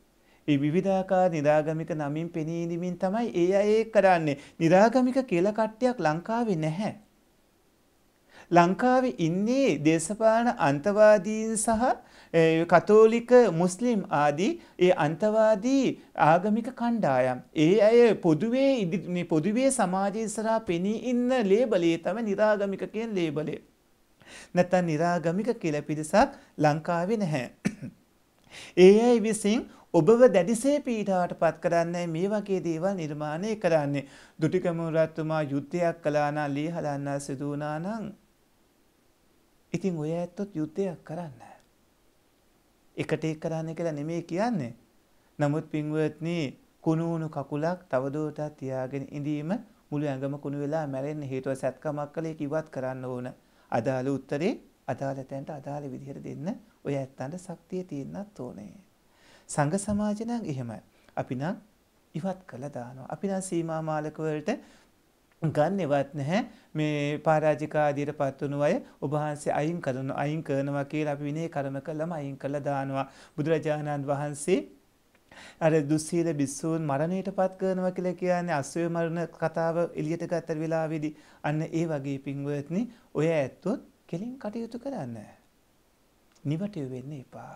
විවිධාකාර නිරාගමික නමින් පෙනී ඉඳමින් තමයි ඒ අය ඒක කරන්නේ. නිරාගමික කියලා කට්ටියක් ලංකාවේ නැහැ. ලංකාවේ ඉන්නේ දේශපාලන අන්තවාදීන් සහ කතෝලික මුස්ලිම් ආදී ඒ අන්තවාදී ආගමික කණ්ඩායම්. ඒ අය පොදුවේ පොදුවේ සමාජය ඉස්සරහා පෙනී ඉන්න ලේබලේ තමයි නිරාගමික කියන ලේබලේ. නැත්තම් නිරාගමික කියලා පිරිසක් ලංකාවේ නැහැ. [COUGHS] ඒ අය විසින් ඔබව දැඩිසේ පීඩාවට පත් කරන්නේ මේ වගේ දේවල් නිර්මාණය කරන්නේ. දුටිගම රජතුමා යුද්ධයක් කළා නම් ලීහලන්න සිදු වුණා නම් ඉතින් ඔය ඇත්තොත් යුද්ධයක් කරන්න. එකට එක් කරන්න කියලා නෙමෙයි කියන්නේ. නමුත් පින්වත්නි කුණුණු කකුලක් තවදුරටත් තියාගෙන ඉඳීම මුළු ඇඟම කුණු වෙලා මැරෙන්න හේතුව සත්කමක් කළේ කිවත් කරන්න ඕන. අදාළ උත්තරේ අදාළ තැන්ට අදාළ විදිහට දෙන්න ඔය ඇත්තන්ට ශක්තිය තියෙන්නත් ඕනේ. සංඝ සමාජ නම් එහෙමයි. අපි නම් ඉවත් කළා දානවා. අපි නම් සීමා මාලක වලට ගන්නෙවත් නැහැ මේ පරාජික ආදියට පත් වුණු අය ඔබ වහන්සේ අයින් කරන අයින් කරනවා කියලා අපි විනය කර්ම කළම අයින් කළා දානවා. බුදුරජාණන් වහන්සේ අර දුස්සීල බිස්සූන් මරණයට පත් කරනවා කියලා කියන්නේ අස්වැය මරණ කතාව එළියට ගත්ත වෙලාවේදී අන්න ඒ වගේ පින්වත්නි ඔය ඇත්තොත් කෙලින් කටයුතු කරන්න. නිවට වෙන්න එපා.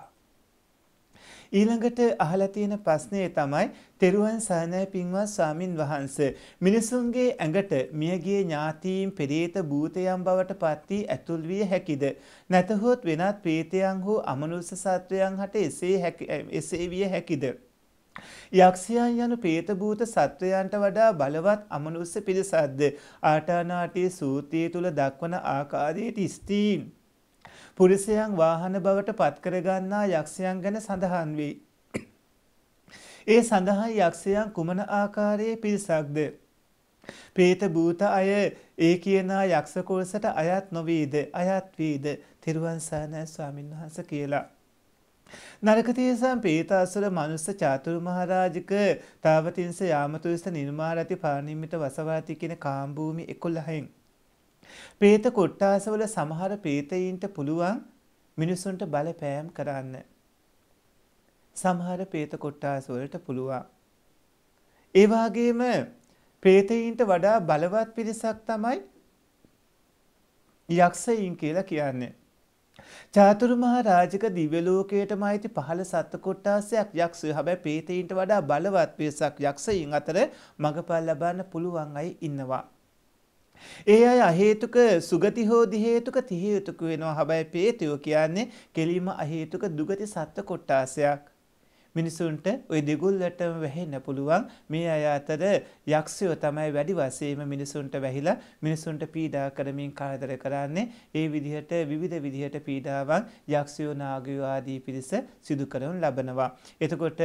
ඊළඟට අහලා තියෙන ප්‍රශ්නේ තමයි තෙරුවන් සරණයි පින්වත් ස්වාමින් වහන්සේ මිනිසුන්ගේ ඇඟට මියගිය ඥාතීන් පෙරේත භූතයන් බවට පත් වී ඇතුල් විය හැකිද නැතහොත් වෙනත් ප්‍රේතයන් හෝ අමනුෂ්‍ය සත්වයන් හට එසේ එසේ විය හැකිද යක්ෂයන් යනු ප්‍රේතභූත සත්වයන්ට වඩා බලවත් අමනුස්ස පිරිසක්ද ආටානාටි සූත්‍රය තුල දක්වන ආකාරයට ස්ථීන් පුරුෂයන් වාහන බවට පත්කර ගන්නා යක්ෂයන් ගැන සඳහන් වෙයි. ඒ සඳහා යක්ෂයන් කුමන ආකාරයේ පිරිසක්ද? ප්‍රේත භූත අය ඒ කියනා යක්ෂ කුලසට අයත් නොවේද? අයත් වේද? තිරුවන් සරණයි ස්වාමීන් වහන්සේ කියලා. නරකතේසම් පේතාසුර මනුස්ස චාතුරුමහරාජික තාවතින්ස යාමතුස්ස නිර්මාරති පානිම්මිත වසවාති කියන කාම්භූමි 11න් ප්‍රේත කොට්ටාසවල සමහර ප්‍රේතයින්ට පුළුවන් මිනිසුන්ට බලපෑම් කරන්න. සමහර ප්‍රේත කොට්ටාසවලට පුළුවන්. ඒ වගේම ප්‍රේතයින්ට වඩා බලවත් පිරිසක් තමයි යක්ෂයින් කියලා කියන්නේ. චාතුරුමහා රාජික දිව්‍ය ලෝකයටම අයිති පහළ සත්ත්ව කොට්ටාසයක් යක්ෂය. හැබැයි ප්‍රේතයින්ට වඩා බලවත් පිරිසක් යක්ෂයින් අතර මගපල් ලබන්න පුළුවන් අය ඉන්නවා. ඒ අය අහේතුක සුගති හෝ දිහේතුක තිහේතුක වෙනවා. හැබැයි ප්‍රේතයෝ කියන්නේ කෙලින්ම අහේතුක දුගති සත්ත්ව කොට්ටාසයක්. මිනිසුන්ට ওই දෙගොල්ලටම වැහෙන්න පුළුවන් මේ අය අතර යක්ෂයෝ තමයි වැඩි වශයෙන්ම මිනිසුන්ට වැහිලා මිනිසුන්ට පීඩා කරමින් කරදර කරන්නේ ඒ විදිහට විවිධ විදිහට පීඩාවන් යක්ෂයෝ නාගයෝ ආදී පිරිස සිදු කරනු ලබනවා එතකොට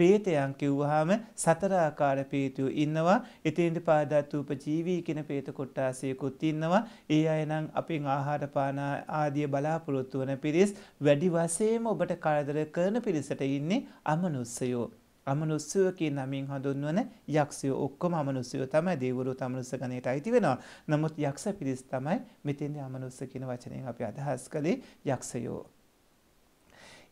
ප්‍රේතයන් කිව්වහම සතර ආකාර ප්‍රේතයෝ ඉන්නවා එතෙන්ට පාදත්ූප ජීවී කියන ප්‍රේත කොට්ටාසයකුත් ඉන්නවා ඒ අය නම් අපෙන් ආහාර පාන ආදිය බලාපොරොත්තු වන පිරිස් වැඩි වශයෙන්ම ඔබට කරදර කරන පිරිසට ඉන්නේ අමනුස්සයෝ අමනුස්සයෝ කියන නමින් හඳුන්වන යක්ෂයෝ ඔක්කොම අමනුස්සයෝ තමයි දේවරු තමනුස්ස ගණයට අයිති වෙනවා. නමුත් යක්ෂ පිරිස් තමයි මෙතෙන්දී අමනුස්ස කියන වචනයෙන් අපි අදහස් කළේ යක්ෂයෝ.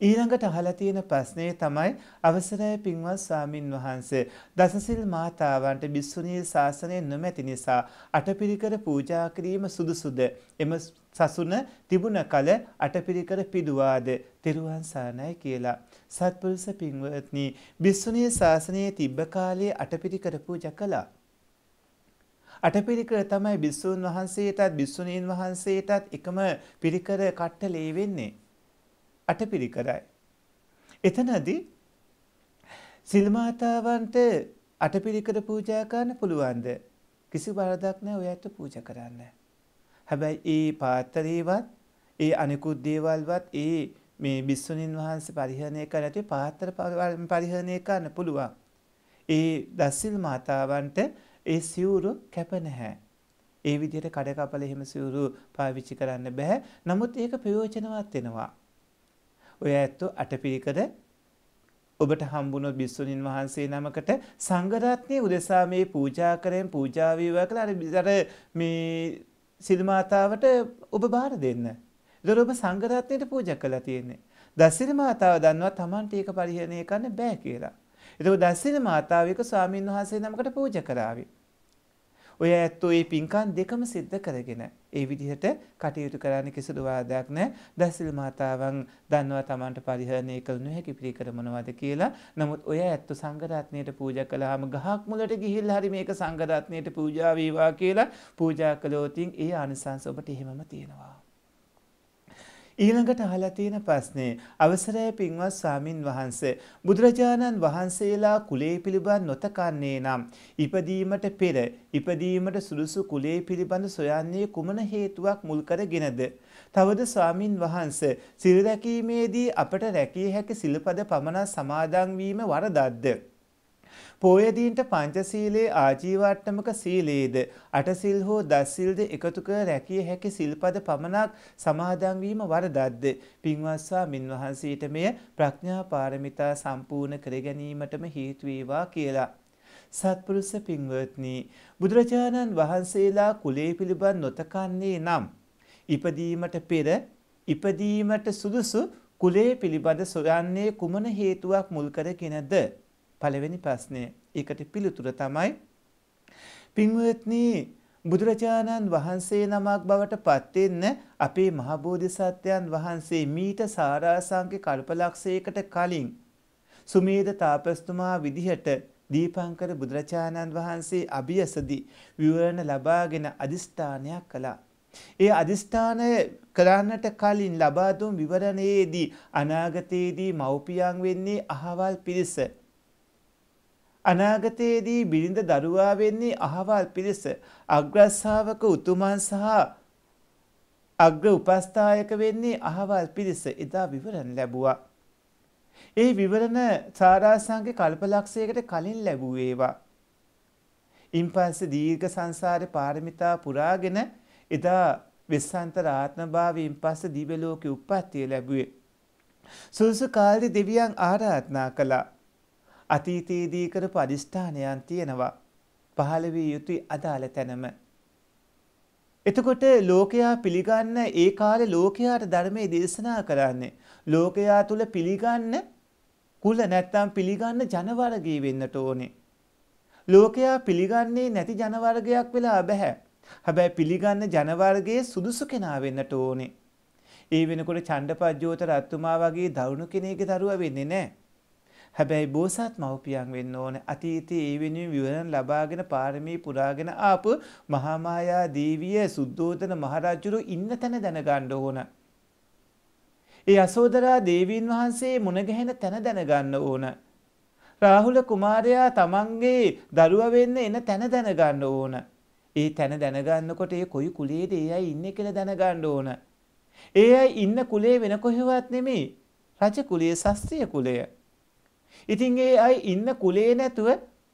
ඊළඟට අහලා තියෙන ප්‍රශ්නේ තමයි අවසරයි පින්වත් ස්වාමින් වහන්සේ දසසිල් මාතාවන්ට බිස්සුණී ශාසනය නොමැති නිසා අටපිරිකර පූජා කිරීම සුදුසුද එම සසුන තිබුණ කල අටපිරිකර පිදුවාද තෙරුවන් සරණයි කියලා සත්පුරුෂ පින්වත්නි බිස්සුණිය ශාසනයේ තිබ්බ කාලයේ අටපිරිකර පූජා කළා. අටපිරිකර තමයි බිස්සුන් වහන්සේටත් බිස්සුණීන් වහන්සේටත් එකම පිරිකර කට්ටලේ වෙන්නේ. අටපිරිකරයි. එතනදී සිල්මාතාවන්ට අටපිරිකර පූජා කරන්න පුළුවන්ද? කිසි වරදක් නැහැ ඔයත් පූජා කරන්න. හැබැයි ඒ පාත්‍රේවත් ඒ අනිකුත් දේවල්වත් ඒ මේ බිස්සුණින් වහන්සේ පරිහරණය කර ඇති පාත්තර පරිහරණය කරන්න පුළුවන්. ඒ දස්සිල් මාතාවන්ට ඒ සිවුරු කැප නැහැ. ඒ විදිහට කඩකපල එහෙම සිවුරු පාවිච්චි කරන්න බෑ. නමුත් ඒක ප්‍රයෝජනවත් වෙනවා. ඔය ඇත්තෝ අටපිරිකර ඔබට හම්බුණොත් බිස්සුණින් වහන්සේ නමකට සංඝරත්නයේ උදෙසා මේ පූජා කරෙන් පූජා වේවා කියලා අර මේ සිල් මාතාවට ඔබ බාර දෙන්න. ඒතර ඔබ සංඝරත්නයට පූජා කළා තියෙන්නේ. දසිරි මාතාව දන්නවා Tamanට ඒක පරිහරණය කරන්න බෑ කියලා. ඒතකොට දසිරි මාතාව එක ස්වාමීන් වහන්සේ නමකට පූජා කරાવી. ඔය ඇත්තෝ මේ පින්කම් දෙකම සිද්ධ කරගෙන ඒ විදිහට කටයුතු කරන්න කිසිදු වාදයක් නැහැ. දසිරි මාතාවන් දන්නවා Tamanට පරිහරණය කළ නොහැකි පිළිකර මොනවද කියලා. නමුත් ඔය ඇත්තෝ සංඝරත්නයට පූජා කළාම ගහක් මුලට ගිහිල්ලා හරි මේක සංඝරත්නයට පූජා වේවා කියලා පූජා කළොතින් ඒ ආනිසංස ඔබට එහෙමම තියෙනවා. ඊළඟට අහලා තියෙන ප්‍රශ්නේ අවසරය පින්වත් ස්වාමින් වහන්සේ බුදුරජාණන් වහන්සේලා කුලේ පිළිබඳ නොතකන්නේ නම් ඉපදීමට පෙර ඉපදීමට සුදුසු කුලේ පිළිබඳ සොයන්නේ කුමන හේතුවක් මුල් කරගෙනද තවද ස්වාමින් වහන්සේ සිල් රැකීමේදී අපට රැකිය හැකි සිල්පද පමණ සමාදන් වීම වරදක්ද පෝයදීන්ට පංචසීලයේ ආජීවාට්ටමක සීලයේද අටසිල් හෝ දස්සිල්ද එකතු කර රැකිය හැකි සිල්පද පමණක් සමාදන් වීම වරදක්ද පින්වත්සා මින්වහන්සීට මෙය ප්‍රඥා පාරමිතා සම්පූර්ණ කර ගැනීමටම හේතු වේවා කියලා සත්පුරුෂ පින්වත්නි බුදුරජාණන් වහන්සේලා කුලේ පිළිබඳ නොතකන්නේ නම් ඉපදීමට පෙර ඉපදීමට සුදුසු කුලේ පිළිබඳ සොයන්නේ කුමන හේතුවක් මුල් කරගෙනද පළවෙනි ප්‍රශ්නය. ඒකට පිළිතුර තමයි පින්වත්නි බුදුරජාණන් වහන්සේ නමක් බවට පත්වෙන්න අපේ මහබෝධිසත්වයන් වහන්සේ මීට සාරාසංක කල්පලක්ෂයකට කලින් සුමේද තාපස්තුමා විදිහට දීපංකර බුදුරජාණන් වහන්සේ අභියසදී විවරණ ලබාගෙන අදිස්ථානයක් කළා. ඒ අදිස්ථානය කරන්නට කලින් ලබා දුන් විවරණයේදී අනාගතයේදී මව්පියන් වෙන්නේ අහවල් පිරිස අනාගතයේදී බිරිඳ දරුවා වෙන්නේ අහවල් පිරිස අග්‍රස්සාවක උතුමන් සහ අග්‍ර උපස්ථායක වෙන්නේ අහවල් පිරිස එදා විවරණ ලැබුවා. ඒ විවරණ සාරාසංගේ කල්පලක්ෂයකට කලින් ලැබූ ඒවා. ඉන්පස්සේ දීර්ඝ සංසාරේ පාරමිතා පුරාගෙන එදා වෙස්සන්තර ආත්මභාවයෙන් පස්සේ දිව්‍ය ලෝකේ උප්පත්තිය ලැබුවේ. සුසු කාලේ දෙවියන් ආරාධනා කළා. අතීතයේදී කරපු අදිෂ්ඨානයන් තියෙනවා. පහළ විය යුතුයි අදාළ තැනම. එතකොට ලෝකයා පිළිගන්න ඒ කාලේ ලෝකයාට ධර්මයේ දේශනා කරන්නේ ලෝකයා තුල පිළිගන්න කුල නැත්තම් පිළිගන්න ජනවර්ගී වෙන්නට ඕනේ. ලෝකයා පිළිගන්නේ නැති ජනවර්ගයක් වෙලා බෑ. හැබැයි පිළිගන්න ජනවර්ගයේ සුදුසු කෙනා වෙන්නට ඕනේ. ඒ වෙනකොට චණ්ඩපජ්ජෝත රත්තුමා වගේ දරුණු කෙනෙක්ගේ දරුවා වෙන්නේ නැහැ. හැබැයි බෝසත් මව්පියන් වෙන්න ඕනේ. අතීතයේ ඒ වෙනුවෙන් විවරණ ලබාගෙන පාරමී පුරාගෙන ආපු මහාමායා දේවිය සුද්ධෝදන මහරජුරු ඉන්න තැන දැනගන්න ඕන. ඒ අසෝදරා දේවීන් වහන්සේ මුණගැහෙන තැන දැනගන්න ඕන. රාහුල කුමාරයා තමන්ගේ දරුවා වෙන්න එන තැන දැනගන්න ඕන. ඒ තැන දැනගන්නකොට ඒ කොයි කුලේද ඒ අය ඉන්නේ කියලා දැනගන්න ඕන. ඒ අය ඉන්න කුලේ වෙන කොහෙවත් නෙමෙයි. රජ කුලයේ ශාස්ත්‍රීය කුලය. ඉතින් ඒ අය ඉන්න කුලේ නැතුව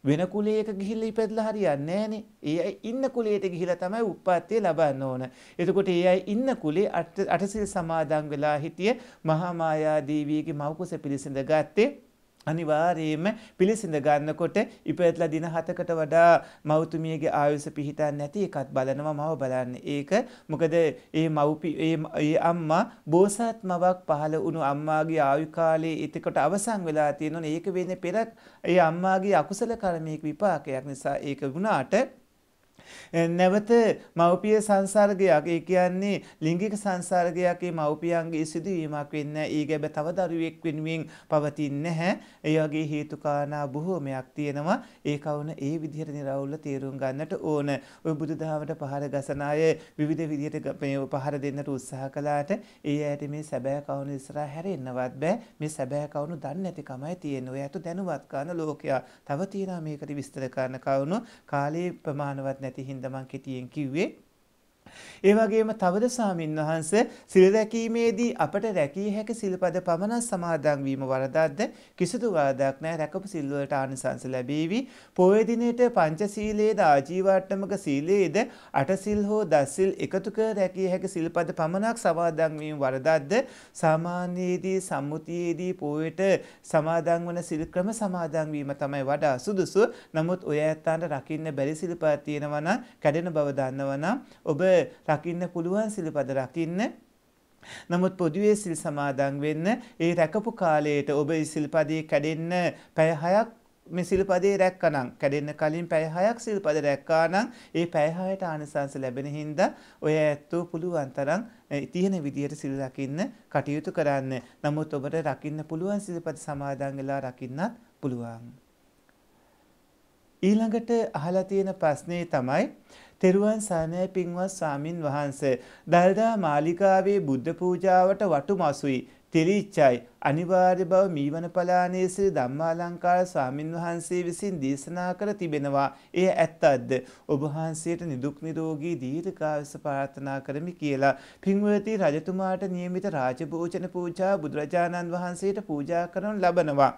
වෙන කුලයක ගිහිල්ලා ඉපදලා හරියන්නේ නැහනේ. ඒ අය ඉන්න කුලයට ගිහිල්ලා තමයි උප්පත්තිය ලබන්න ඕන. එතකොට ඒ අය ඉන්න කුලේ අටසිල් සමාදන් වෙලා හිටිය මහා මායා දේවියගේ මව් කුස පිළිසඳ ගත්තේ අනිවාර්යයෙන්ම පිළිසිඳ ගන්නකොට ඉපැත්ලා දින 7කට වඩා මව්තුමියගේ ආයුෂ පිහිටන්නේ නැති එකත් බලනවා මම බලන්නේ. ඒක මොකද ඒ මව්පි ඒ අම්මා බෝසත් මවක් පහළ වුණු අම්මාගේ ආයු කාලයේ එතකොට අවසන් වෙලා තියෙනවනේ. ඒක වෙන්නේ පෙර ඒ අම්මාගේ අකුසල කර්මයක විපාකයක් නිසා ඒක වුණාට නැවත මව්පිය සංසර්ගයක් ඒ කියන්නේ ලිංගික සංසර්ගයක් ඒ මව්පියන්ගේ සිදුවීමක් වෙන්නේ ඒ ගැබ තව දරුවෙක් වෙනුවෙන් පවතින්නේ නැහැ. ඒ වගේ හේතුකාරණා බොහෝමයක් තියෙනවා. ඒ කවුන ඒ විදිහට निराවුල්ව තේරුම් ගන්නට ඕන. ඔය බුදුදහමට පහර ගසන අය විවිධ විදිහට මේ පහර දෙන්නට උත්සාහ කළාට ඒ ඇයට මේ සැබෑ කවුන ඉස්සරහා හැරෙන්නවත් බෑ. මේ සැබෑ කවුන දන්නේ නැතිකමයි තියෙන්නේ. ඔය ඇතු දැනුවත් කරන ලෝකයා. තව තියෙනවා මේකට විස්තර කරන කවුන කාලේ ප්‍රමාණවත් නැති ඇති හින්දා මං කෙටියෙන් කිව්වේ ඒ වගේම තවද සාමින් වහන්සේ සිල් රැකීමේදී අපට රැකිය හැකි සිල්පද පමණක් සමාදන් වීම වරදක්ද කිසිදු වරදක් නැහැ රැකපු සිල් වලට ආනිසංස ලැබීවි පොය දිනේට පංචශීලයේද ආජීවාට්ටමක සීලයේද අටසිල් හෝ දස්සිල් එකතු කර රැකිය හැකි සිල්පද පමණක් සමාදන් වීම වරදක්ද සාමාන්‍යයේදී සම්මුතියේදී පොයට සමාදන් වන සිල් ක්‍රම සමාදන් වීම තමයි වඩා සුදුසු. නමුත් ඔය ඇත්තන්ට රකින්න බැරි සිල්පද තියෙනවා නම් කැඩෙන බව දන්නවා නම් ඔබ රකින්න පුළුවන් සිල්පද රකින්න නමුත් පොදුවේ සිල් සමාදන් වෙන්න ඒ රැකපු කාලයට ඔබ සිල්පදේ කැඩෙන්න පැය 6ක් මේ සිල්පදේ රැක්කනම් කැඩෙන්න කලින් පැය 6ක් සිල්පද රැක්කානම් ඒ පැය 6ට ආනිසංස ලැබෙන හින්දා ඔය ඇත්තෝ පුළුවන් තරම් තියෙන විදියට සිල් රකින්න කටයුතු කරන්න. නමුත් ඔබට රකින්න පුළුවන් සිල්පද සමාදන් වෙලා රකින්නත් පුළුවන්. ඊළඟට අහලා තියෙන ප්‍රශ්නේ තමයි තෙරුවන් සරණයි පින්වත් ස්වාමින් වහන්සේ. දල්දා මාලිකාවේ බුද්ධ පූජාවට වටු මසුයි. තිරිච්චයි අනිවාර්ය බව මීවන පලානයේ සිට ධම්මාලංකාර ස්වාමින් වහන්සේ විසින් දේශනා කර තිබෙනවා. එය ඇත්තක්ද? ඔබ වහන්සේට නිදුක් නිරෝගී දීර්ඝායුෂ ප්‍රාර්ථනා කරමි කියලා පින්වති රජතුමාට નિયમિત රාජභෝජන පූජා බුදුරජාණන් වහන්සේට පූජා කරනු ලබනවා.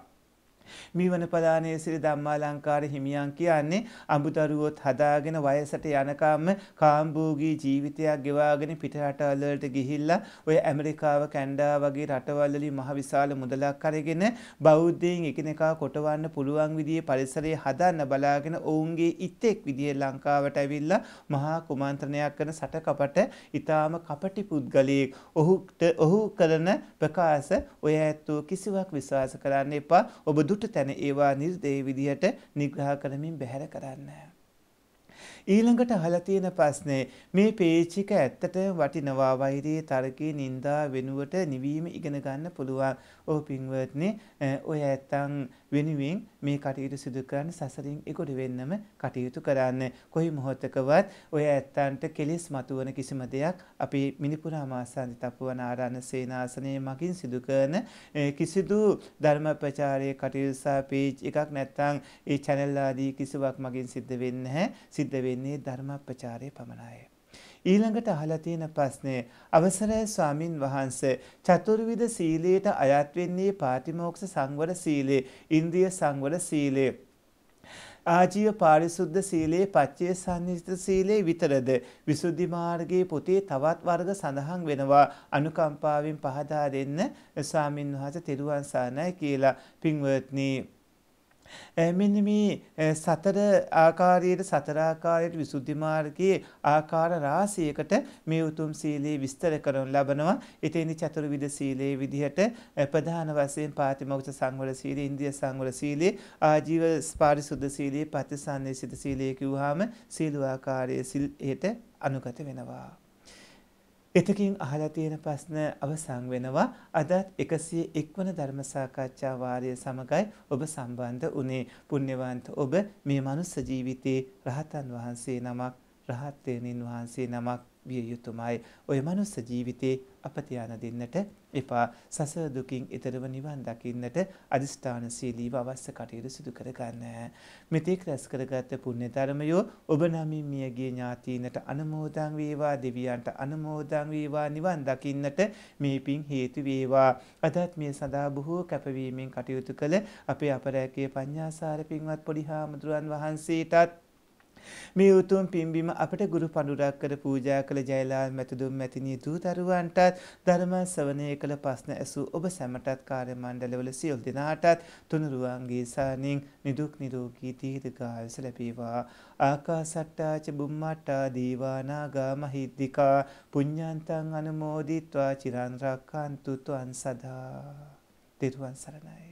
මීවන ප්‍රධානය සිරි ධම්මාලංකාර හිමියන් කියන්නේ අඹුදරුවොත් හදාගෙන වයසට යනකම්ම කාම්බෝගී ජීවිතයක් ගෙවාගෙන පිටරටවල්වලට ගිහිල්ලා ඔය ඇමරිකාව කැන්ඩා වගේ රටවල්වලින් මහ විශාල මුදලක් අරගෙන බෞද්ධයෙන් එකිනෙකා කොටවන්න පුළුවන් විදිහේ පරිසරය හදන්න බලාගෙන ඔවුන්ගේ ඉත්තෙක් විදිහේ ලංකාවට ඇවිල්ලා මහා කුමන්ත්‍රණයක් කරන සටකපට ඊටාම කපටි පුද්ගලයෙක් ඔහුට ඔහු කරන ප්‍රකාශ ඔය ඇත්තෝ කිසිවක් විශ්වාස කරන්න එපා ඔබ අලුට තැන ඒවා නිර්දේ විදිහට නිග්‍රහ කරමින් බැහැර කරන්න. ඊළඟට අහලා තියෙන ප්‍රශ්නේ මේ පේජ් එක ඇත්තටම වටිනවා වෛරී තරකේ නින්දා වෙනුවට නිවීම ඉගෙන ගන්න පුළුවන්. ඔව් පින්වත්නි ඔය ඇත්තන් වෙනුවෙන් මේ කටයුතු සිදු කරන්න සසරින් එගොඩ වෙන්නම කටයුතු කරන්න. කොයි මොහොතකවත් ඔය ඇත්තන්ට කෙලෙස් මතුවන කිසිම දෙයක් අපි මිනිපුරා මාසන්දි තපුවන ආරණ සේනාසනය මගින් සිදු කරන කිසිදු ධර්ම ප්‍රචාරයේ කටයුතු සහ පේජ් එකක් නැත්නම් ඒ channel ආදී කිසිවක් මගින් සිද්ධ වෙන්නේ නැහැ. සිද්ධ වෙන්නේ ධර්ම ප්‍රචාරයේ පමණයි. ඊළඟට අහලා තියෙන ප්‍රශ්නේ අවසරයි ස්වාමින් වහන්සේ චතුර්විධ සීලයට අයත් වෙන්නේ පාටිමෝක්ෂ සංවර සීලය, ඉන්ද්‍රිය සංවර සීලය. ආජීව පාරිසුද්ධ සීලයේ පච්චේ සන්නිස්ත සීලයේ විතරද විසුද්ධි මාර්ගයේ පොතේ තවත් වර්ග සඳහන් වෙනවා අනුකම්පාවෙන් පහදා දෙන්න ස්වාමින්වහන්සේ තෙරුවන් සරණයි කියලා පින්වත්නි මෙන්න මේ සතර ආකාරයට සතර ආකාරයට විසුද්ධි මාර්ගයේ ආකාර රාශියකට මේ උතුම් සීලය විස්තර කරනු ලබනවා. ඉතින් චතුර්විධ සීලයේ විදිහට ප්‍රධාන වශයෙන් පාතිමොක්ඛ සංවර සීලය, ඉන්ද්‍රිය සංවර සීලය, ආජීව පාරිශුද්ධ සීලය, පටිසන්නේසිත සීලය කිව්වහම සීල ආකාරයේ සිල් හේත අනුගත වෙනවා. එතකින් අහලා තියෙන ප්‍රශ්න අවසන් වෙනවා. අදත් 101 වන ධර්ම සාකච්ඡා වාරය සමගයි ඔබ සම්බන්ධ වුණේ. පුණ්‍යවන්ත ඔබ මේ මනුස්ස ජීවිතේ රහතන් වහන්සේ නමක්, රහත් වහන්සේ නමක් විය යුතුමයි. ඔය මනුස්ස ජීවිතේ අපට යන දෙන්නට එපා. සසර දුකින් ඈතරව නිවන් දකින්නට අදිස්ථාන සීලීව අවශ්‍ය කටයුතු සිදු කරගන්න. මෙතෙක් රැස් කරගත් පුණ්‍ය ධර්මයෝ ඔබ නමින් මියගේ ඥාතීනට අනුමෝදන් වේවා, දෙවියන්ට අනුමෝදන් වේවා, නිවන් දකින්නට මේ පිං හේතු වේවා. අදත් මේ සදා බොහෝ කැපවීමෙන් කටයුතු කළ අපේ අපරැකේ පඤ්ඤාසාර පින්වත් පොඩි හාමුදුරන් වහන්සේටත් මේ උතුම් පින්බිම අපට ගුරු පඬුරක්කර පූජා කළ ජයලාල් මැතිදුම් මැතිණී දූතරුවන්ටත් ධර්ම ශ්‍රවණය කළ ප්‍රශ්න ඇසූ ඔබ සැමටත් කාර්ය මණ්ඩලවල සියලු දෙනාටත් තුනුරුවන්ගේ සානින් නිදුක් නිරෝගී දීර්ඝායුෂ ලැබේවා ආකාසට්ටා ච බුම්මට්ටා දීවා නාග මහිද්దికා පුඤ්ඤන්තං අනුමෝදිත්වා චිරන් රැක්කන්තු තුන් සදා තිරුවන් සරණයි